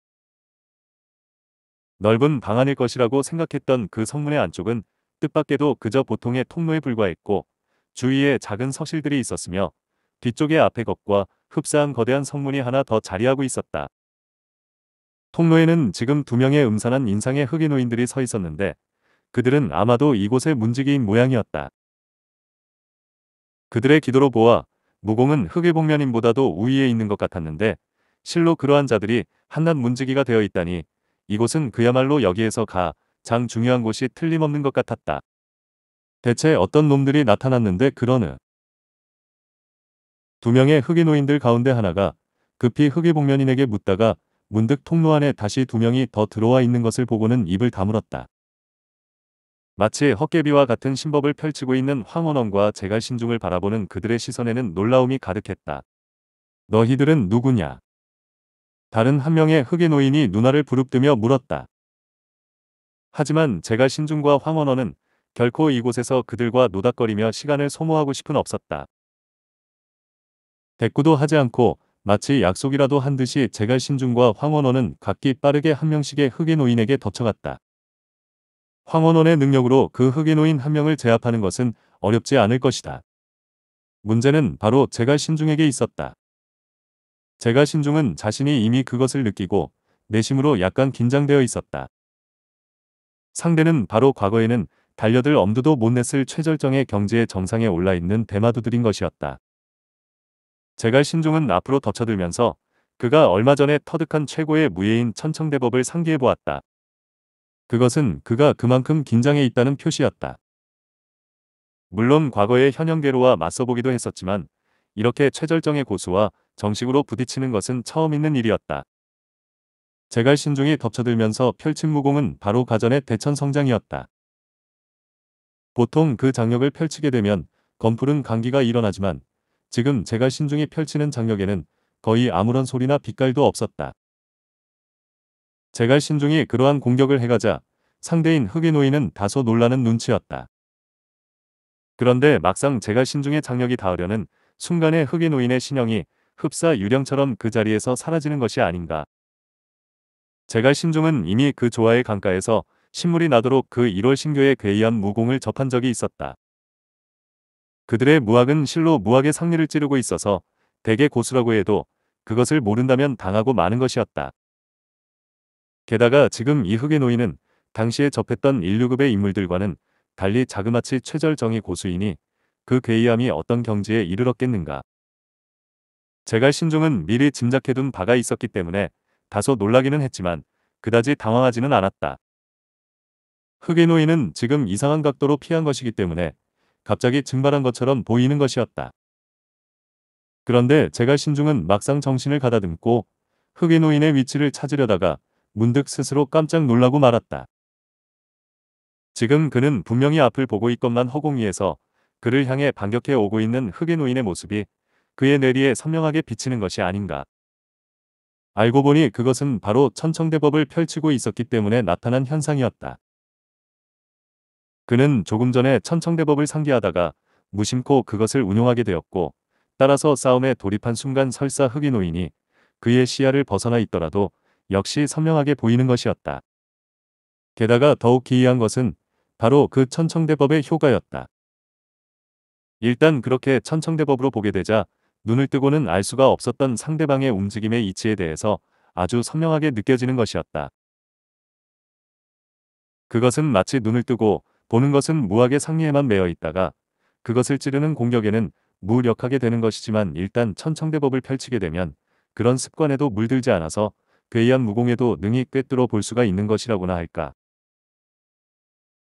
넓은 방 안일 것이라고 생각했던 그 성문의 안쪽은 뜻밖에도 그저 보통의 통로에 불과했고 주위에 작은 서실들이 있었으며 뒤쪽에 앞에 것과 흡사한 거대한 성문이 하나 더 자리하고 있었다. 통로에는 지금 두 명의 음산한 인상의 흑인노인들이 서 있었는데 그들은 아마도 이곳의 문지기인 모양이었다. 그들의 기도로 보아 무공은 흑일복면인보다도 우위에 있는 것 같았는데 실로 그러한 자들이 한낱 문지기가 되어 있다니 이곳은 그야말로 여기에서 가장 중요한 곳이 틀림없는 것 같았다. 대체 어떤 놈들이 나타났는데 그러느 두 명의 흑인노인들 가운데 하나가 급히 흑일복면인에게 묻다가 문득 통로 안에 다시 두 명이 더 들어와 있는 것을 보고는 입을 다물었다. 마치 헛개비와 같은 신법을 펼치고 있는 황원원과 제갈신중을 바라보는 그들의 시선에는 놀라움이 가득했다. 너희들은 누구냐? 다른 한 명의 흑의 노인이 누나를 부릅뜨며 물었다. 하지만 제갈신중과 황원원은 결코 이곳에서 그들과 노닥거리며 시간을 소모하고 싶은 없었다. 대꾸도 하지 않고 마치 약속이라도 한 듯이 제갈신중과 황원원은 각기 빠르게 한 명씩의 흑의 노인에게 덮쳐갔다. 황원원의 능력으로 그흑인호인한 명을 제압하는 것은 어렵지 않을 것이다. 문제는 바로 제가 신중에게 있었다. 제가 신중은 자신이 이미 그것을 느끼고 내심으로 약간 긴장되어 있었다. 상대는 바로 과거에는 달려들 엄두도 못 냈을 최절정의 경지의 정상에 올라있는 대마두들인 것이었다. 제가 신중은 앞으로 덧쳐들면서 그가 얼마 전에 터득한 최고의 무예인 천청대법을 상기해보았다. 그것은 그가 그만큼 긴장해 있다는 표시였다. 물론 과거의 현영계로와 맞서보기도 했었지만 이렇게 최절정의 고수와 정식으로 부딪히는 것은 처음 있는 일이었다. 제갈 신중이 덮쳐들면서 펼친 무공은 바로 가전의 대천 성장이었다. 보통 그 장력을 펼치게 되면 검푸른 감기가 일어나지만 지금 제갈 신중이 펼치는 장력에는 거의 아무런 소리나 빛깔도 없었다. 제갈 신종이 그러한 공격을 해가자 상대인 흑인노인은 다소 놀라는 눈치였다. 그런데 막상 제갈 신중의 장력이 닿으려는 순간에 흑인노인의 신형이 흡사 유령처럼 그 자리에서 사라지는 것이 아닌가. 제갈 신중은 이미 그 조화의 강가에서 신물이 나도록 그 1월 신교의 괴이한 무공을 접한 적이 있었다. 그들의 무학은 실로 무학의 상리를 찌르고 있어서 대개 고수라고 해도 그것을 모른다면 당하고 마는 것이었다. 게다가 지금 이 흑의 노인은 당시에 접했던 인류급의 인물들과는 달리 자그마치 최절정의 고수이니 그 괴이함이 어떤 경지에 이르렀겠는가. 제갈 신종은 미리 짐작해둔 바가 있었기 때문에 다소 놀라기는 했지만 그다지 당황하지는 않았다. 흑의 노인은 지금 이상한 각도로 피한 것이기 때문에 갑자기 증발한 것처럼 보이는 것이었다. 그런데 제갈 신중은 막상 정신을 가다듬고 흑의 노인의 위치를 찾으려다가 문득 스스로 깜짝 놀라고 말았다. 지금 그는 분명히 앞을 보고 있건만 허공 위에서 그를 향해 반격해 오고 있는 흑인 노인의 모습이 그의 뇌리에 선명하게 비치는 것이 아닌가. 알고 보니 그것은 바로 천청대법을 펼치고 있었기 때문에 나타난 현상이었다. 그는 조금 전에 천청대법을 상기하다가 무심코 그것을 운용하게 되었고 따라서 싸움에 돌입한 순간 설사 흑인 노인이 그의 시야를 벗어나 있더라도 역시 선명하게 보이는 것이었다. 게다가 더욱 기이한 것은 바로 그 천청대법의 효과였다. 일단 그렇게 천청대법으로 보게 되자 눈을 뜨고는 알 수가 없었던 상대방의 움직임의 이치에 대해서 아주 선명하게 느껴지는 것이었다. 그것은 마치 눈을 뜨고 보는 것은 무학의 상리에만 매여 있다가 그것을 찌르는 공격에는 무력하게 되는 것이지만 일단 천청대법을 펼치게 되면 그런 습관에도 물들지 않아서 괴이한 무공에도 능히 꿰뚫어 볼 수가 있는 것이라고나 할까.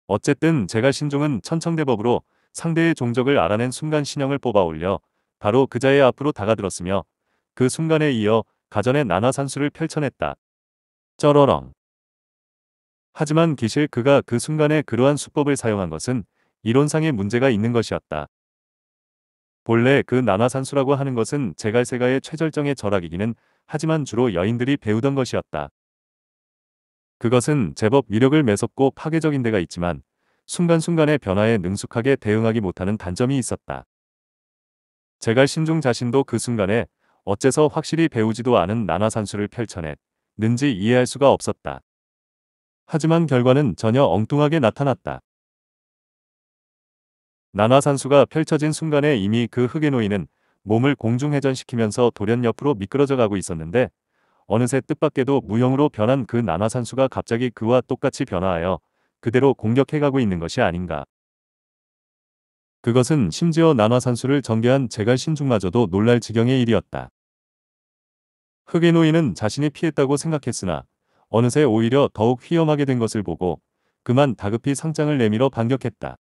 어쨌든 제가 신종은 천청대법으로 상대의 종적을 알아낸 순간 신형을 뽑아 올려 바로 그자의 앞으로 다가들었으며 그 순간에 이어 가전의 난화산수를 펼쳐냈다. 쩌러렁 하지만 기실 그가 그 순간에 그러한 수법을 사용한 것은 이론상의 문제가 있는 것이었다. 본래 그 난화산수라고 하는 것은 제갈세가의 최절정의 절학이기는 하지만 주로 여인들이 배우던 것이었다. 그것은 제법 위력을 매섭고 파괴적인 데가 있지만 순간순간의 변화에 능숙하게 대응하기 못하는 단점이 있었다. 제갈 신종 자신도 그 순간에 어째서 확실히 배우지도 않은 난화산수를 펼쳐냈는지 이해할 수가 없었다. 하지만 결과는 전혀 엉뚱하게 나타났다. 난화산수가 펼쳐진 순간에 이미 그 흑의 노인은 몸을 공중회전시키면서 돌연 옆으로 미끄러져 가고 있었는데 어느새 뜻밖에도 무형으로 변한 그 남아산수가 갑자기 그와 똑같이 변화하여 그대로 공격해가고 있는 것이 아닌가. 그것은 심지어 난화산수를 전개한 제갈 신중마저도 놀랄 지경의 일이었다. 흑의 노인은 자신이 피했다고 생각했으나 어느새 오히려 더욱 휘엄하게된 것을 보고 그만 다급히 상장을 내밀어 반격했다.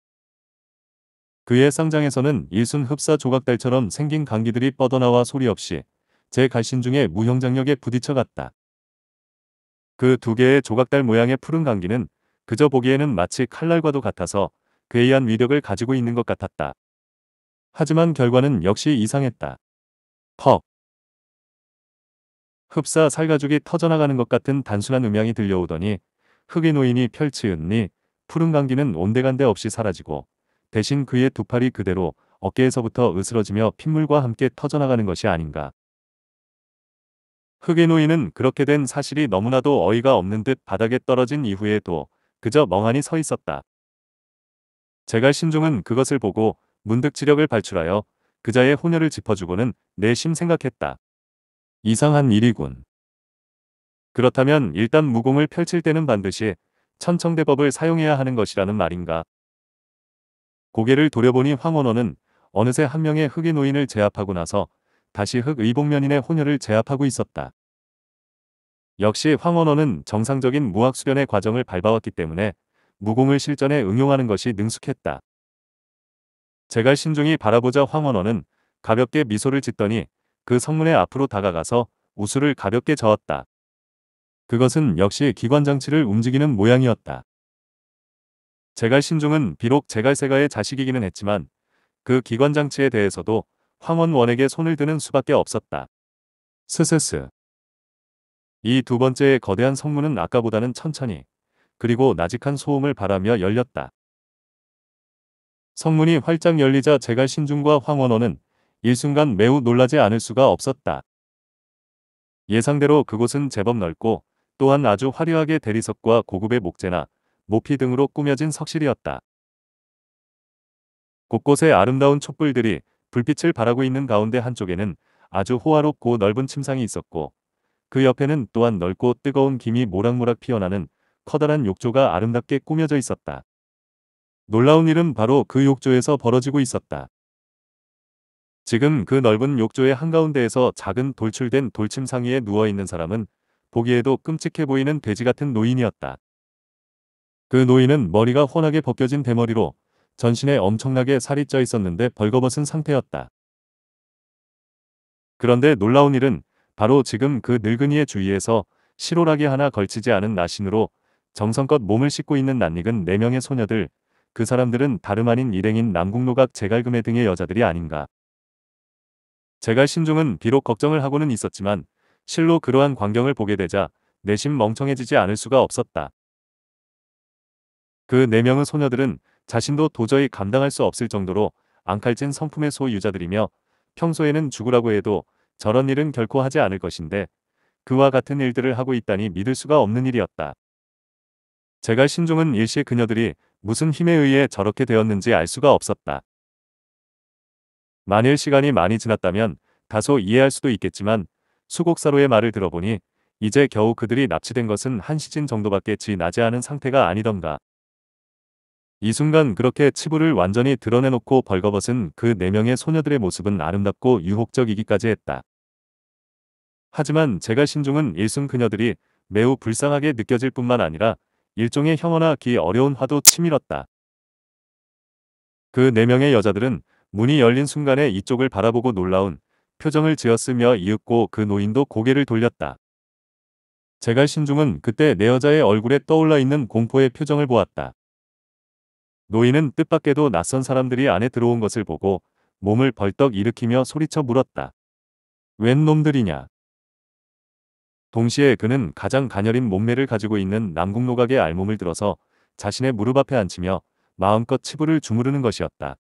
그의 쌍장에서는 일순 흡사 조각달처럼 생긴 강기들이 뻗어나와 소리 없이 제 갈신 중에 무형장력에 부딪혀갔다. 그 두 개의 조각달 모양의 푸른 강기는 그저 보기에는 마치 칼날과도 같아서 괴이한 위력을 가지고 있는 것 같았다. 하지만 결과는 역시 이상했다. 퍽! 흡사 살가죽이 터져나가는 것 같은 단순한 음향이 들려오더니 흑의 노인이 펼치은니 푸른 강기는 온데간데 없이 사라지고 대신 그의 두 팔이 그대로 어깨에서부터 으스러지며 핏물과 함께 터져나가는 것이 아닌가. 흑인 노인은 그렇게 된 사실이 너무나도 어이가 없는 듯 바닥에 떨어진 이후에도 그저 멍하니 서 있었다. 제갈 신종은 그것을 보고 문득 지력을 발출하여 그자의 혼혈을 짚어주고는 내심 생각했다. 이상한 일이군. 그렇다면 일단 무공을 펼칠 때는 반드시 천청대법을 사용해야 하는 것이라는 말인가. 고개를 돌려보니 황원원은 어느새 한 명의 흑의 노인을 제압하고 나서 다시 흑 의복면인의 혼혈을 제압하고 있었다. 역시 황원원은 정상적인 무학 수련의 과정을 밟아왔기 때문에 무공을 실전에 응용하는 것이 능숙했다. 제갈 신중히 바라보자 황원원은 가볍게 미소를 짓더니 그성문에 앞으로 다가가서 우수를 가볍게 저었다. 그것은 역시 기관장치를 움직이는 모양이었다. 제갈 신중은 비록 제갈세가의 자식이기는 했지만 그 기관장치에 대해서도 황원원에게 손을 드는 수밖에 없었다. 스세스 이 두 번째의 거대한 성문은 아까보다는 천천히 그리고 나직한 소음을 바라며 열렸다. 성문이 활짝 열리자 제갈 신중과 황원원은 일순간 매우 놀라지 않을 수가 없었다. 예상대로 그곳은 제법 넓고 또한 아주 화려하게 대리석과 고급의 목재나 모피 등으로 꾸며진 석실이었다. 곳곳에 아름다운 촛불들이 불빛을 바라고 있는 가운데 한쪽에는 아주 호화롭고 넓은 침상이 있었고 그 옆에는 또한 넓고 뜨거운 김이 모락모락 피어나는 커다란 욕조가 아름답게 꾸며져 있었다. 놀라운 일은 바로 그 욕조에서 벌어지고 있었다. 지금 그 넓은 욕조의 한가운데에서 작은 돌출된 돌침상 위에 누워있는 사람은 보기에도 끔찍해 보이는 돼지 같은 노인이었다. 그 노인은 머리가 훤하게 벗겨진 대머리로 전신에 엄청나게 살이 쪄 있었는데 벌거벗은 상태였다. 그런데 놀라운 일은 바로 지금 그 늙은이의 주위에서 실오라기 하나 걸치지 않은 나신으로 정성껏 몸을 씻고 있는 낯익은 4명의 소녀들, 그 사람들은 다름 아닌 일행인 남궁노각 제갈금의 등의 여자들이 아닌가. 제갈 신종은 비록 걱정을 하고는 있었지만 실로 그러한 광경을 보게 되자 내심 멍청해지지 않을 수가 없었다. 그4명의 소녀들은 자신도 도저히 감당할 수 없을 정도로 앙칼진 성품의 소유자들이며 평소에는 죽으라고 해도 저런 일은 결코 하지 않을 것인데 그와 같은 일들을 하고 있다니 믿을 수가 없는 일이었다. 제가 신종은 일시 에 그녀들이 무슨 힘에 의해 저렇게 되었는지 알 수가 없었다. 만일 시간이 많이 지났다면 다소 이해할 수도 있겠지만 수곡사로의 말을 들어보니 이제 겨우 그들이 납치된 것은 한 시즌 정도밖에 지나지 않은 상태가 아니던가. 이 순간 그렇게 치부를 완전히 드러내놓고 벌거벗은 그4 명의 소녀들의 모습은 아름답고 유혹적이기까지 했다. 하지만 제가 신중은 일순 그녀들이 매우 불쌍하게 느껴질 뿐만 아니라 일종의 형언하기 어려운 화도 치밀었다. 그4 명의 여자들은 문이 열린 순간에 이쪽을 바라보고 놀라운 표정을 지었으며 이윽고 그 노인도 고개를 돌렸다. 제갈 신중은 그때 내 여자의 얼굴에 떠올라 있는 공포의 표정을 보았다. 노인은 뜻밖에도 낯선 사람들이 안에 들어온 것을 보고 몸을 벌떡 일으키며 소리쳐 물었다. 웬 놈들이냐? 동시에 그는 가장 가녀린 몸매를 가지고 있는 남궁노각의 알몸을 들어서 자신의 무릎 앞에 앉히며 마음껏 치부를 주무르는 것이었다.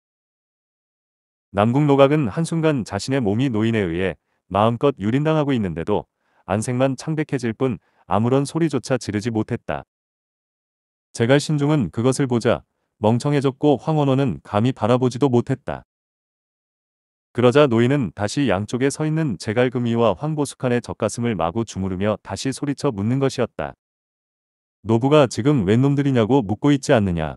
남궁노각은 한순간 자신의 몸이 노인에 의해 마음껏 유린당하고 있는데도 안색만 창백해질 뿐 아무런 소리조차 지르지 못했다. 제갈 신중은 그것을 보자 멍청해졌고 황원호는 감히 바라보지도 못했다. 그러자 노인은 다시 양쪽에 서 있는 제갈금이와 황보숙한의 젖가슴을 마구 주무르며 다시 소리쳐 묻는 것이었다. 노부가 지금 웬 놈들이냐고 묻고 있지 않느냐.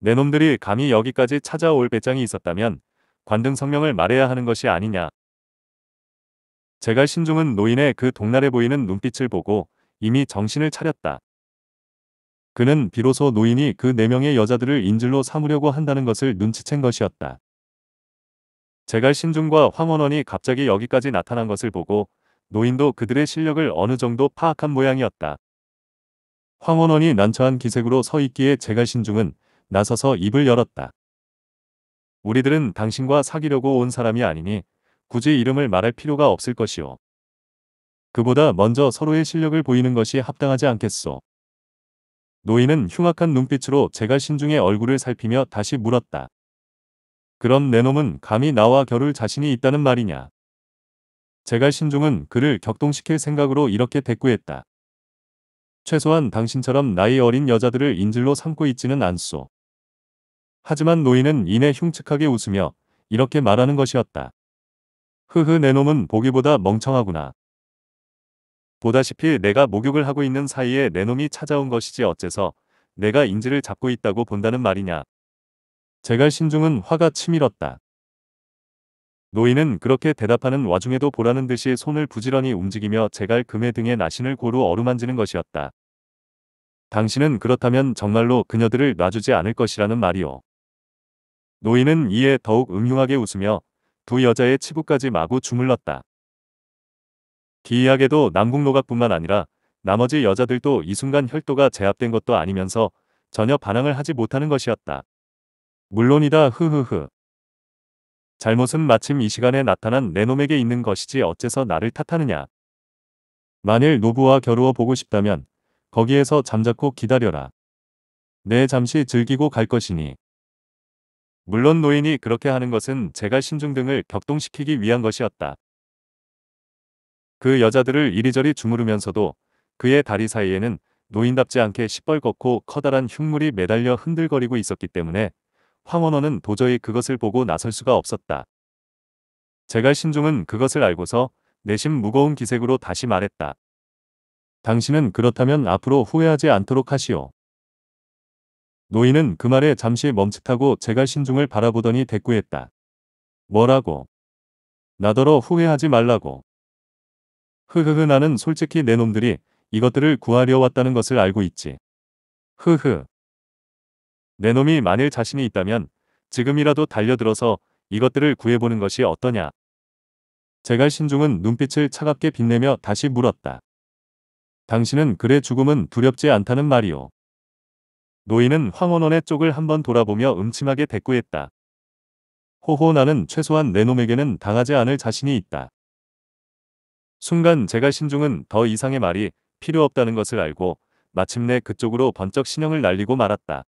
내 놈들이 감히 여기까지 찾아올 배짱이 있었다면 관등 성명을 말해야 하는 것이 아니냐. 제갈 신중은 노인의 그 동날에 보이는 눈빛을 보고 이미 정신을 차렸다. 그는 비로소 노인이 그 네 명의 여자들을 인질로 삼으려고 한다는 것을 눈치챈 것이었다. 제갈 신중과 황원원이 갑자기 여기까지 나타난 것을 보고 노인도 그들의 실력을 어느 정도 파악한 모양이었다. 황원원이 난처한 기색으로 서 있기에 제갈 신중은 나서서 입을 열었다. 우리들은 당신과 사귀려고 온 사람이 아니니 굳이 이름을 말할 필요가 없을 것이오. 그보다 먼저 서로의 실력을 보이는 것이 합당하지 않겠소. 노인은 흉악한 눈빛으로 제가 신중의 얼굴을 살피며 다시 물었다. 그럼 내 놈은 감히 나와 겨룰 자신이 있다는 말이냐. 제가 신중은 그를 격동시킬 생각으로 이렇게 대꾸했다. 최소한 당신처럼 나이 어린 여자들을 인질로 삼고 있지는 않소. 하지만 노인은 이내 흉측하게 웃으며 이렇게 말하는 것이었다. 흐흐 내 놈은 보기보다 멍청하구나. 보다시피 내가 목욕을 하고 있는 사이에 내 놈이 찾아온 것이지 어째서 내가 인지를 잡고 있다고 본다는 말이냐. 제갈 신중은 화가 치밀었다. 노인은 그렇게 대답하는 와중에도 보라는 듯이 손을 부지런히 움직이며 제갈 금의 등의 나신을 고루 어루만지는 것이었다. 당신은 그렇다면 정말로 그녀들을 놔주지 않을 것이라는 말이오. 노인은 이에 더욱 음흉하게 웃으며 두 여자의 치부까지 마구 주물렀다. 기이하게도 남궁노각뿐만 아니라 나머지 여자들도 이 순간 혈도가 제압된 것도 아니면서 전혀 반항을 하지 못하는 것이었다. 물론이다 흐흐흐. 잘못은 마침 이 시간에 나타난 내 놈에게 있는 것이지 어째서 나를 탓하느냐. 만일 노부와 겨루어 보고 싶다면 거기에서 잠자코 기다려라. 내 잠시 즐기고 갈 것이니. 물론 노인이 그렇게 하는 것은 제가 신중 등을 격동시키기 위한 것이었다. 그 여자들을 이리저리 주무르면서도 그의 다리 사이에는 노인답지 않게 시뻘겋고 커다란 흉물이 매달려 흔들거리고 있었기 때문에 황원원은 도저히 그것을 보고 나설 수가 없었다. 제갈 신중은 그것을 알고서 내심 무거운 기색으로 다시 말했다. 당신은 그렇다면 앞으로 후회하지 않도록 하시오. 노인은 그 말에 잠시 멈칫하고 제갈 신중을 바라보더니 대꾸했다. 뭐라고? 나더러 후회하지 말라고. 흐흐흐 나는 솔직히 내 놈들이 이것들을 구하려 왔다는 것을 알고 있지. 흐흐. 내 놈이 만일 자신이 있다면 지금이라도 달려들어서 이것들을 구해보는 것이 어떠냐. 제갈 신중은 눈빛을 차갑게 빛내며 다시 물었다. 당신은 그래 죽음은 두렵지 않다는 말이오. 노인은 황원원의 쪽을 한번 돌아보며 음침하게 대꾸했다. 호호 나는 최소한 내 놈에게는 당하지 않을 자신이 있다. 순간 제가 신중은 더 이상의 말이 필요 없다는 것을 알고 마침내 그쪽으로 번쩍 신형을 날리고 말았다.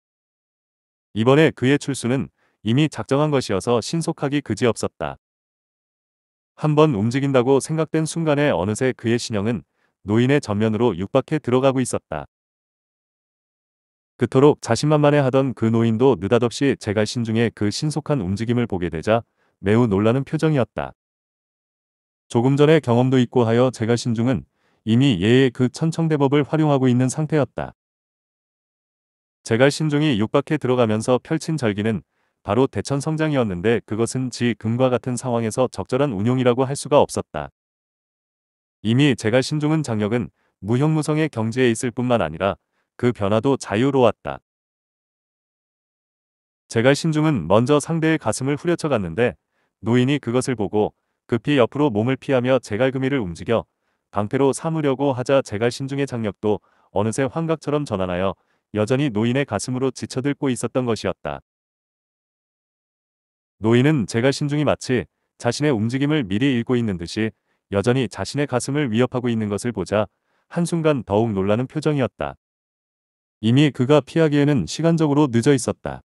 이번에 그의 출수는 이미 작정한 것이어서 신속하기 그지없었다. 한번 움직인다고 생각된 순간에 어느새 그의 신형은 노인의 전면으로 육박해 들어가고 있었다. 그토록 자신만만해 하던 그 노인도 느닷없이 제갈 신중에 그 신속한 움직임을 보게 되자 매우 놀라는 표정이었다. 조금 전에 경험도 있고 하여 제가 신중은 이미 예의 그 천청대법을 활용하고 있는 상태였다. 제가 신중이 육박해 들어가면서 펼친 절기는 바로 대천성장이었는데 그것은 지 금과 같은 상황에서 적절한 운용이라고 할 수가 없었다. 이미 제가 신중은 장력은 무형무성의 경지에 있을 뿐만 아니라 그 변화도 자유로웠다. 제가 신중은 먼저 상대의 가슴을 후려쳐갔는데 노인이 그것을 보고 급히 옆으로 몸을 피하며 제갈금이를 움직여 방패로 삼으려고 하자 제갈 신중의 장력도 어느새 환각처럼 전환하여 여전히 노인의 가슴으로 지쳐들고 있었던 것이었다. 노인은 제갈 신중이 마치 자신의 움직임을 미리 읽고 있는 듯이 여전히 자신의 가슴을 위협하고 있는 것을 보자 한순간 더욱 놀라는 표정이었다. 이미 그가 피하기에는 시간적으로 늦어 있었다.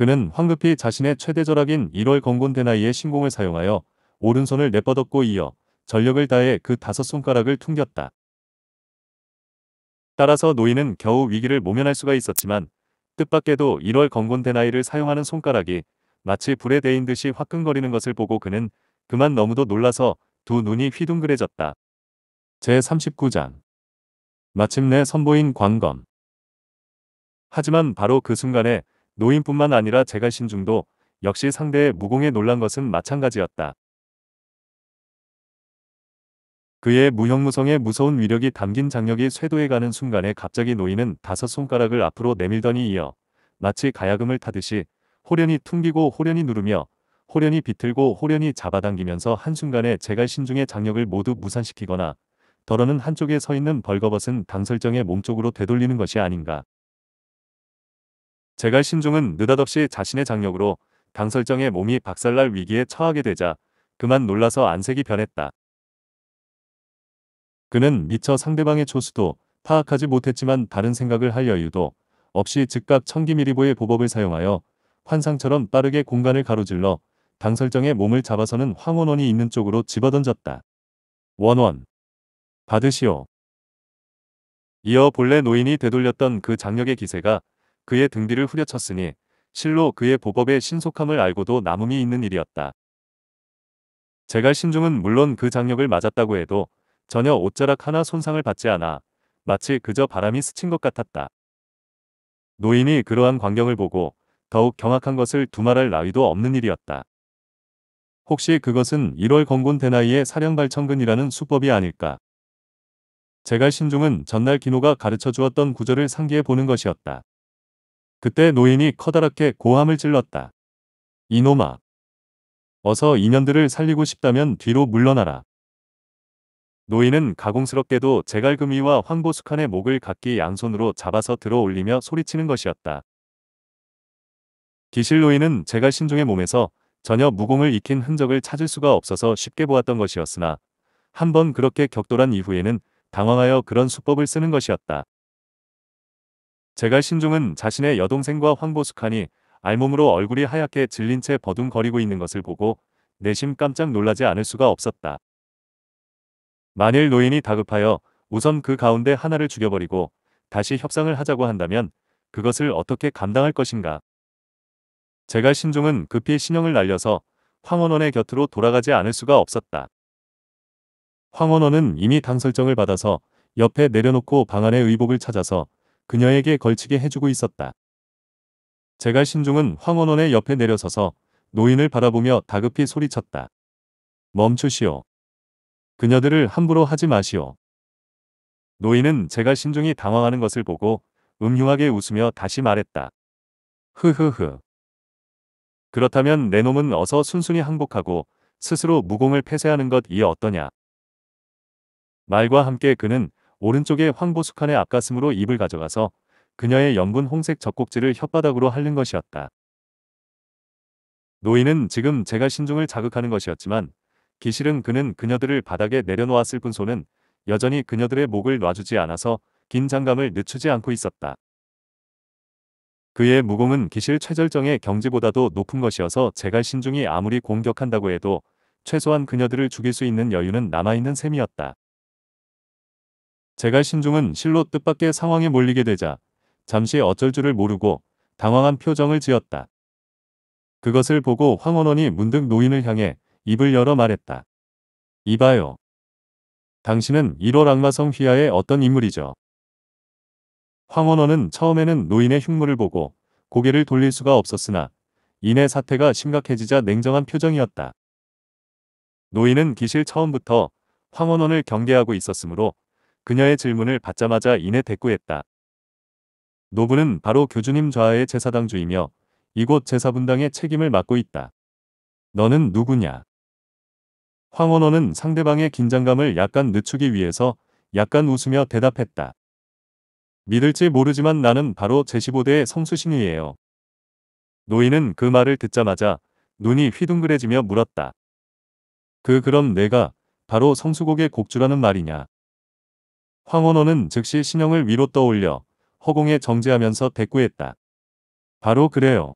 그는 황급히 자신의 최대 절약인 1월 건곤 대나이의 신공을 사용하여 오른손을 내뻗었고 이어 전력을 다해 그 다섯 손가락을 퉁겼다. 따라서 노인은 겨우 위기를 모면할 수가 있었지만 뜻밖에도 1월 건곤 대나이를 사용하는 손가락이 마치 불에 데인 듯이 화끈거리는 것을 보고 그는 그만 너무도 놀라서 두 눈이 휘둥그레졌다. 제39장 마침내 선보인 광검 하지만 바로 그 순간에 노인뿐만 아니라 제갈신중도 역시 상대의 무공에 놀란 것은 마찬가지였다. 그의 무형무성의 무서운 위력이 담긴 장력이 쇄도해가는 순간에 갑자기 노인은 다섯 손가락을 앞으로 내밀더니 이어 마치 가야금을 타듯이 호련히 퉁기고 호련히 누르며 호련히 비틀고 호련히 잡아당기면서 한순간에 제갈신중의 장력을 모두 무산시키거나 더러는 한쪽에 서 있는 벌거벗은 당설정의 몸쪽으로 되돌리는 것이 아닌가. 제갈 신중은 느닷없이 자신의 장력으로 강설정의 몸이 박살날 위기에 처하게 되자 그만 놀라서 안색이 변했다. 그는 미처 상대방의 초수도 파악하지 못했지만 다른 생각을 할 여유도 없이 즉각 천기미리보의 보법을 사용하여 환상처럼 빠르게 공간을 가로질러 강설정의 몸을 잡아서는 황원원이 있는 쪽으로 집어던졌다. 원원 받으시오. 이어 본래 노인이 되돌렸던 그 장력의 기세가 그의 등 뒤를 후려쳤으니 실로 그의 보법의 신속함을 알고도 남음이 있는 일이었다. 제갈 신중은 물론 그 장력을 맞았다고 해도 전혀 옷자락 하나 손상을 받지 않아 마치 그저 바람이 스친 것 같았다. 노인이 그러한 광경을 보고 더욱 경악한 것을 두말할 나위도 없는 일이었다. 혹시 그것은 1월 건군 대나이의 사령발천근이라는 수법이 아닐까. 제갈 신중은 전날 기노가 가르쳐 주었던 구절을 상기해 보는 것이었다. 그때 노인이 커다랗게 고함을 질렀다 이놈아. 어서 인연들을 살리고 싶다면 뒤로 물러나라. 노인은 가공스럽게도 제갈금이와 황보숙한의 목을 각기 양손으로 잡아서 들어 올리며 소리치는 것이었다. 기실 노인은 제갈 신종의 몸에서 전혀 무공을 익힌 흔적을 찾을 수가 없어서 쉽게 보았던 것이었으나 한번 그렇게 격돌한 이후에는 당황하여 그런 수법을 쓰는 것이었다. 제갈 신종은 자신의 여동생과 황보숙하니 알몸으로 얼굴이 하얗게 질린 채 버둥거리고 있는 것을 보고 내심 깜짝 놀라지 않을 수가 없었다. 만일 노인이 다급하여 우선 그 가운데 하나를 죽여버리고 다시 협상을 하자고 한다면 그것을 어떻게 감당할 것인가. 제갈 신종은 급히 신형을 날려서 황원원의 곁으로 돌아가지 않을 수가 없었다. 황원원은 이미 당설정을 받아서 옆에 내려놓고 방 안의 의복을 찾아서 그녀에게 걸치게 해주고 있었다. 제가 신중은 황원원의 옆에 내려서서 노인을 바라보며 다급히 소리쳤다. 멈추시오. 그녀들을 함부로 하지 마시오. 노인은 제가 신중이 당황하는 것을 보고 음흉하게 웃으며 다시 말했다. 흐흐흐. 그렇다면 내 놈은 어서 순순히 항복하고 스스로 무공을 폐쇄하는 것 이 어떠냐. 말과 함께 그는 오른쪽에 황보숙한의 앞가슴으로 입을 가져가서 그녀의 염분 홍색 젖꼭지를 혓바닥으로 핥는 것이었다. 노인은 지금 제가 신중을 자극하는 것이었지만 기실은 그는 그녀들을 바닥에 내려놓았을 뿐 소는 여전히 그녀들의 목을 놔주지 않아서 긴 장감을 늦추지 않고 있었다. 그의 무공은 기실 최절정의 경지보다도 높은 것이어서 제갈 신중이 아무리 공격한다고 해도 최소한 그녀들을 죽일 수 있는 여유는 남아있는 셈이었다. 제갈 신중은 실로 뜻밖의 상황에 몰리게 되자 잠시 어쩔 줄을 모르고 당황한 표정을 지었다. 그것을 보고 황원원이 문득 노인을 향해 입을 열어 말했다. 이봐요. 당신은 1월 악마성 휘하의 어떤 인물이죠. 황원원은 처음에는 노인의 흉물을 보고 고개를 돌릴 수가 없었으나 이내 사태가 심각해지자 냉정한 표정이었다. 노인은 기실 처음부터 황원원을 경계하고 있었으므로 그녀의 질문을 받자마자 이내 대꾸했다. 노부는 바로 교주님 좌하의 제사당 주이며 이곳 제사분당의 책임을 맡고 있다. 너는 누구냐? 황원호는 상대방의 긴장감을 약간 늦추기 위해서 약간 웃으며 대답했다. 믿을지 모르지만 나는 바로 제15대의 성수신이에요. 노인은 그 말을 듣자마자 눈이 휘둥그레지며 물었다. 그 그럼 내가 바로 성수곡의 곡주라는 말이냐? 황원호는 즉시 신형을 위로 떠올려 허공에 정지하면서 대꾸했다. 바로 그래요.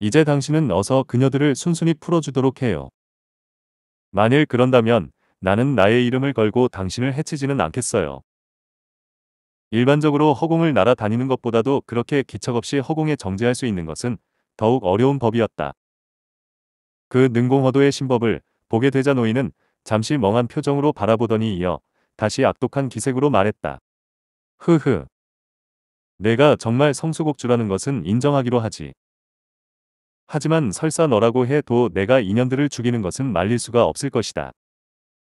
이제 당신은 어서 그녀들을 순순히 풀어주도록 해요. 만일 그런다면 나는 나의 이름을 걸고 당신을 해치지는 않겠어요. 일반적으로 허공을 날아다니는 것보다도 그렇게 기척없이 허공에 정지할 수 있는 것은 더욱 어려운 법이었다. 그 능공허도의 신법을 보게 되자 노인은 잠시 멍한 표정으로 바라보더니 이어 다시 악독한 기색으로 말했다. 흐흐. 내가 정말 성수곡주라는 것은 인정하기로 하지. 하지만 설사 너라고 해도 내가 인연들을 죽이는 것은 말릴 수가 없을 것이다.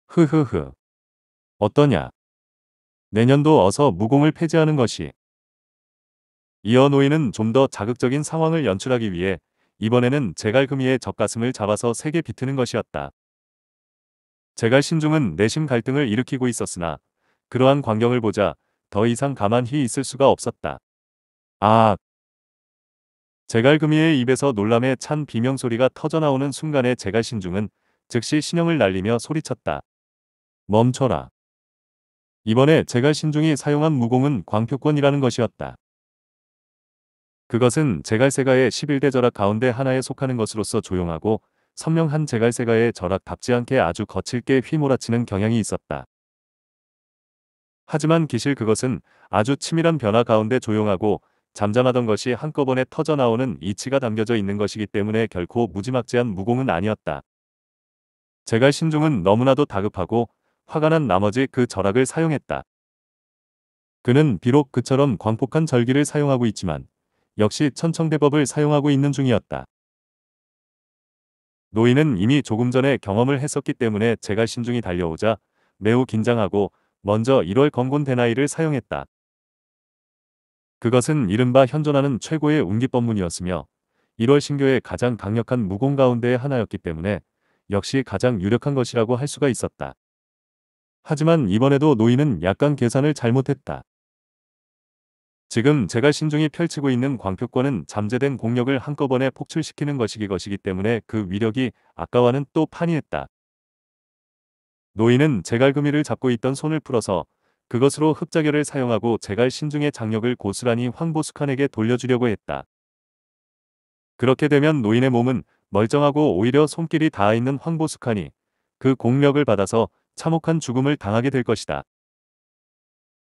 흐흐흐. 어떠냐? 내년도 어서 무공을 폐지하는 것이. 이어 노인은 좀 더 자극적인 상황을 연출하기 위해 이번에는 제갈금이의 젖가슴을 잡아서 세게 비트는 것이었다. 제갈 신중은 내심 갈등을 일으키고 있었으나 그러한 광경을 보자 더 이상 가만히 있을 수가 없었다. 아! 제갈 금이의 입에서 놀람에 찬 비명소리가 터져나오는 순간에 제갈 신중은 즉시 신형을 날리며 소리쳤다. 멈춰라. 이번에 제갈 신중이 사용한 무공은 광표권이라는 것이었다. 그것은 제갈세가의 11대절학 가운데 하나에 속하는 것으로서 조용하고 선명한 제갈세가의 절약답지 않게 아주 거칠게 휘몰아치는 경향이 있었다. 하지만 기실 그것은 아주 치밀한 변화 가운데 조용하고 잠잠하던 것이 한꺼번에 터져나오는 이치가 담겨져 있는 것이기 때문에 결코 무지막지한 무공은 아니었다. 제갈 신종은 너무나도 다급하고 화가 난 나머지 그 절약을 사용했다. 그는 비록 그처럼 광폭한 절기를 사용하고 있지만 역시 천청대법을 사용하고 있는 중이었다. 노인은 이미 조금 전에 경험을 했었기 때문에 제가 신중히 달려오자 매우 긴장하고 먼저 1월 건곤 대나이를 사용했다. 그것은 이른바 현존하는 최고의 운기법문이었으며 1월 신교의 가장 강력한 무공 가운데 하나였기 때문에 역시 가장 유력한 것이라고 할 수가 있었다. 하지만 이번에도 노인은 약간 계산을 잘못했다. 지금 제가 신중히 펼치고 있는 광표권은 잠재된 공력을 한꺼번에 폭출시키는 것이기 것이기 때문에 그 위력이 아까와는 또 판이했다. 노인은 제갈금이를 잡고 있던 손을 풀어서 그것으로 흡자결을 사용하고 제갈 신중의 장력을 고스란히 황보숙한에게 돌려주려고 했다. 그렇게 되면 노인의 몸은 멀쩡하고 오히려 손길이 닿아있는 황보숙한이 그 공력을 받아서 참혹한 죽음을 당하게 될 것이다.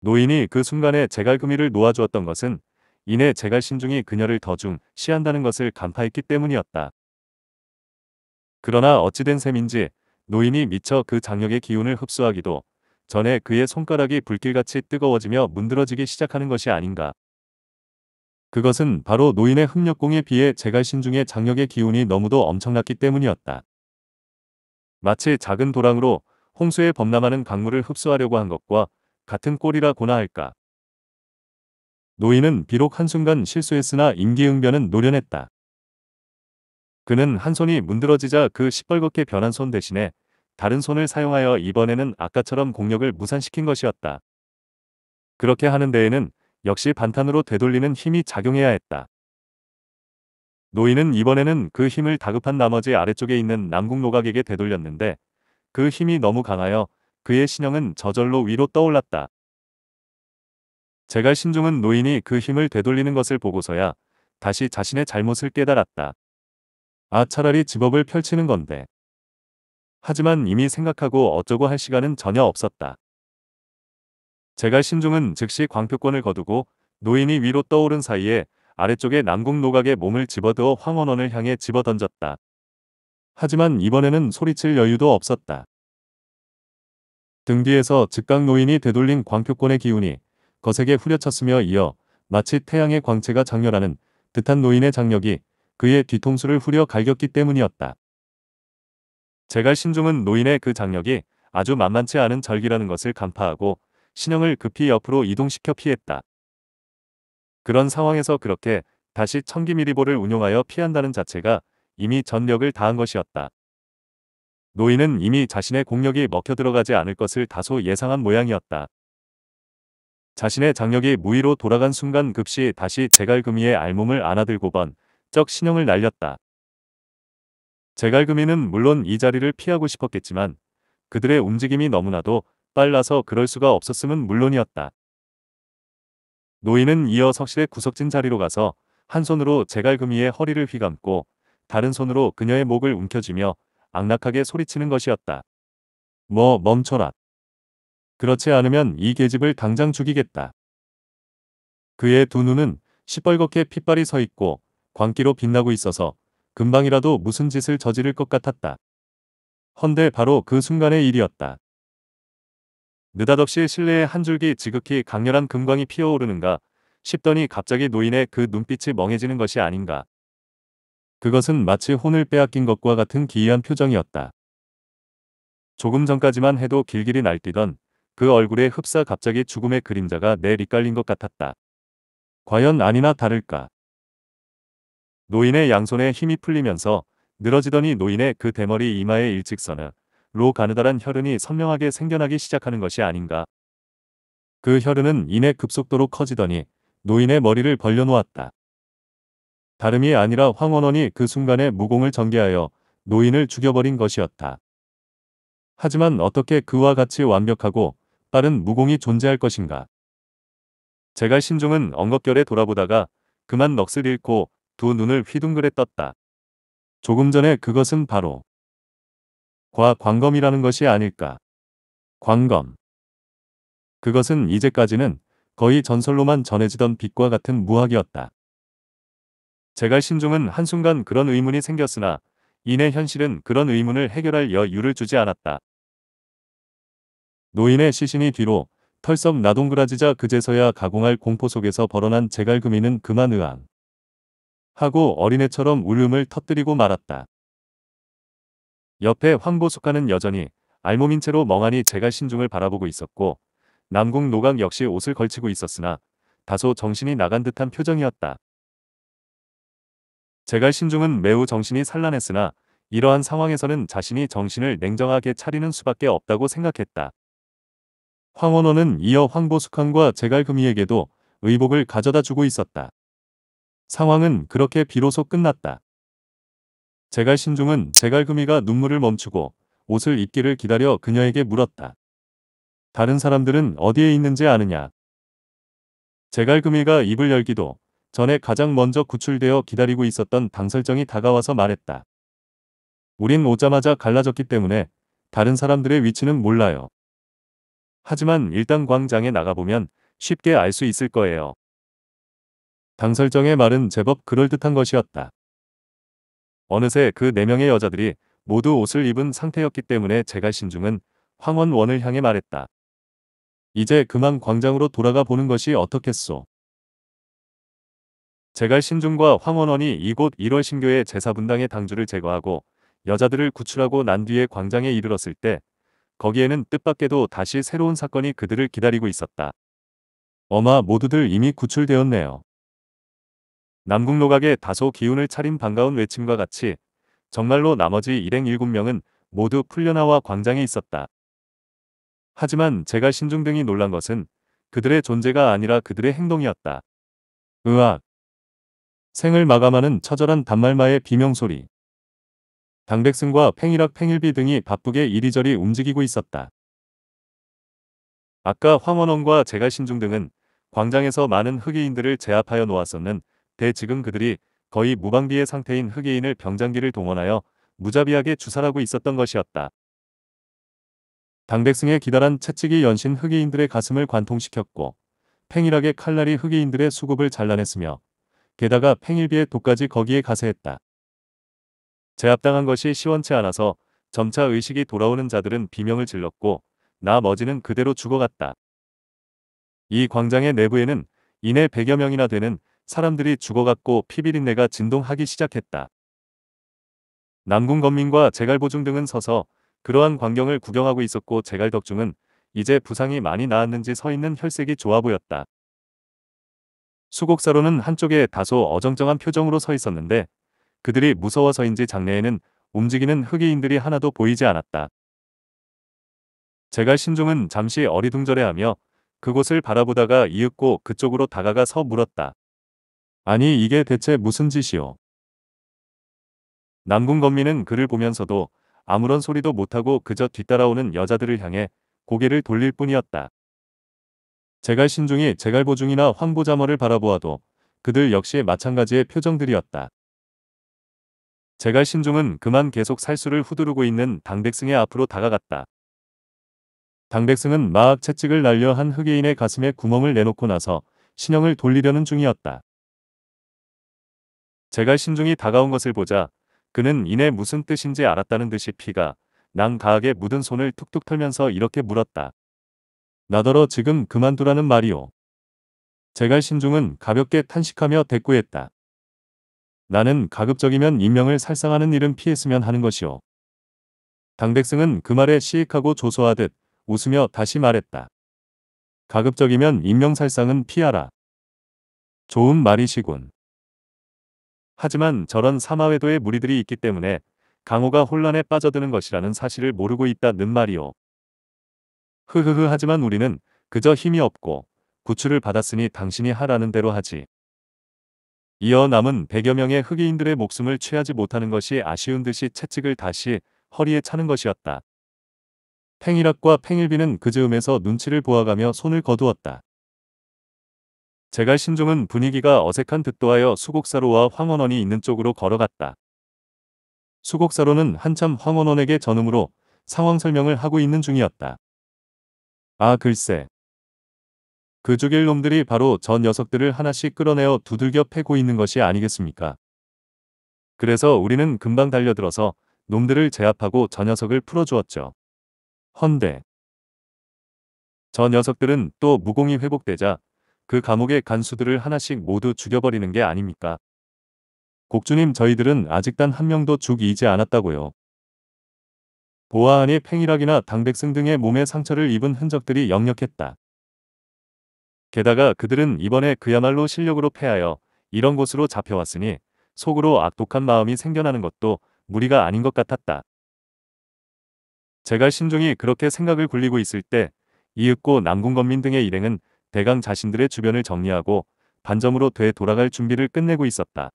노인이 그 순간에 제갈금이를 놓아주었던 것은 이내 제갈신중이 그녀를 더 중시한다는 것을 간파했기 때문이었다. 그러나 어찌된 셈인지 노인이 미처 그 장력의 기운을 흡수하기도 전에 그의 손가락이 불길같이 뜨거워지며 문드러지기 시작하는 것이 아닌가. 그것은 바로 노인의 흡력공에 비해 제갈신중의 장력의 기운이 너무도 엄청났기 때문이었다. 마치 작은 도랑으로 홍수에 범람하는 강물을 흡수하려고 한 것과 같은 꼴이라 고나 할까. 노인은 비록 한순간 실수했으나 임기응변은 노련했다. 그는 한 손이 문드러지자 그 시뻘겋게 변한 손 대신에 다른 손을 사용하여 이번에는 아까처럼 공력을 무산시킨 것이었다. 그렇게 하는 데에는 역시 반탄으로 되돌리는 힘이 작용해야 했다. 노인은 이번에는 그 힘을 다급한 나머지 아래쪽에 있는 남궁노각에게 되돌렸는데 그 힘이 너무 강하여 그의 신형은 저절로 위로 떠올랐다. 제갈 신중은 노인이 그 힘을 되돌리는 것을 보고서야 다시 자신의 잘못을 깨달았다. 아 차라리 집업을 펼치는 건데. 하지만 이미 생각하고 어쩌고 할 시간은 전혀 없었다. 제갈 신중은 즉시 광표권을 거두고 노인이 위로 떠오른 사이에 아래쪽에 남궁 노각의 몸을 집어넣어 황원원을 향해 집어던졌다. 하지만 이번에는 소리칠 여유도 없었다. 등 뒤에서 즉각 노인이 되돌린 광표권의 기운이 거세게 후려쳤으며 이어 마치 태양의 광채가 장렬하는 듯한 노인의 장력이 그의 뒤통수를 후려 갈겼기 때문이었다. 제갈 신중은 노인의 그 장력이 아주 만만치 않은 절기라는 것을 간파하고 신형을 급히 옆으로 이동시켜 피했다. 그런 상황에서 그렇게 다시 천기미리보를 운용하여 피한다는 자체가 이미 전력을 다한 것이었다. 노인은 이미 자신의 공력이 먹혀 들어가지 않을 것을 다소 예상한 모양이었다. 자신의 장력이 무위로 돌아간 순간 급시 다시 제갈금이의 알몸을 안아들고번 쩍 신형을 날렸다. 제갈금이는 물론 이 자리를 피하고 싶었겠지만 그들의 움직임이 너무나도 빨라서 그럴 수가 없었음은 물론이었다. 노인은 이어 석실의 구석진 자리로 가서 한 손으로 제갈금이의 허리를 휘감고 다른 손으로 그녀의 목을 움켜쥐며 악락하게 소리치는 것이었다. 뭐 멈춰라. 그렇지 않으면 이 계집을 당장 죽이겠다. 그의 두 눈은 시뻘겋게 핏발이 서 있고 광기로 빛나고 있어서 금방이라도 무슨 짓을 저지를 것 같았다. 헌데 바로 그 순간의 일이었다. 느닷없이 실내에 한 줄기 지극히 강렬한 금광이 피어오르는가 싶더니 갑자기 노인의 그 눈빛이 멍해지는 것이 아닌가. 그것은 마치 혼을 빼앗긴 것과 같은 기이한 표정이었다. 조금 전까지만 해도 길길이 날뛰던 그 얼굴에 흡사 갑자기 죽음의 그림자가 내리깔린 것 같았다. 과연 아니나 다를까. 노인의 양손에 힘이 풀리면서 늘어지더니 노인의 그 대머리 이마에 일직선은 로 가느다란 혈흔이 선명하게 생겨나기 시작하는 것이 아닌가. 그 혈흔은 이내 급속도로 커지더니 노인의 머리를 벌려놓았다. 다름이 아니라 황원원이 그 순간에 무공을 전개하여 노인을 죽여버린 것이었다. 하지만 어떻게 그와 같이 완벽하고 빠른 무공이 존재할 것인가. 제가 신종은 엉겁결에 돌아보다가 그만 넋을 잃고 두 눈을 휘둥그레 떴다. 조금 전에 그것은 바로 과 광검이라는 것이 아닐까. 광검. 그것은 이제까지는 거의 전설로만 전해지던 빛과 같은 무학이었다. 제갈 신종은 한순간 그런 의문이 생겼으나 이내 현실은 그런 의문을 해결할 여유를 주지 않았다. 노인의 시신이 뒤로 털썩 나동그라지자 그제서야 가공할 공포 속에서 벌어난 제갈금이는 그만 의앙. 하고 어린애처럼 울음을 터뜨리고 말았다. 옆에 황보숙하는 여전히 알몸인 채로 멍하니 제갈 신중을 바라보고 있었고 남궁 노강 역시 옷을 걸치고 있었으나 다소 정신이 나간 듯한 표정이었다. 제갈 신중은 매우 정신이 산란했으나 이러한 상황에서는 자신이 정신을 냉정하게 차리는 수밖에 없다고 생각했다. 황원호는 이어 황보숙한과 제갈금이에게도 의복을 가져다 주고 있었다. 상황은 그렇게 비로소 끝났다. 제갈 신중은 제갈금이가 눈물을 멈추고 옷을 입기를 기다려 그녀에게 물었다. 다른 사람들은 어디에 있는지 아느냐? 제갈금이가 입을 열기도 전에 가장 먼저 구출되어 기다리고 있었던 방설정이 다가와서 말했다. 우린 오자마자 갈라졌기 때문에 다른 사람들의 위치는 몰라요. 하지만 일단 광장에 나가보면 쉽게 알 수 있을 거예요. 당설정의 말은 제법 그럴듯한 것이었다. 어느새 그 네 명의 여자들이 모두 옷을 입은 상태였기 때문에 제가 신중은 황원원을 향해 말했다. 이제 그만 광장으로 돌아가 보는 것이 어떻겠소. 제갈신중과 황원원이 이곳 1월 신교의 제사분당의 당주를 제거하고 여자들을 구출하고 난 뒤에 광장에 이르렀을 때 거기에는 뜻밖에도 다시 새로운 사건이 그들을 기다리고 있었다. 어마 모두들 이미 구출되었네요. 남궁로각의 다소 기운을 차린 반가운 외침과 같이 정말로 나머지 일행 7명은 모두 풀려나와 광장에 있었다. 하지만 제가 신중 등이 놀란 것은 그들의 존재가 아니라 그들의 행동이었다. 으악, 생을 마감하는 처절한 단말마의 비명소리. 당백승과 팽일학 팽일비 등이 바쁘게 이리저리 움직이고 있었다. 아까 황원원과 제갈신중 등은 광장에서 많은 흑의인들을 제압하여 놓았었는 대 지금 그들이 거의 무방비의 상태인 흑의인을 병장기를 동원하여 무자비하게 주살하고 있었던 것이었다. 당백승의 기다란 채찍이 연신 흑의인들의 가슴을 관통시켰고 팽일하게 칼날이 흑의인들의 수급을 잘라냈으며 게다가 팽일비의 독까지 거기에 가세했다. 제압당한 것이 시원치 않아서 점차 의식이 돌아오는 자들은 비명을 질렀고 나 머지는 그대로 죽어갔다. 이 광장의 내부에는 이내 100여 명이나 되는 사람들이 죽어갔고 피비린내가 진동하기 시작했다. 남궁 건민과 제갈보중 등은 서서 그러한 광경을 구경하고 있었고 제갈덕중은 이제 부상이 많이 나았는지 서 있는 혈색이 좋아 보였다. 수곡사로는 한쪽에 다소 어정쩡한 표정으로 서 있었는데 그들이 무서워서인지 장내에는 움직이는 흑의인들이 하나도 보이지 않았다. 제갈 신종은 잠시 어리둥절해하며 그곳을 바라보다가 이윽고 그쪽으로 다가가 서 물었다. 아니 이게 대체 무슨 짓이오? 남궁 건민은 그를 보면서도 아무런 소리도 못하고 그저 뒤따라오는 여자들을 향해 고개를 돌릴 뿐이었다. 제갈 신종이 제갈보중이나 황보자머를 바라보아도 그들 역시 마찬가지의 표정들이었다. 제갈 신종은 그만 계속 살수를 후두르고 있는 당백승의 앞으로 다가갔다. 당백승은 마악 채찍을 날려 한 흑예인의 가슴에 구멍을 내놓고 나서 신형을 돌리려는 중이었다. 제갈 신종이 다가온 것을 보자 그는 이내 무슨 뜻인지 알았다는 듯이 피가 난 가하게 묻은 손을 툭툭 털면서 이렇게 물었다. 나더러 지금 그만두라는 말이오. 제갈신중은 가볍게 탄식하며 대꾸했다. 나는 가급적이면 인명을 살상하는 일은 피했으면 하는 것이오. 당백승은 그 말에 시익하고 조소하듯 웃으며 다시 말했다. 가급적이면 인명살상은 피하라. 좋은 말이시군. 하지만 저런 사마외도의 무리들이 있기 때문에 강호가 혼란에 빠져드는 것이라는 사실을 모르고 있다는 말이오. 흐흐흐 하지만 우리는 그저 힘이 없고 구출을 받았으니 당신이 하라는 대로 하지. 이어 남은 100여 명의 흑인들의 목숨을 취하지 못하는 것이 아쉬운 듯이 채찍을 다시 허리에 차는 것이었다. 팽일학과 팽일비는 그 즈음에서 눈치를 보아가며 손을 거두었다. 제갈 신종은 분위기가 어색한 듯도하여 수곡사로와 황원원이 있는 쪽으로 걸어갔다. 수곡사로는 한참 황원원에게 전음으로 상황 설명을 하고 있는 중이었다. 아 글쎄. 그 죽일 놈들이 바로 저 녀석들을 하나씩 끌어내어 두들겨 패고 있는 것이 아니겠습니까? 그래서 우리는 금방 달려들어서 놈들을 제압하고 저 녀석을 풀어주었죠. 헌데 저 녀석들은 또 무공이 회복되자 그 감옥의 간수들을 하나씩 모두 죽여버리는 게 아닙니까? 곡주님 저희들은 아직 단 한 명도 죽이지 않았다고요. 보아하니 팽이락이나 당백승 등의 몸에 상처를 입은 흔적들이 역력했다. 게다가 그들은 이번에 그야말로 실력으로 패하여 이런 곳으로 잡혀왔으니 속으로 악독한 마음이 생겨나는 것도 무리가 아닌 것 같았다. 제가 신중히 그렇게 생각을 굴리고 있을 때 이윽고 남궁건민 등의 일행은 대강 자신들의 주변을 정리하고 반점으로 되돌아갈 준비를 끝내고 있었다.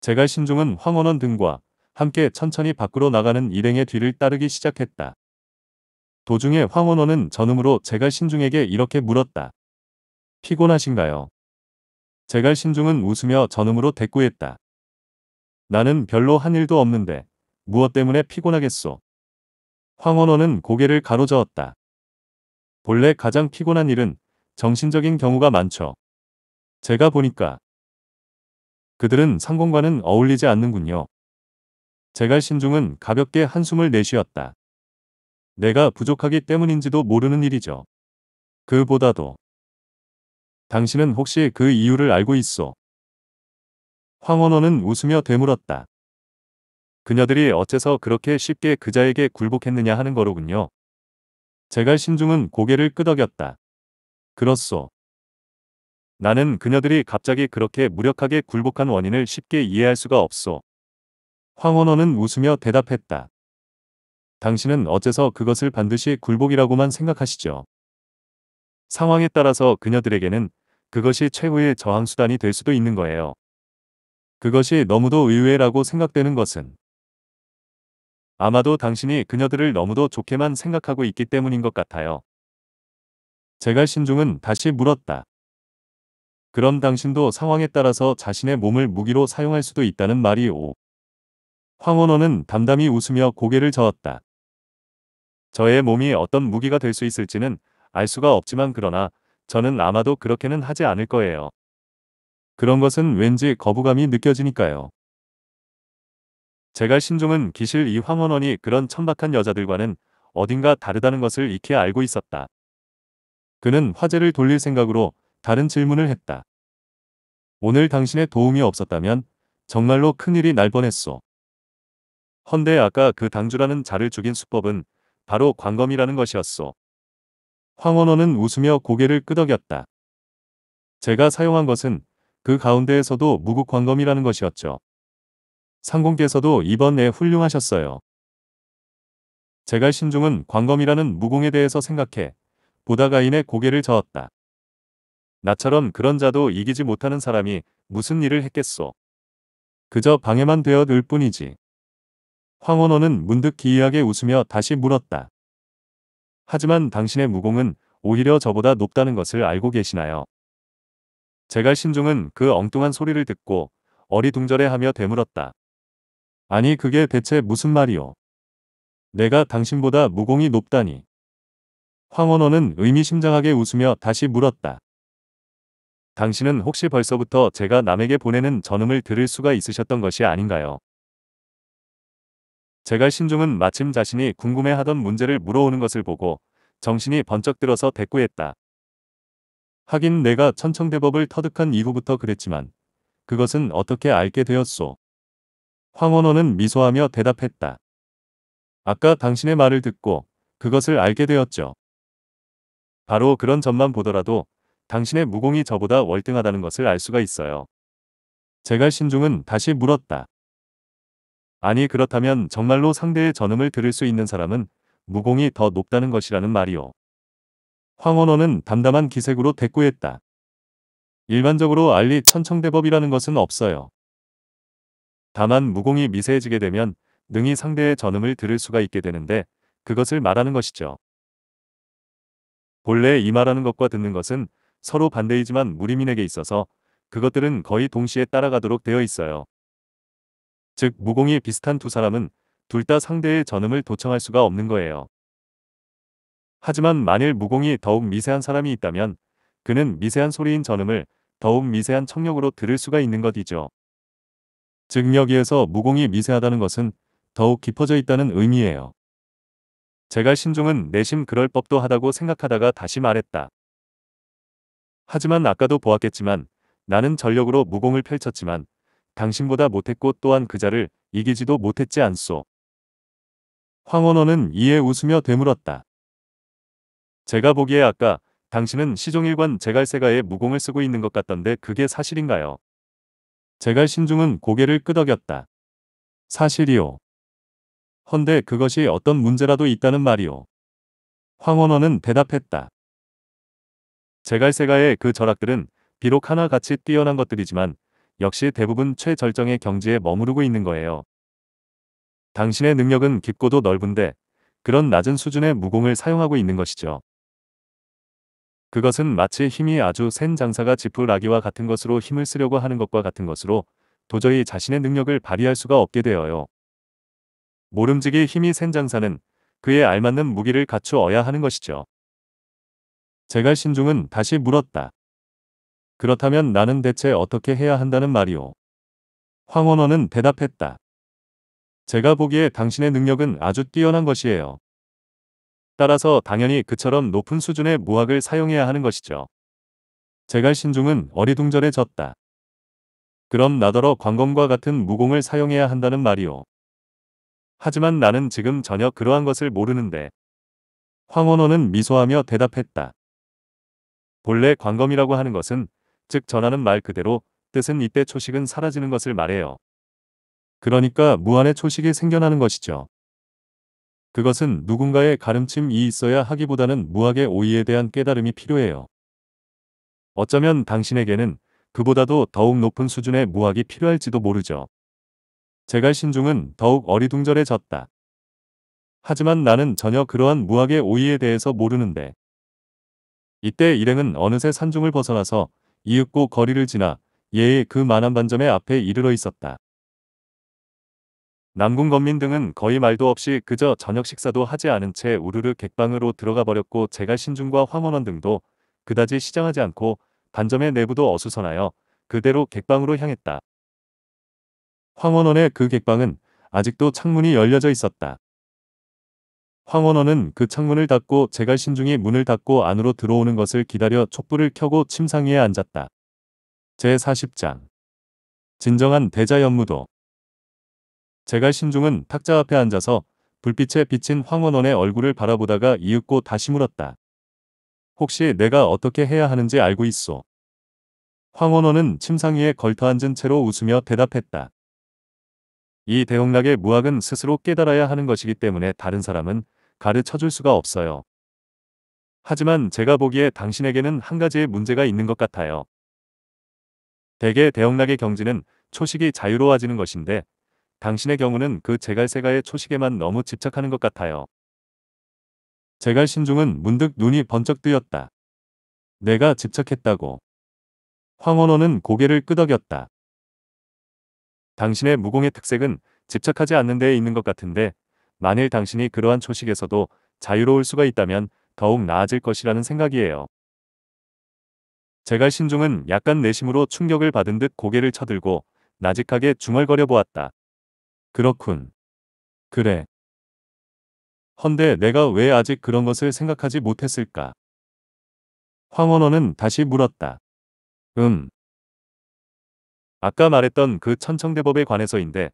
제가 신중은 황원원 등과 함께 천천히 밖으로 나가는 일행의 뒤를 따르기 시작했다. 도중에 황원원은 전음으로 제갈 신중에게 이렇게 물었다. 피곤하신가요? 제갈 신중은 웃으며 전음으로 대꾸했다. 나는 별로 한 일도 없는데 무엇 때문에 피곤하겠소? 황원원은 고개를 가로저었다. 본래 가장 피곤한 일은 정신적인 경우가 많죠. 제가 보니까 그들은 상공과는 어울리지 않는군요. 제갈 신중은 가볍게 한숨을 내쉬었다. 내가 부족하기 때문인지도 모르는 일이죠. 그보다도 당신은 혹시 그 이유를 알고 있어 황원호는 웃으며 되물었다. 그녀들이 어째서 그렇게 쉽게 그자에게 굴복했느냐 하는 거로군요. 제갈 신중은 고개를 끄덕였다. 그렇소. 나는 그녀들이 갑자기 그렇게 무력하게 굴복한 원인을 쉽게 이해할 수가 없소. 황원호는 웃으며 대답했다. 당신은 어째서 그것을 반드시 굴복이라고만 생각하시죠. 상황에 따라서 그녀들에게는 그것이 최후의 저항수단이 될 수도 있는 거예요. 그것이 너무도 의외라고 생각되는 것은 아마도 당신이 그녀들을 너무도 좋게만 생각하고 있기 때문인 것 같아요. 제갈 신중은 다시 물었다. 그럼 당신도 상황에 따라서 자신의 몸을 무기로 사용할 수도 있다는 말이오. 황원호는 담담히 웃으며 고개를 저었다. 저의 몸이 어떤 무기가 될 수 있을지는 알 수가 없지만 그러나 저는 아마도 그렇게는 하지 않을 거예요. 그런 것은 왠지 거부감이 느껴지니까요. 제갈 신종은 기실 이 황원원이 그런 천박한 여자들과는 어딘가 다르다는 것을 익히 알고 있었다. 그는 화제를 돌릴 생각으로 다른 질문을 했다. 오늘 당신의 도움이 없었다면 정말로 큰일이 날 뻔했소. 헌데 아까 그 당주라는 자를 죽인 수법은 바로 광검이라는 것이었소. 황원원은 웃으며 고개를 끄덕였다. 제가 사용한 것은 그 가운데에서도 무국광검이라는 것이었죠. 상공께서도 이번에 훌륭하셨어요. 제가 신중은 광검이라는 무공에 대해서 생각해 보다가인의 고개를 저었다. 나처럼 그런 자도 이기지 못하는 사람이 무슨 일을 했겠소. 그저 방해만 되어 늘 뿐이지. 황원호는 문득 기이하게 웃으며 다시 물었다. 하지만 당신의 무공은 오히려 저보다 높다는 것을 알고 계시나요? 제갈 신종은 그 엉뚱한 소리를 듣고 어리둥절해하며 되물었다. 아니 그게 대체 무슨 말이오? 내가 당신보다 무공이 높다니. 황원호는 의미심장하게 웃으며 다시 물었다. 당신은 혹시 벌써부터 제가 남에게 보내는 전음을 들을 수가 있으셨던 것이 아닌가요? 제갈신중은 마침 자신이 궁금해하던 문제를 물어오는 것을 보고 정신이 번쩍 들어서 대꾸했다. 하긴 내가 천청대법을 터득한 이후부터 그랬지만 그것은 어떻게 알게 되었소. 황원호는 미소하며 대답했다. 아까 당신의 말을 듣고 그것을 알게 되었죠. 바로 그런 점만 보더라도 당신의 무공이 저보다 월등하다는 것을 알 수가 있어요. 제갈신중은 다시 물었다. 아니 그렇다면 정말로 상대의 전음을 들을 수 있는 사람은 무공이 더 높다는 것이라는 말이오. 황원호는 담담한 기색으로 대꾸했다. 일반적으로 알리 천청대법이라는 것은 없어요. 다만 무공이 미세해지게 되면 능히 상대의 전음을 들을 수가 있게 되는데 그것을 말하는 것이죠. 본래 이 말하는 것과 듣는 것은 서로 반대이지만 무리민에게 있어서 그것들은 거의 동시에 따라가도록 되어 있어요. 즉 무공이 비슷한 두 사람은 둘 다 상대의 전음을 도청할 수가 없는 거예요. 하지만 만일 무공이 더욱 미세한 사람이 있다면 그는 미세한 소리인 전음을 더욱 미세한 청력으로 들을 수가 있는 것이죠. 즉 여기에서 무공이 미세하다는 것은 더욱 깊어져 있다는 의미예요. 제가 신중은 내심 그럴 법도 하다고 생각하다가 다시 말했다. 하지만 아까도 보았겠지만 나는 전력으로 무공을 펼쳤지만 당신보다 못했고 또한 그자를 이기지도 못했지 않소. 황원원은 이에 웃으며 되물었다. 제가 보기에 아까 당신은 시종일관 제갈세가의 무공을 쓰고 있는 것 같던데 그게 사실인가요? 제갈 신중은 고개를 끄덕였다. 사실이요. 헌데 그것이 어떤 문제라도 있다는 말이오. 황원원은 대답했다. 제갈세가의 그 절학들은 비록 하나같이 뛰어난 것들이지만 역시 대부분 최절정의 경지에 머무르고 있는 거예요. 당신의 능력은 깊고도 넓은데 그런 낮은 수준의 무공을 사용하고 있는 것이죠. 그것은 마치 힘이 아주 센 장사가 지풀 아기와 같은 것으로 힘을 쓰려고 하는 것과 같은 것으로 도저히 자신의 능력을 발휘할 수가 없게 되어요. 모름지기 힘이 센 장사는 그에 알맞는 무기를 갖추어야 하는 것이죠. 제갈 신중은 다시 물었다. 그렇다면 나는 대체 어떻게 해야 한다는 말이오. 황원원은 대답했다. 제가 보기에 당신의 능력은 아주 뛰어난 것이에요. 따라서 당연히 그처럼 높은 수준의 무학을 사용해야 하는 것이죠. 제갈 신중은 어리둥절해졌다. 그럼 나더러 광검과 같은 무공을 사용해야 한다는 말이오. 하지만 나는 지금 전혀 그러한 것을 모르는데. 황원호는 미소하며 대답했다. 본래 광검이라고 하는 것은 즉 전하는 말 그대로 뜻은 이때 초식은 사라지는 것을 말해요. 그러니까 무한의 초식이 생겨나는 것이죠. 그것은 누군가의 가름침이 있어야 하기보다는 무학의 오이에 대한 깨달음이 필요해요. 어쩌면 당신에게는 그보다도 더욱 높은 수준의 무학이 필요할지도 모르죠. 제갈 신중은 더욱 어리둥절해졌다. 하지만 나는 전혀 그러한 무학의 오이에 대해서 모르는데. 이때 일행은 어느새 산중을 벗어나서 이윽고 거리를 지나 예의 그 만한 반점의 앞에 이르러 있었다. 남궁 건민 등은 거의 말도 없이 그저 저녁 식사도 하지 않은 채 우르르 객방으로 들어가 버렸고 제가 신중과 황원원 등도 그다지 시장하지 않고 반점의 내부도 어수선하여 그대로 객방으로 향했다. 황원원의 그 객방은 아직도 창문이 열려져 있었다. 황원원은 그 창문을 닫고 제갈 신중히 문을 닫고 안으로 들어오는 것을 기다려 촛불을 켜고 침상 위에 앉았다. 제40장 진정한 대자연무도 제갈 신중은 탁자 앞에 앉아서 불빛에 비친 황원원의 얼굴을 바라보다가 이윽고 다시 물었다. 혹시 내가 어떻게 해야 하는지 알고 있소? 황원원은 침상 위에 걸터앉은 채로 웃으며 대답했다. 이 대홍락의 무학은 스스로 깨달아야 하는 것이기 때문에 다른 사람은 가르쳐 줄 수가 없어요. 하지만 제가 보기에 당신에게는 한 가지의 문제가 있는 것 같아요. 대개 대형락의 경지는 초식이 자유로워지는 것인데 당신의 경우는 그 제갈세가의 초식에만 너무 집착하는 것 같아요. 제갈 신중은 문득 눈이 번쩍 뜨였다. 내가 집착했다고. 황원호는 고개를 끄덕였다. 당신의 무공의 특색은 집착하지 않는 데에 있는 것 같은데 만일 당신이 그러한 초식에서도 자유로울 수가 있다면 더욱 나아질 것이라는 생각이에요. 제갈 신중은 약간 내심으로 충격을 받은 듯 고개를 쳐들고 나직하게 중얼거려 보았다. 그렇군. 그래. 헌데 내가 왜 아직 그런 것을 생각하지 못했을까? 황원호는 다시 물었다. 음. 아까 말했던 그 천청대법에 관해서인데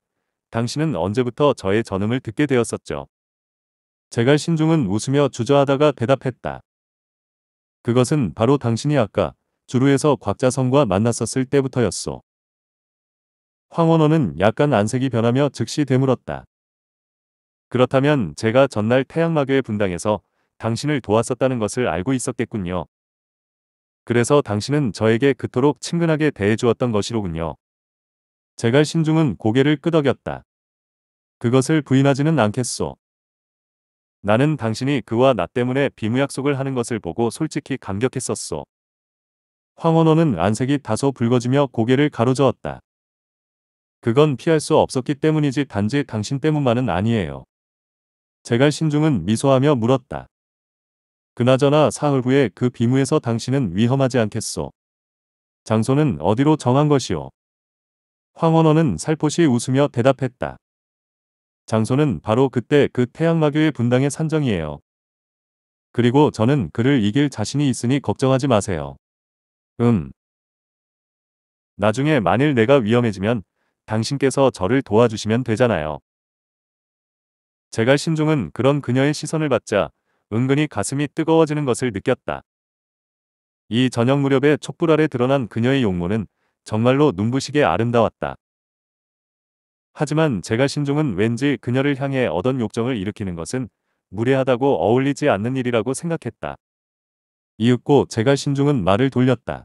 당신은 언제부터 저의 전음을 듣게 되었었죠. 제갈 신중은 웃으며 주저하다가 대답했다. 그것은 바로 당신이 아까 주루에서 곽자성과 만났었을 때부터였소. 황원호는 약간 안색이 변하며 즉시 되물었다. 그렇다면 제가 전날 태양마교의 분당에서 당신을 도왔었다는 것을 알고 있었겠군요. 그래서 당신은 저에게 그토록 친근하게 대해주었던 것이로군요. 제갈 신중은 고개를 끄덕였다. 그것을 부인하지는 않겠소. 나는 당신이 그와 나 때문에 비무약속을 하는 것을 보고 솔직히 감격했었소. 황원호는 안색이 다소 붉어지며 고개를 가로저었다. 그건 피할 수 없었기 때문이지 단지 당신 때문만은 아니에요. 제갈 신중은 미소하며 물었다. 그나저나 사흘 후에 그 비무에서 당신은 위험하지 않겠소. 장소는 어디로 정한 것이오. 황원원은 살포시 웃으며 대답했다. 장소는 바로 그때 그 태양마교의 분당의 산정이에요. 그리고 저는 그를 이길 자신이 있으니 걱정하지 마세요. 음. 나중에 만일 내가 위험해지면 당신께서 저를 도와주시면 되잖아요. 제가 신종은 그런 그녀의 시선을 받자 은근히 가슴이 뜨거워지는 것을 느꼈다. 이 저녁 무렵에 촛불 아래 드러난 그녀의 용모는 정말로 눈부시게 아름다웠다. 하지만 제가 신중은 왠지 그녀를 향해 얻은 욕정을 일으키는 것은 무례하다고 어울리지 않는 일이라고 생각했다. 이윽고 제가 신중은 말을 돌렸다.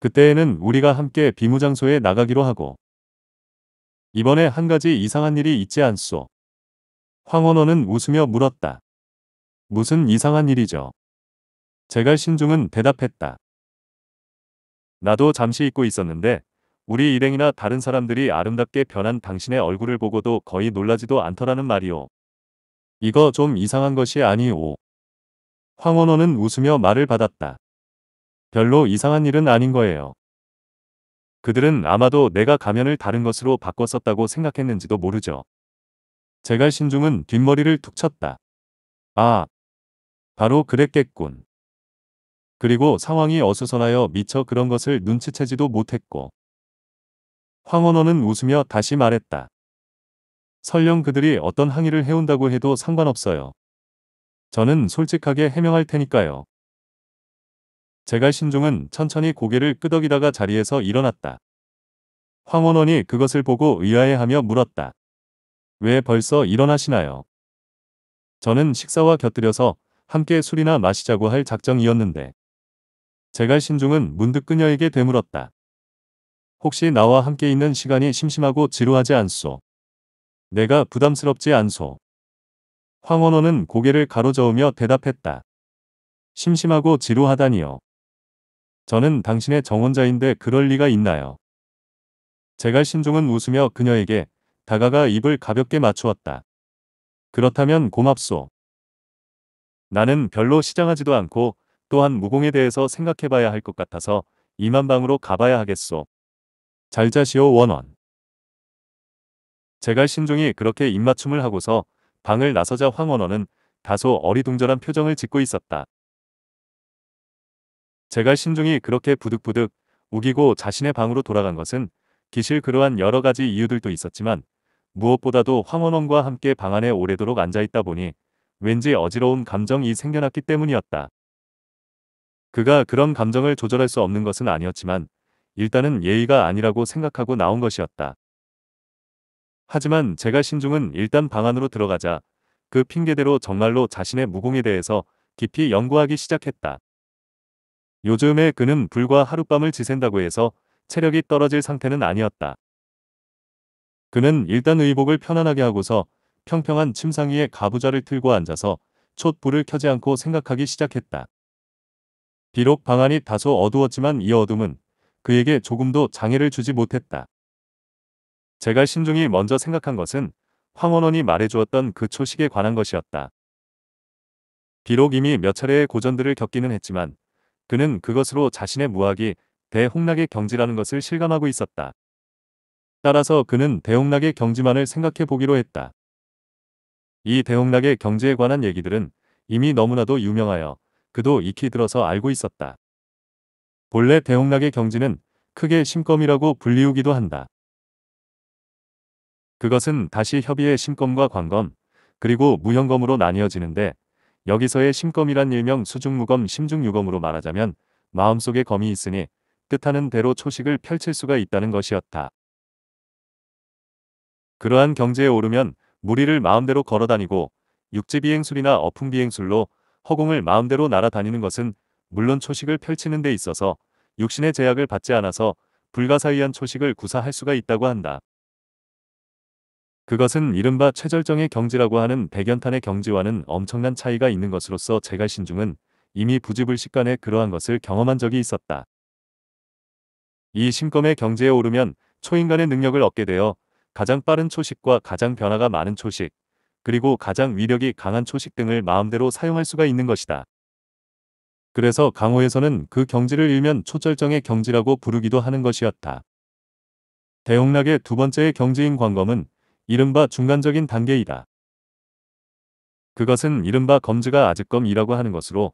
그때에는 우리가 함께 비무장소에 나가기로 하고 이번에 한 가지 이상한 일이 있지 않소. 황원호는 웃으며 물었다. 무슨 이상한 일이죠? 제가 신중은 대답했다. 나도 잠시 잊고 있었는데 우리 일행이나 다른 사람들이 아름답게 변한 당신의 얼굴을 보고도 거의 놀라지도 않더라는 말이오. 이거 좀 이상한 것이 아니오. 황원호는 웃으며 말을 받았다. 별로 이상한 일은 아닌 거예요. 그들은 아마도 내가 가면을 다른 것으로 바꿨었다고 생각했는지도 모르죠. 제갈 신중은 뒷머리를 툭 쳤다. 아, 바로 그랬겠군. 그리고 상황이 어수선하여 미처 그런 것을 눈치채지도 못했고 황원원은 웃으며 다시 말했다. 설령 그들이 어떤 항의를 해온다고 해도 상관없어요. 저는 솔직하게 해명할 테니까요. 제갈 신종은 천천히 고개를 끄덕이다가 자리에서 일어났다. 황원원이 그것을 보고 의아해하며 물었다. 왜 벌써 일어나시나요? 저는 식사와 곁들여서 함께 술이나 마시자고 할 작정이었는데 제갈 신중은 문득 그녀에게 되물었다. 혹시 나와 함께 있는 시간이 심심하고 지루하지 않소. 내가 부담스럽지 않소. 황원호는 고개를 가로저으며 대답했다. 심심하고 지루하다니요. 저는 당신의 정원자인데 그럴 리가 있나요? 제갈 신중은 웃으며 그녀에게 다가가 입을 가볍게 맞추었다. 그렇다면 고맙소. 나는 별로 시장하지도 않고 또한 무공에 대해서 생각해봐야 할 것 같아서 이만방으로 가봐야 하겠소. 잘자시오 원원. 제갈 신종이 그렇게 입맞춤을 하고서 방을 나서자 황원원은 다소 어리둥절한 표정을 짓고 있었다. 제갈 신종이 그렇게 부득부득 우기고 자신의 방으로 돌아간 것은 기실 그러한 여러 가지 이유들도 있었지만 무엇보다도 황원원과 함께 방 안에 오래도록 앉아있다 보니 왠지 어지러운 감정이 생겨났기 때문이었다. 그가 그런 감정을 조절할 수 없는 것은 아니었지만 일단은 예의가 아니라고 생각하고 나온 것이었다. 하지만 제가 신중은 일단 방안으로 들어가자 그 핑계대로 정말로 자신의 무공에 대해서 깊이 연구하기 시작했다. 요즘에 그는 불과 하룻밤을 지샌다고 해서 체력이 떨어질 상태는 아니었다. 그는 일단 의복을 편안하게 하고서 평평한 침상 위에 가부좌를 틀고 앉아서 촛불을 켜지 않고 생각하기 시작했다. 비록 방안이 다소 어두웠지만 이 어둠은 그에게 조금도 장애를 주지 못했다. 제가 신중히 먼저 생각한 것은 황원원이 말해주었던 그 초식에 관한 것이었다. 비록 이미 몇 차례의 고전들을 겪기는 했지만 그는 그것으로 자신의 무학이 대홍락의 경지라는 것을 실감하고 있었다. 따라서 그는 대홍락의 경지만을 생각해 보기로 했다. 이 대홍락의 경지에 관한 얘기들은 이미 너무나도 유명하여 그도 익히 들어서 알고 있었다. 본래 대홍락의 경지는 크게 심검이라고 불리우기도 한다. 그것은 다시 협의의 심검과 관검, 그리고 무형검으로 나뉘어지는데 여기서의 심검이란 일명 수중무검 심중유검으로 말하자면 마음속에 검이 있으니 뜻하는 대로 초식을 펼칠 수가 있다는 것이었다. 그러한 경지에 오르면 무리를 마음대로 걸어다니고 육지비행술이나 어풍비행술로 허공을 마음대로 날아다니는 것은 물론 초식을 펼치는 데 있어서 육신의 제약을 받지 않아서 불가사의한 초식을 구사할 수가 있다고 한다. 그것은 이른바 최절정의 경지라고 하는 백연탄의 경지와는 엄청난 차이가 있는 것으로서 제갈신중은 이미 부지불식간에 그러한 것을 경험한 적이 있었다. 이 심검의 경지에 오르면 초인간의 능력을 얻게 되어 가장 빠른 초식과 가장 변화가 많은 초식, 그리고 가장 위력이 강한 초식 등을 마음대로 사용할 수가 있는 것이다. 그래서 강호에서는 그 경지를 일면 초절정의 경지라고 부르기도 하는 것이었다. 대홍락의 두 번째의 경지인 광검은 이른바 중간적인 단계이다. 그것은 이른바 검지가 아직검이라고 하는 것으로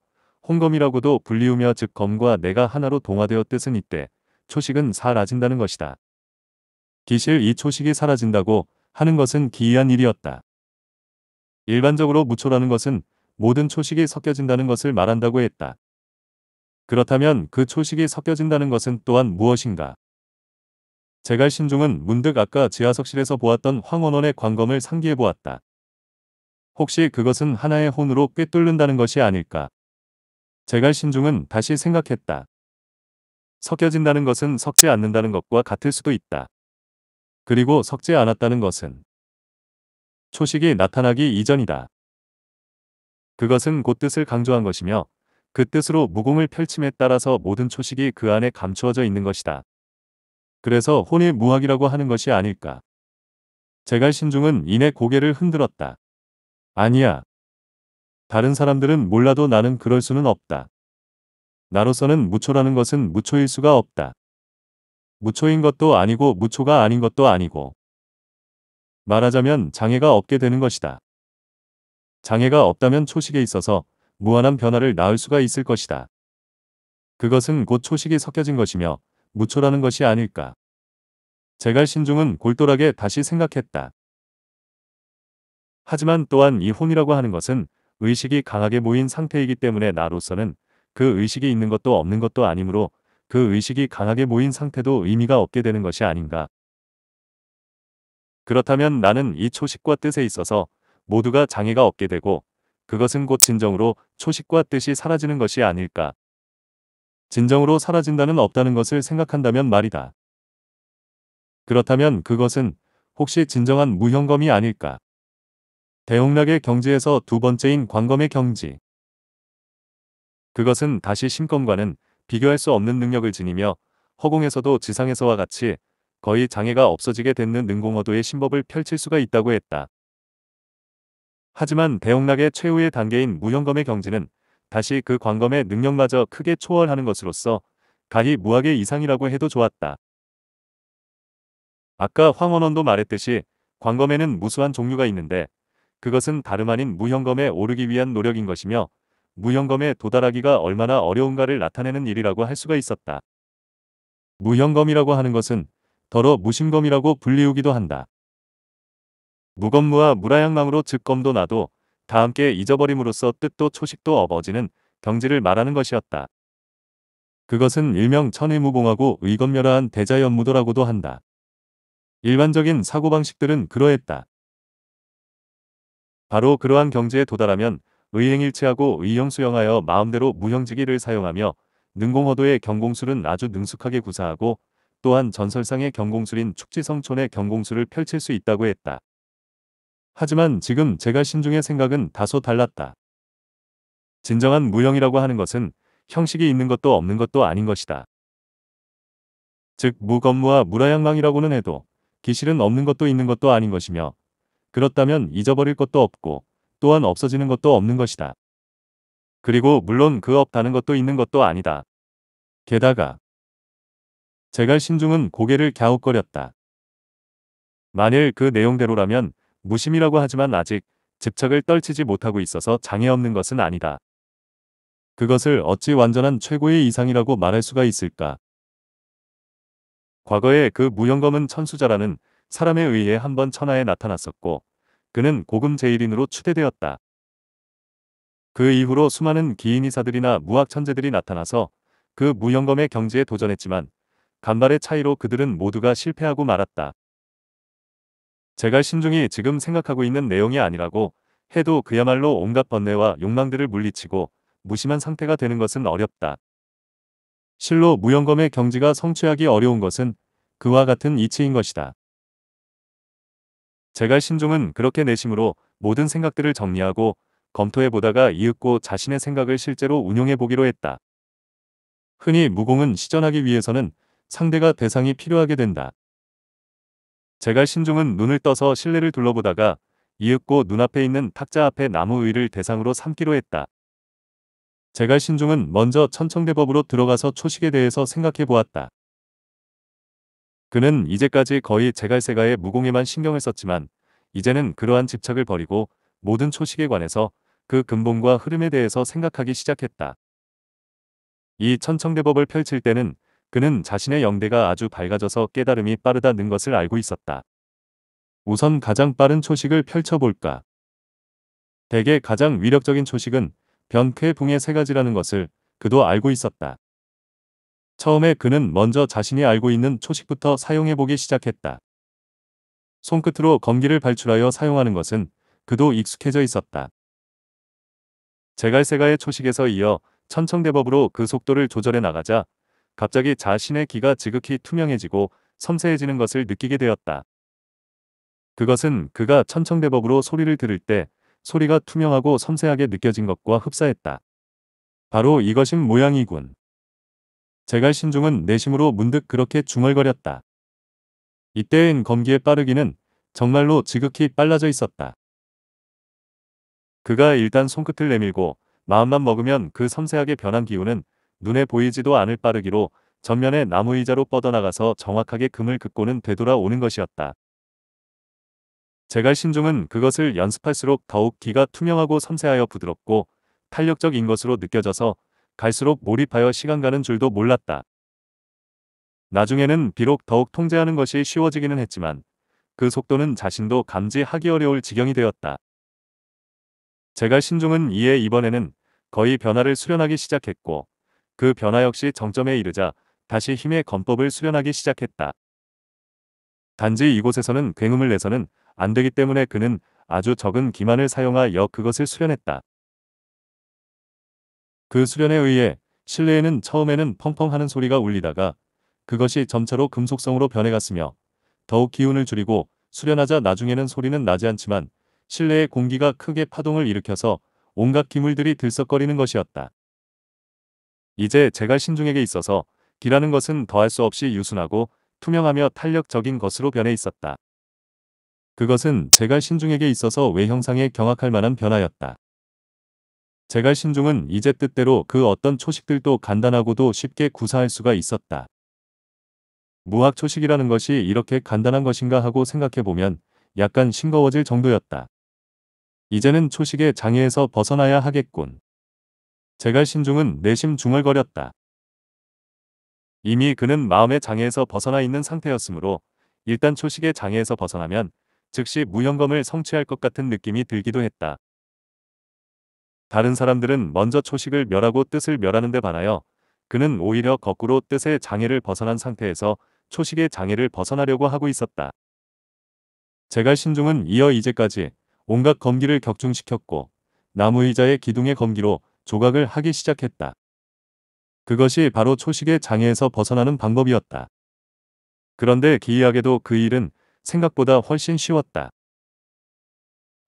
홍검이라고도 불리우며 즉 검과 내가 하나로 동화되어 뜻은 이때 초식은 사라진다는 것이다. 기실 이 초식이 사라진다고 하는 것은 기이한 일이었다. 일반적으로 무초라는 것은 모든 초식이 섞여진다는 것을 말한다고 했다. 그렇다면 그 초식이 섞여진다는 것은 또한 무엇인가? 제갈신중은 문득 아까 지하석실에서 보았던 황원원의 광검을 상기해 보았다. 혹시 그것은 하나의 혼으로 꿰뚫는다는 것이 아닐까? 제갈신중은 다시 생각했다. 섞여진다는 것은 섞지 않는다는 것과 같을 수도 있다. 그리고 섞지 않았다는 것은 초식이 나타나기 이전이다. 그것은 곧 뜻을 강조한 것이며 그 뜻으로 무공을 펼침에 따라서 모든 초식이 그 안에 감추어져 있는 것이다. 그래서 혼의 무학이라고 하는 것이 아닐까. 제갈신중은 이내 고개를 흔들었다. 아니야. 다른 사람들은 몰라도 나는 그럴 수는 없다. 나로서는 무초라는 것은 무초일 수가 없다. 무초인 것도 아니고 무초가 아닌 것도 아니고 말하자면 장애가 없게 되는 것이다. 장애가 없다면 초식에 있어서 무한한 변화를 낳을 수가 있을 것이다. 그것은 곧 초식이 섞여진 것이며 무초라는 것이 아닐까. 제갈 신중은 골똘하게 다시 생각했다. 하지만 또한 이 혼이라고 하는 것은 의식이 강하게 모인 상태이기 때문에 나로서는 그 의식이 있는 것도 없는 것도 아니므로 그 의식이 강하게 모인 상태도 의미가 없게 되는 것이 아닌가 그렇다면 나는 이 초식과 뜻에 있어서 모두가 장애가 없게 되고 그것은 곧 진정으로 초식과 뜻이 사라지는 것이 아닐까. 진정으로 사라진다는 없다는 것을 생각한다면 말이다. 그렇다면 그것은 혹시 진정한 무형검이 아닐까. 대홍락의 경지에서 두 번째인 광검의 경지. 그것은 다시 신검과는 비교할 수 없는 능력을 지니며 허공에서도 지상에서와 같이 거의 장애가 없어지게 됐는 능공어도의 신법을 펼칠 수가 있다고 했다. 하지만 대홍락의 최후의 단계인 무형검의 경지는 다시 그 광검의 능력마저 크게 초월하는 것으로서 가히 무학의 이상이라고 해도 좋았다. 아까 황원원도 말했듯이 광검에는 무수한 종류가 있는데 그것은 다름 아닌 무형검에 오르기 위한 노력인 것이며 무형검에 도달하기가 얼마나 어려운가를 나타내는 일이라고 할 수가 있었다. 무형검이라고 하는 것은 더러 무심검이라고 불리우기도 한다. 무검무와 무라양망으로 즉검도 나도 다 함께 잊어버림으로써 뜻도 초식도 업어지는 경지를 말하는 것이었다. 그것은 일명 천의무봉하고 의검멸화한 대자연무도라고도 한다. 일반적인 사고방식들은 그러했다. 바로 그러한 경지에 도달하면 의행일치하고 의형수영하여 마음대로 무형지기를 사용하며 능공허도의 경공술은 아주 능숙하게 구사하고 또한 전설상의 경공술인 축지성촌의 경공술을 펼칠 수 있다고 했다. 하지만 지금 제가 신중의 생각은 다소 달랐다. 진정한 무형이라고 하는 것은 형식이 있는 것도 없는 것도 아닌 것이다. 즉 무건무와 무라양망이라고는 해도 기실은 없는 것도 있는 것도 아닌 것이며 그렇다면 잊어버릴 것도 없고 또한 없어지는 것도 없는 것이다. 그리고 물론 그 없다는 것도 있는 것도 아니다. 게다가 제갈 신중은 고개를 갸웃거렸다. 만일 그 내용대로라면 무심이라고 하지만 아직 집착을 떨치지 못하고 있어서 장애 없는 것은 아니다. 그것을 어찌 완전한 최고의 이상이라고 말할 수가 있을까? 과거에 그 무영검은 천수자라는 사람에 의해 한 번 천하에 나타났었고 그는 고금 제1인으로 추대되었다. 그 이후로 수많은 기인이사들이나 무학천재들이 나타나서 그 무영검의 경지에 도전했지만 간발의 차이로 그들은 모두가 실패하고 말았다. 제가 신중히 지금 생각하고 있는 내용이 아니라고 해도 그야말로 온갖 번뇌와 욕망들을 물리치고 무심한 상태가 되는 것은 어렵다. 실로 무용검의 경지가 성취하기 어려운 것은 그와 같은 이치인 것이다. 제가 신중은 그렇게 내심으로 모든 생각들을 정리하고 검토해 보다가 이윽고 자신의 생각을 실제로 운용해 보기로 했다. 흔히 무공은 시전하기 위해서는 상대가 대상이 필요하게 된다. 제갈 신중은 눈을 떠서 실내를 둘러보다가 이윽고 눈앞에 있는 탁자 앞에 나무 의를 대상으로 삼기로 했다. 제갈 신중은 먼저 천청대법으로 들어가서 초식에 대해서 생각해 보았다. 그는 이제까지 거의 제갈세가의 무공에만 신경을 썼지만 이제는 그러한 집착을 버리고 모든 초식에 관해서 그 근본과 흐름에 대해서 생각하기 시작했다. 이 천청대법을 펼칠 때는 그는 자신의 영대가 아주 밝아져서 깨달음이 빠르다는 것을 알고 있었다. 우선 가장 빠른 초식을 펼쳐볼까. 대개 가장 위력적인 초식은 변쾌붕의 세 가지라는 것을 그도 알고 있었다. 처음에 그는 먼저 자신이 알고 있는 초식부터 사용해보기 시작했다. 손끝으로 검기를 발출하여 사용하는 것은 그도 익숙해져 있었다. 제갈세가의 초식에서 이어 천청대법으로 그 속도를 조절해 나가자 갑자기 자신의 귀가 지극히 투명해지고 섬세해지는 것을 느끼게 되었다. 그것은 그가 천청대법으로 소리를 들을 때 소리가 투명하고 섬세하게 느껴진 것과 흡사했다. 바로 이것인 모양이군. 제갈 신중은 내심으로 문득 그렇게 중얼거렸다. 이때엔 검기의 빠르기는 정말로 지극히 빨라져 있었다. 그가 일단 손끝을 내밀고 마음만 먹으면 그 섬세하게 변한 기운은 눈에 보이지도 않을 빠르기로 전면에 나무 의자로 뻗어나가서 정확하게 금을 긋고는 되돌아오는 것이었다. 제갈 신중은 그것을 연습할수록 더욱 기가 투명하고 섬세하여 부드럽고 탄력적인 것으로 느껴져서 갈수록 몰입하여 시간 가는 줄도 몰랐다. 나중에는 비록 더욱 통제하는 것이 쉬워지기는 했지만 그 속도는 자신도 감지하기 어려울 지경이 되었다. 제갈 신중은 이에 이번에는 거의 변화를 수련하기 시작했고 그 변화 역시 정점에 이르자 다시 힘의 건법을 수련하기 시작했다. 단지 이곳에서는 굉음을 내서는 안 되기 때문에 그는 아주 적은 기만을 사용하여 그것을 수련했다. 그 수련에 의해 실내에는 처음에는 펑펑하는 소리가 울리다가 그것이 점차로 금속성으로 변해갔으며 더욱 기운을 줄이고 수련하자 나중에는 소리는 나지 않지만 실내의 공기가 크게 파동을 일으켜서 온갖 기물들이 들썩거리는 것이었다. 이제 제갈신중에게 있어서 기라는 것은 더할 수 없이 유순하고 투명하며 탄력적인 것으로 변해 있었다. 그것은 제갈신중에게 있어서 외형상에 경악할 만한 변화였다. 제갈신중은 이제 뜻대로 그 어떤 초식들도 간단하고도 쉽게 구사할 수가 있었다. 무학 초식이라는 것이 이렇게 간단한 것인가 하고 생각해보면 약간 싱거워질 정도였다. 이제는 초식의 장애에서 벗어나야 하겠군. 제갈 신중은 내심 중얼거렸다. 이미 그는 마음의 장애에서 벗어나 있는 상태였으므로 일단 초식의 장애에서 벗어나면 즉시 무형검을 성취할 것 같은 느낌이 들기도 했다. 다른 사람들은 먼저 초식을 멸하고 뜻을 멸하는 데 반하여 그는 오히려 거꾸로 뜻의 장애를 벗어난 상태에서 초식의 장애를 벗어나려고 하고 있었다. 제갈 신중은 이어 이제까지 온갖 검기를 격중시켰고 나무의자의 기둥의 검기로 조각을 하기 시작했다. 그것이 바로 초식의 장애에서 벗어나는 방법이었다. 그런데 기이하게도 그 일은 생각보다 훨씬 쉬웠다.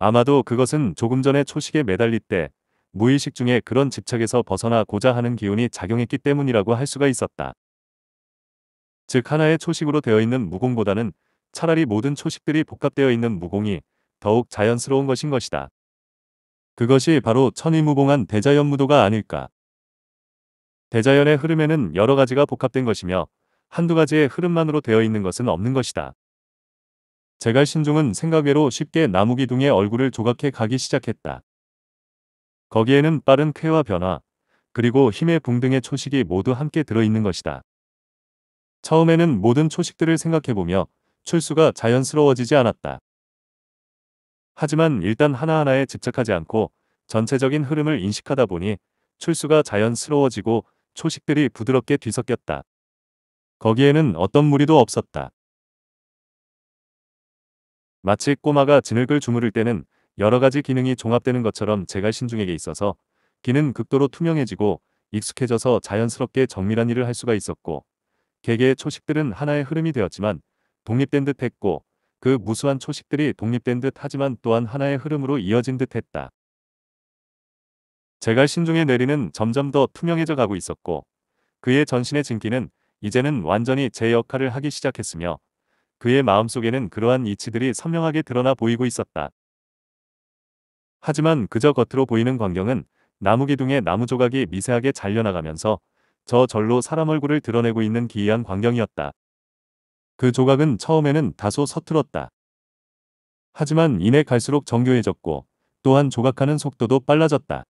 아마도 그것은 조금 전에 초식에 매달릴 때 무의식 중에 그런 집착에서 벗어나고자 하는 기운이 작용했기 때문이라고 할 수가 있었다. 즉 하나의 초식으로 되어 있는 무공보다는 차라리 모든 초식들이 복합되어 있는 무공이 더욱 자연스러운 것인 것이다. 그것이 바로 천의무봉한 대자연무도가 아닐까. 대자연의 흐름에는 여러 가지가 복합된 것이며 한두 가지의 흐름만으로 되어 있는 것은 없는 것이다. 제갈신종은 생각외로 쉽게 나무기둥의 얼굴을 조각해 가기 시작했다. 거기에는 빠른 쾌와 변화, 그리고 힘의 붕 등의 초식이 모두 함께 들어있는 것이다. 처음에는 모든 초식들을 생각해보며 출수가 자연스러워지지 않았다. 하지만 일단 하나하나에 집착하지 않고 전체적인 흐름을 인식하다 보니 출수가 자연스러워지고 초식들이 부드럽게 뒤섞였다. 거기에는 어떤 무리도 없었다. 마치 꼬마가 진흙을 주무를 때는 여러 가지 기능이 종합되는 것처럼 제가 신중에게 있어서 기는 극도로 투명해지고 익숙해져서 자연스럽게 정밀한 일을 할 수가 있었고 개개의 초식들은 하나의 흐름이 되었지만 독립된 듯 했고 그 무수한 초식들이 독립된 듯 하지만 또한 하나의 흐름으로 이어진 듯 했다. 제갈 신중의 내리는 점점 더 투명해져 가고 있었고 그의 전신의 증기는 이제는 완전히 제 역할을 하기 시작했으며 그의 마음속에는 그러한 이치들이 선명하게 드러나 보이고 있었다. 하지만 그저 겉으로 보이는 광경은 나무 기둥의 나무 조각이 미세하게 잘려나가면서 저 절로 사람 얼굴을 드러내고 있는 기이한 광경이었다. 그 조각은 처음에는 다소 서툴었다. 하지만 이내 갈수록 정교해졌고 또한 조각하는 속도도 빨라졌다.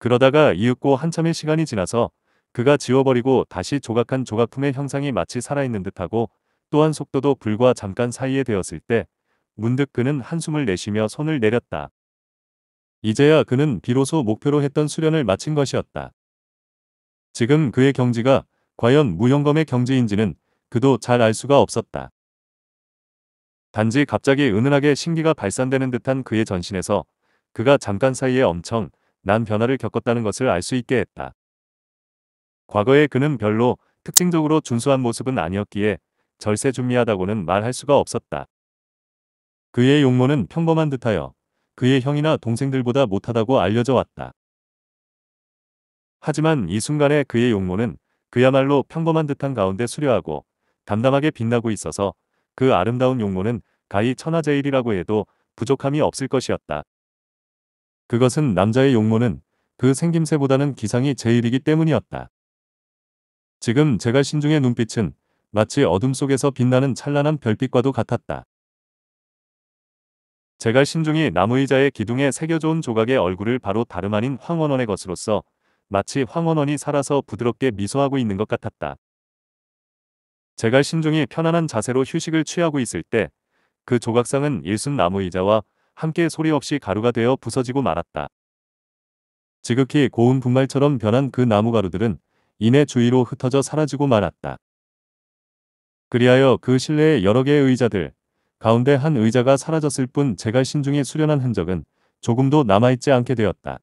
그러다가 이윽고 한참의 시간이 지나서 그가 지워버리고 다시 조각한 조각품의 형상이 마치 살아있는 듯하고 또한 속도도 불과 잠깐 사이에 되었을 때 문득 그는 한숨을 내쉬며 손을 내렸다. 이제야 그는 비로소 목표로 했던 수련을 마친 것이었다. 지금 그의 경지가 과연 무형검의 경지인지는 그도 잘 알 수가 없었다. 단지 갑자기 은은하게 신기가 발산되는 듯한 그의 전신에서 그가 잠깐 사이에 엄청 난 변화를 겪었다는 것을 알 수 있게 했다. 과거에 그는 별로 특징적으로 준수한 모습은 아니었기에 절세준미하다고는 말할 수가 없었다. 그의 용모는 평범한 듯하여 그의 형이나 동생들보다 못하다고 알려져 왔다. 하지만 이 순간에 그의 용모는 그야말로 평범한 듯한 가운데 수려하고 담담하게 빛나고 있어서 그 아름다운 용모는 가히 천하제일이라고 해도 부족함이 없을 것이었다. 그것은 남자의 용모는 그 생김새보다는 기상이 제일이기 때문이었다. 지금 제가 신중의 눈빛은 마치 어둠 속에서 빛나는 찬란한 별빛과도 같았다. 제가 신중이 나무의자의 기둥에 새겨져온 조각의 얼굴을 바로 다름 아닌 황원원의 것으로서 마치 황원원이 살아서 부드럽게 미소하고 있는 것 같았다. 제갈 신중이 편안한 자세로 휴식을 취하고 있을 때 그 조각상은 일순 나무의자와 함께 소리 없이 가루가 되어 부서지고 말았다. 지극히 고운 분말처럼 변한 그 나무 가루들은 이내 주위로 흩어져 사라지고 말았다. 그리하여 그 실내의 여러 개의 의자들 가운데 한 의자가 사라졌을 뿐 제갈 신중이 수련한 흔적은 조금도 남아있지 않게 되었다.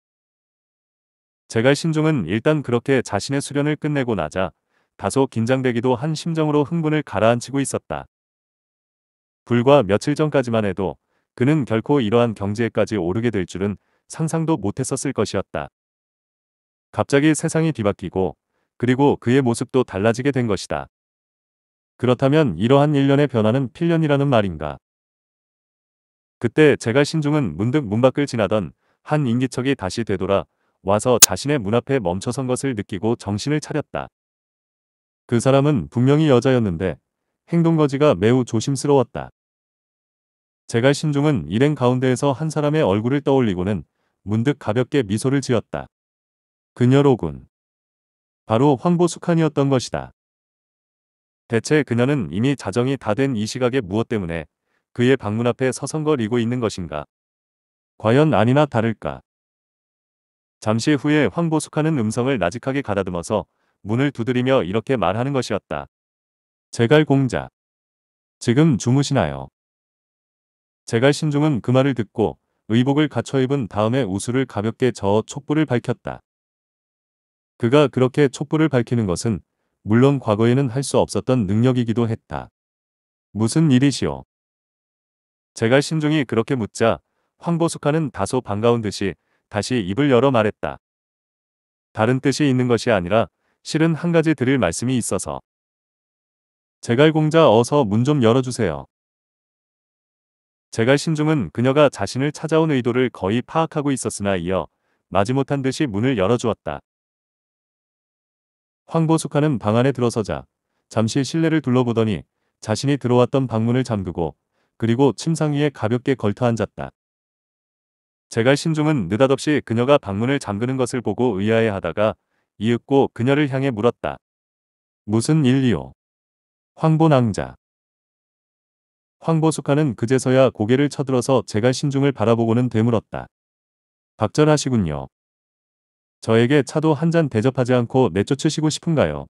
제갈 신종은 일단 그렇게 자신의 수련을 끝내고 나자 다소 긴장되기도 한 심정으로 흥분을 가라앉히고 있었다. 불과 며칠 전까지만 해도 그는 결코 이러한 경지에까지 오르게 될 줄은 상상도 못했었을 것이었다. 갑자기 세상이 뒤바뀌고 그리고 그의 모습도 달라지게 된 것이다. 그렇다면 이러한 일련의 변화는 필연이라는 말인가. 그때 제갈 신중은 문득 문 밖을 지나던 한 인기척이 다시 되돌아 와서 자신의 문 앞에 멈춰선 것을 느끼고 정신을 차렸다. 그 사람은 분명히 여자였는데 행동거지가 매우 조심스러웠다. 제갈 신중은 일행 가운데에서 한 사람의 얼굴을 떠올리고는 문득 가볍게 미소를 지었다. 그녀로군. 바로 황보숙한이었던 것이다. 대체 그녀는 이미 자정이 다 된 이 시각에 무엇 때문에 그의 방문 앞에 서성거리고 있는 것인가? 과연 아니나 다를까? 잠시 후에 황보숙하는 음성을 나직하게 가다듬어서 문을 두드리며 이렇게 말하는 것이었다. 제갈 공자. 지금 주무시나요? 제갈 신중은 그 말을 듣고 의복을 갖춰 입은 다음에 우수를 가볍게 저어 촛불을 밝혔다. 그가 그렇게 촛불을 밝히는 것은 물론 과거에는 할 수 없었던 능력이기도 했다. 무슨 일이시오? 제갈 신중이 그렇게 묻자 황보숙하는 다소 반가운 듯이 다시 입을 열어 말했다. 다른 뜻이 있는 것이 아니라 실은 한 가지 드릴 말씀이 있어서. 제갈공자 어서 문 좀 열어주세요. 제갈 신중은 그녀가 자신을 찾아온 의도를 거의 파악하고 있었으나 이어 마지못한 듯이 문을 열어주었다. 황보숙하는 방 안에 들어서자 잠시 실내를 둘러보더니 자신이 들어왔던 방문을 잠그고 그리고 침상 위에 가볍게 걸터 앉았다. 제갈 신중은 느닷없이 그녀가 방문을 잠그는 것을 보고 의아해하다가 이윽고 그녀를 향해 물었다. 무슨 일이요? 황보낭자. 황보숙하는 그제서야 고개를 쳐들어서 제갈 신중을 바라보고는 되물었다. 박절하시군요. 저에게 차도 한 잔 대접하지 않고 내쫓으시고 싶은가요?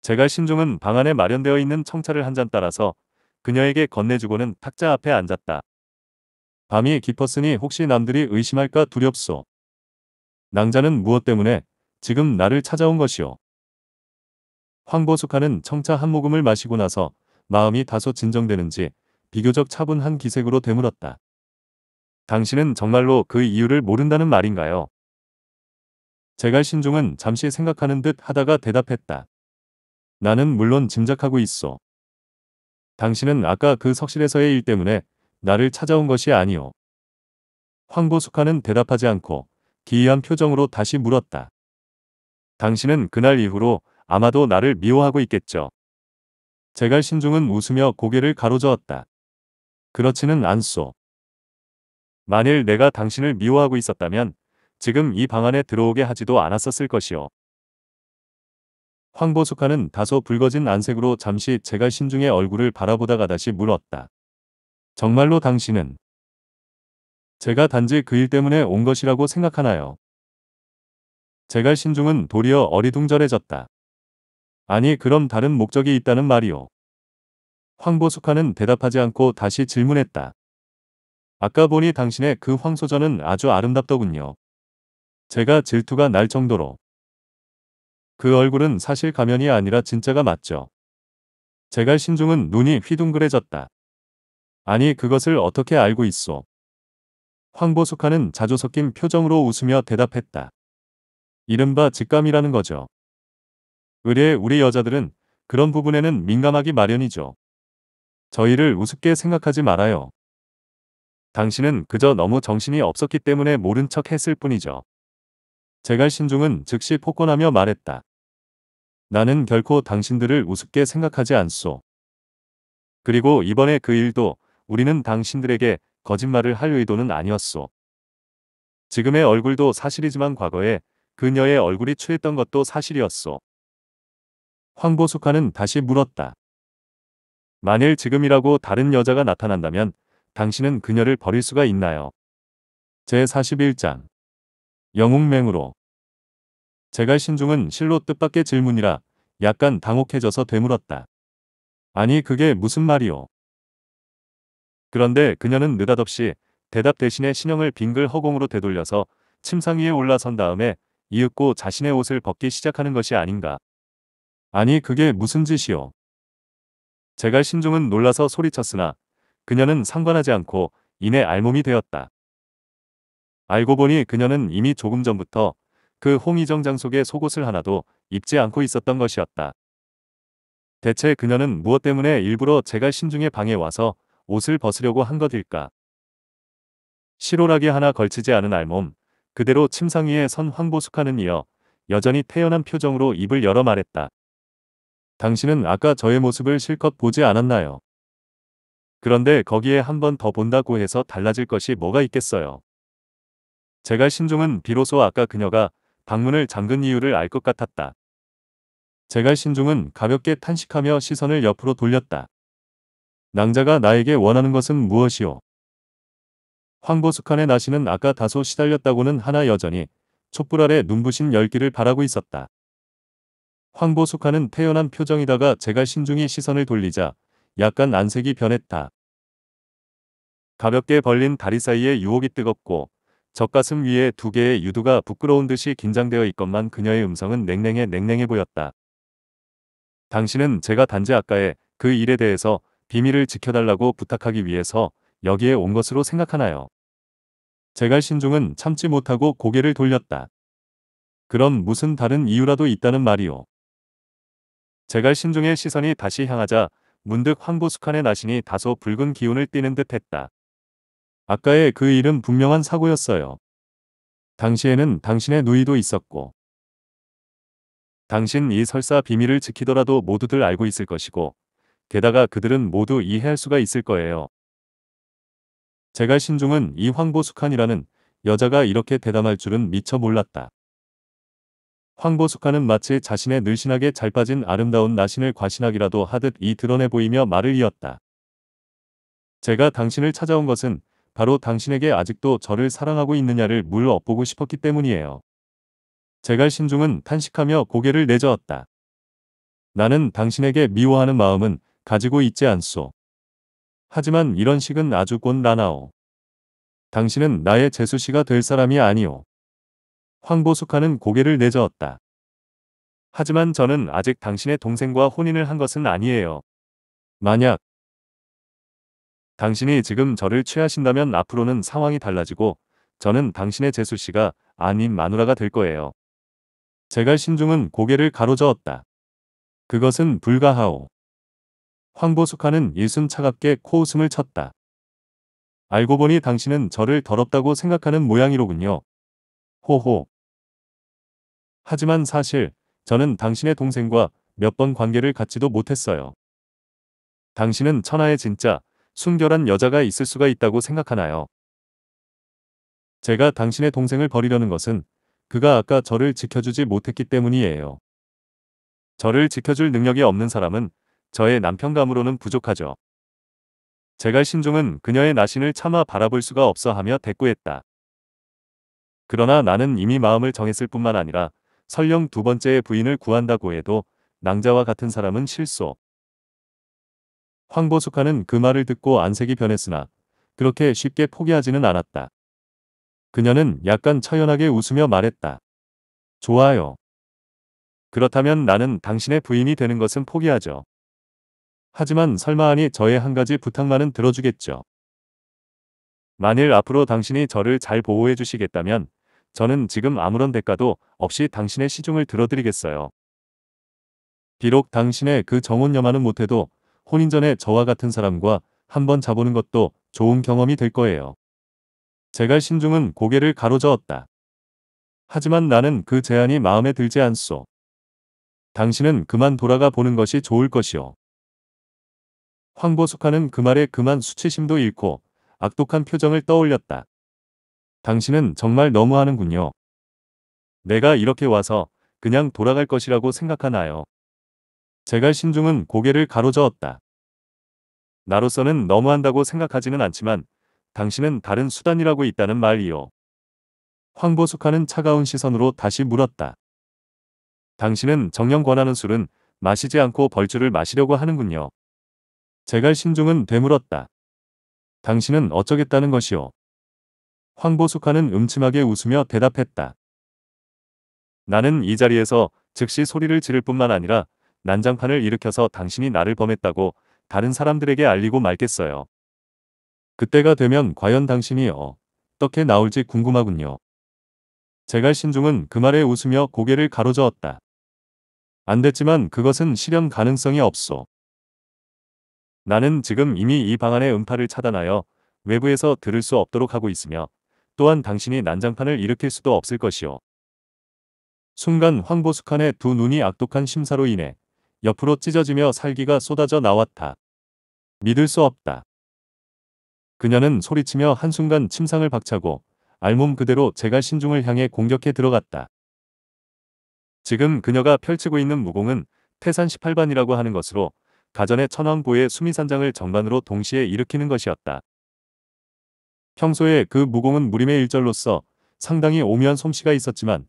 제갈 신중은 방 안에 마련되어 있는 청차를 한 잔 따라서 그녀에게 건네주고는 탁자 앞에 앉았다. 밤이 깊었으니 혹시 남들이 의심할까 두렵소. 낭자는 무엇 때문에 지금 나를 찾아온 것이오. 황보숙하는 청차 한 모금을 마시고 나서 마음이 다소 진정되는지 비교적 차분한 기색으로 되물었다. 당신은 정말로 그 이유를 모른다는 말인가요? 제갈신종은 잠시 생각하는 듯 하다가 대답했다. 나는 물론 짐작하고 있어. 당신은 아까 그 석실에서의 일 때문에 나를 찾아온 것이 아니오. 황보숙하는 대답하지 않고 기이한 표정으로 다시 물었다. 당신은 그날 이후로 아마도 나를 미워하고 있겠죠. 제갈 신중은 웃으며 고개를 가로저었다. 그렇지는 않소. 만일 내가 당신을 미워하고 있었다면 지금 이 방 안에 들어오게 하지도 않았었을 것이오. 황보숙하는 다소 붉어진 안색으로 잠시 제갈 신중의 얼굴을 바라보다가 다시 물었다. 정말로 당신은 제가 단지 그 일 때문에 온 것이라고 생각하나요? 제갈 신중은 도리어 어리둥절해졌다. 아니 그럼 다른 목적이 있다는 말이오. 황보숙하는 대답하지 않고 다시 질문했다. 아까 보니 당신의 그 황소전은 아주 아름답더군요. 제가 질투가 날 정도로. 그 얼굴은 사실 가면이 아니라 진짜가 맞죠. 제갈 신중은 눈이 휘둥그레졌다. 아니 그것을 어떻게 알고 있소. 황보숙하는 자주 섞인 표정으로 웃으며 대답했다. 이른바 직감이라는 거죠. 의뢰 우리 여자들은 그런 부분에는 민감하기 마련이죠. 저희를 우습게 생각하지 말아요. 당신은 그저 너무 정신이 없었기 때문에 모른 척 했을 뿐이죠. 제갈 신중은 즉시 폭권하며 말했다. 나는 결코 당신들을 우습게 생각하지 않소. 그리고 이번에 그 일도 우리는 당신들에게 거짓말을 할 의도는 아니었소. 지금의 얼굴도 사실이지만 과거에 그녀의 얼굴이 추했던 것도 사실이었소. 황보숙화는 다시 물었다. 만일 지금이라고 다른 여자가 나타난다면 당신은 그녀를 버릴 수가 있나요? 제41장 영웅맹으로 제갈 신중은 실로 뜻밖의 질문이라 약간 당혹해져서 되물었다. 아니 그게 무슨 말이오? 그런데 그녀는 느닷없이 대답 대신에 신형을 빙글 허공으로 되돌려서 침상 위에 올라선 다음에 이윽고 자신의 옷을 벗기 시작하는 것이 아닌가. 아니 그게 무슨 짓이오. 제갈 신중은 놀라서 소리쳤으나 그녀는 상관하지 않고 이내 알몸이 되었다. 알고 보니 그녀는 이미 조금 전부터 그 홍의정장 속의 속옷을 하나도 입지 않고 있었던 것이었다. 대체 그녀는 무엇 때문에 일부러 제갈 신중의 방에 와서 옷을 벗으려고 한 것일까? 실오락이 하나 걸치지 않은 알몸, 그대로 침상 위에 선 황보숙하는 이어 여전히 태연한 표정으로 입을 열어 말했다. 당신은 아까 저의 모습을 실컷 보지 않았나요? 그런데 거기에 한 번 더 본다고 해서 달라질 것이 뭐가 있겠어요? 제가 신중은 비로소 아까 그녀가 방문을 잠근 이유를 알 것 같았다. 제갈 신중은 가볍게 탄식하며 시선을 옆으로 돌렸다. 낭자가 나에게 원하는 것은 무엇이오? 황보숙한의 나시는 아까 다소 시달렸다고는 하나 여전히 촛불 아래 눈부신 열기를 바라고 있었다. 황보숙한은 태연한 표정이다가 제가 신중히 시선을 돌리자 약간 안색이 변했다. 가볍게 벌린 다리 사이에 유혹이 뜨겁고 젖가슴 위에 두 개의 유두가 부끄러운 듯이 긴장되어 있건만 그녀의 음성은 냉랭해 냉랭해 보였다. 당신은 제가 단지 아까의 그 일에 대해서 비밀을 지켜달라고 부탁하기 위해서 여기에 온 것으로 생각하나요? 제갈신종은 참지 못하고 고개를 돌렸다. 그럼 무슨 다른 이유라도 있다는 말이오. 제갈신종의 시선이 다시 향하자 문득 황보숙한의 나신이 다소 붉은 기운을 띠는 듯했다. 아까의 그 일은 분명한 사고였어요. 당시에는 당신의 누이도 있었고 당신 이 설사 비밀을 지키더라도 모두들 알고 있을 것이고 게다가 그들은 모두 이해할 수가 있을 거예요. 제가 신중은 이 황보숙한이라는 여자가 이렇게 대담할 줄은 미처 몰랐다. 황보숙한은 마치 자신의 늘씬하게 잘 빠진 아름다운 나신을 과신하기라도 하듯 이 드러내 보이며 말을 이었다. 제가 당신을 찾아온 것은 바로 당신에게 아직도 저를 사랑하고 있느냐를 물 엿보고 싶었기 때문이에요. 제갈 신중은 탄식하며 고개를 내저었다. 나는 당신에게 미워하는 마음은 가지고 있지 않소. 하지만 이런 식은 아주 곤란하오. 당신은 나의 제수씨가 될 사람이 아니오. 황보숙하는 고개를 내저었다. 하지만 저는 아직 당신의 동생과 혼인을 한 것은 아니에요. 만약 당신이 지금 저를 취하신다면 앞으로는 상황이 달라지고 저는 당신의 제수씨가 아닌 마누라가 될 거예요. 제갈 신중은 고개를 가로저었다. 그것은 불가하오. 황보숙하는 일순 차갑게 코웃음을 쳤다. 알고 보니 당신은 저를 더럽다고 생각하는 모양이로군요. 호호. 하지만 사실 저는 당신의 동생과 몇 번 관계를 갖지도 못했어요. 당신은 천하에 진짜 순결한 여자가 있을 수가 있다고 생각하나요? 제가 당신의 동생을 버리려는 것은 그가 아까 저를 지켜주지 못했기 때문이에요. 저를 지켜줄 능력이 없는 사람은 저의 남편감으로는 부족하죠. 제갈 신종은 그녀의 나신을 차마 바라볼 수가 없어 하며 대꾸했다. 그러나 나는 이미 마음을 정했을 뿐만 아니라 설령 두 번째의 부인을 구한다고 해도 낭자와 같은 사람은 실소. 황보숙하는 그 말을 듣고 안색이 변했으나 그렇게 쉽게 포기하지는 않았다. 그녀는 약간 처연하게 웃으며 말했다. 좋아요. 그렇다면 나는 당신의 부인이 되는 것은 포기하죠. 하지만 설마하니 저의 한 가지 부탁만은 들어주겠죠. 만일 앞으로 당신이 저를 잘 보호해 주시겠다면 저는 지금 아무런 대가도 없이 당신의 시중을 들어드리겠어요. 비록 당신의 그 정혼녀만은 못해도 혼인 전에 저와 같은 사람과 한번 자보는 것도 좋은 경험이 될 거예요. 제갈 신중은 고개를 가로저었다. 하지만 나는 그 제안이 마음에 들지 않소. 당신은 그만 돌아가 보는 것이 좋을 것이오. 황보숙화는그 말에 그만 수치심도 잃고 악독한 표정을 떠올렸다. 당신은 정말 너무하는군요. 내가 이렇게 와서 그냥 돌아갈 것이라고 생각하나요? 제갈 신중은 고개를 가로저었다. 나로서는 너무한다고 생각하지는 않지만 당신은 다른 수단이라고 있다는 말이요. 황보숙화는 차가운 시선으로 다시 물었다. 당신은 정령 권하는 술은 마시지 않고 벌주를 마시려고 하는군요. 제갈 신중은 되물었다. 당신은 어쩌겠다는 것이오. 황보숙하는 음침하게 웃으며 대답했다. 나는 이 자리에서 즉시 소리를 지를 뿐만 아니라 난장판을 일으켜서 당신이 나를 범했다고 다른 사람들에게 알리고 말겠어요. 그때가 되면 과연 당신이 어떻게 나올지 궁금하군요. 제갈 신중은 그 말에 웃으며 고개를 가로저었다. 안 됐지만 그것은 실현 가능성이 없소. 나는 지금 이미 이 방안의 음파를 차단하여 외부에서 들을 수 없도록 하고 있으며 또한 당신이 난장판을 일으킬 수도 없을 것이오. 순간 황보숙한의 두 눈이 악독한 심사로 인해 옆으로 찢어지며 살기가 쏟아져 나왔다. 믿을 수 없다. 그녀는 소리치며 한순간 침상을 박차고 알몸 그대로 제가 신중을 향해 공격해 들어갔다. 지금 그녀가 펼치고 있는 무공은 태산 18반이라고 하는 것으로 가전의 천황부의 수미산장을 정반으로 동시에 일으키는 것이었다. 평소에 그 무공은 무림의 일절로서 상당히 오묘한 솜씨가 있었지만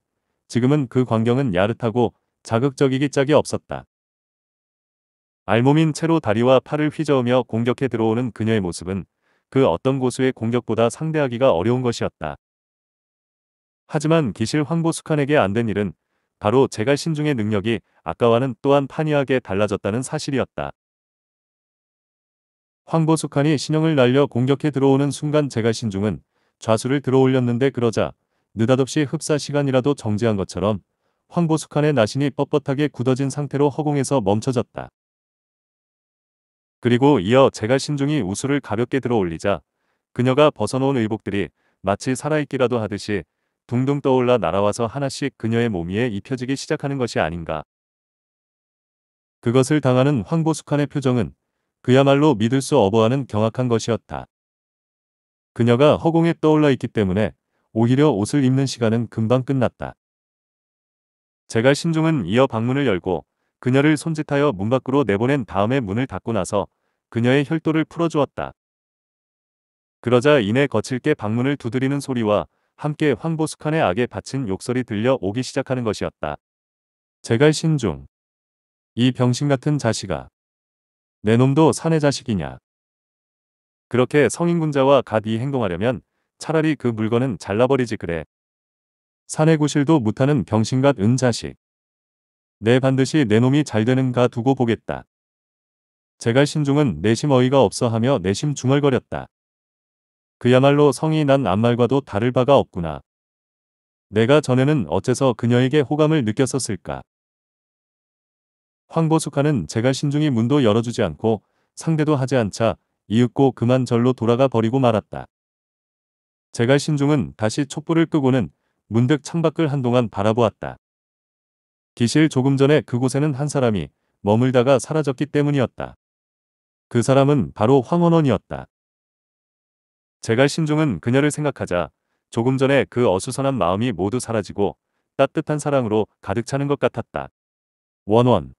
지금은 그 광경은 야릇하고 자극적이기 짝이 없었다. 알몸인 채로 다리와 팔을 휘저으며 공격해 들어오는 그녀의 모습은 그 어떤 고수의 공격보다 상대하기가 어려운 것이었다. 하지만 기실 황보숙한에게 안된 일은 바로 제갈신 중의 능력이 아까와는 또한 판이하게 달라졌다는 사실이었다. 황보숙한이 신형을 날려 공격해 들어오는 순간 제가 신중은 좌수를 들어올렸는데 그러자 느닷없이 흡사 시간이라도 정지한 것처럼 황보숙한의 나신이 뻣뻣하게 굳어진 상태로 허공에서 멈춰졌다. 그리고 이어 제가 신중이 우수를 가볍게 들어올리자 그녀가 벗어놓은 의복들이 마치 살아있기라도 하듯이 둥둥 떠올라 날아와서 하나씩 그녀의 몸 위에 입혀지기 시작하는 것이 아닌가. 그것을 당하는 황보숙한의 표정은 그야말로 믿을 수 어버하는 경악한 것이었다. 그녀가 허공에 떠올라 있기 때문에 오히려 옷을 입는 시간은 금방 끝났다. 제가 신중은 이어 방문을 열고 그녀를 손짓하여 문 밖으로 내보낸 다음에 문을 닫고 나서 그녀의 혈도를 풀어주었다. 그러자 이내 거칠게 방문을 두드리는 소리와 함께 황보숙한의 악에 바친 욕설이 들려 오기 시작하는 것이었다. 제갈 신중. 이 병신 같은 자식아. 내 놈도 사내 자식이냐. 그렇게 성인군자와 갓이 행동하려면 차라리 그 물건은 잘라버리지 그래. 사내 구실도 못하는 병신같 은자식. 내 반드시 내 놈이 잘 되는가 두고 보겠다. 제갈 신중은 내심 어이가 없어 하며 내심 중얼거렸다. 그야말로 성이 난 암말과도 다를 바가 없구나. 내가 전에는 어째서 그녀에게 호감을 느꼈었을까. 황보숙하는 제가 신중히 문도 열어주지 않고 상대도 하지 않자 이윽고 그만 절로 돌아가 버리고 말았다. 제가 신중은 다시 촛불을 끄고는 문득 창밖을 한동안 바라보았다. 기실 조금 전에 그곳에는 한 사람이 머물다가 사라졌기 때문이었다. 그 사람은 바로 황원원이었다. 제가 신중은 그녀를 생각하자 조금 전에 그 어수선한 마음이 모두 사라지고 따뜻한 사랑으로 가득 차는 것 같았다. 원원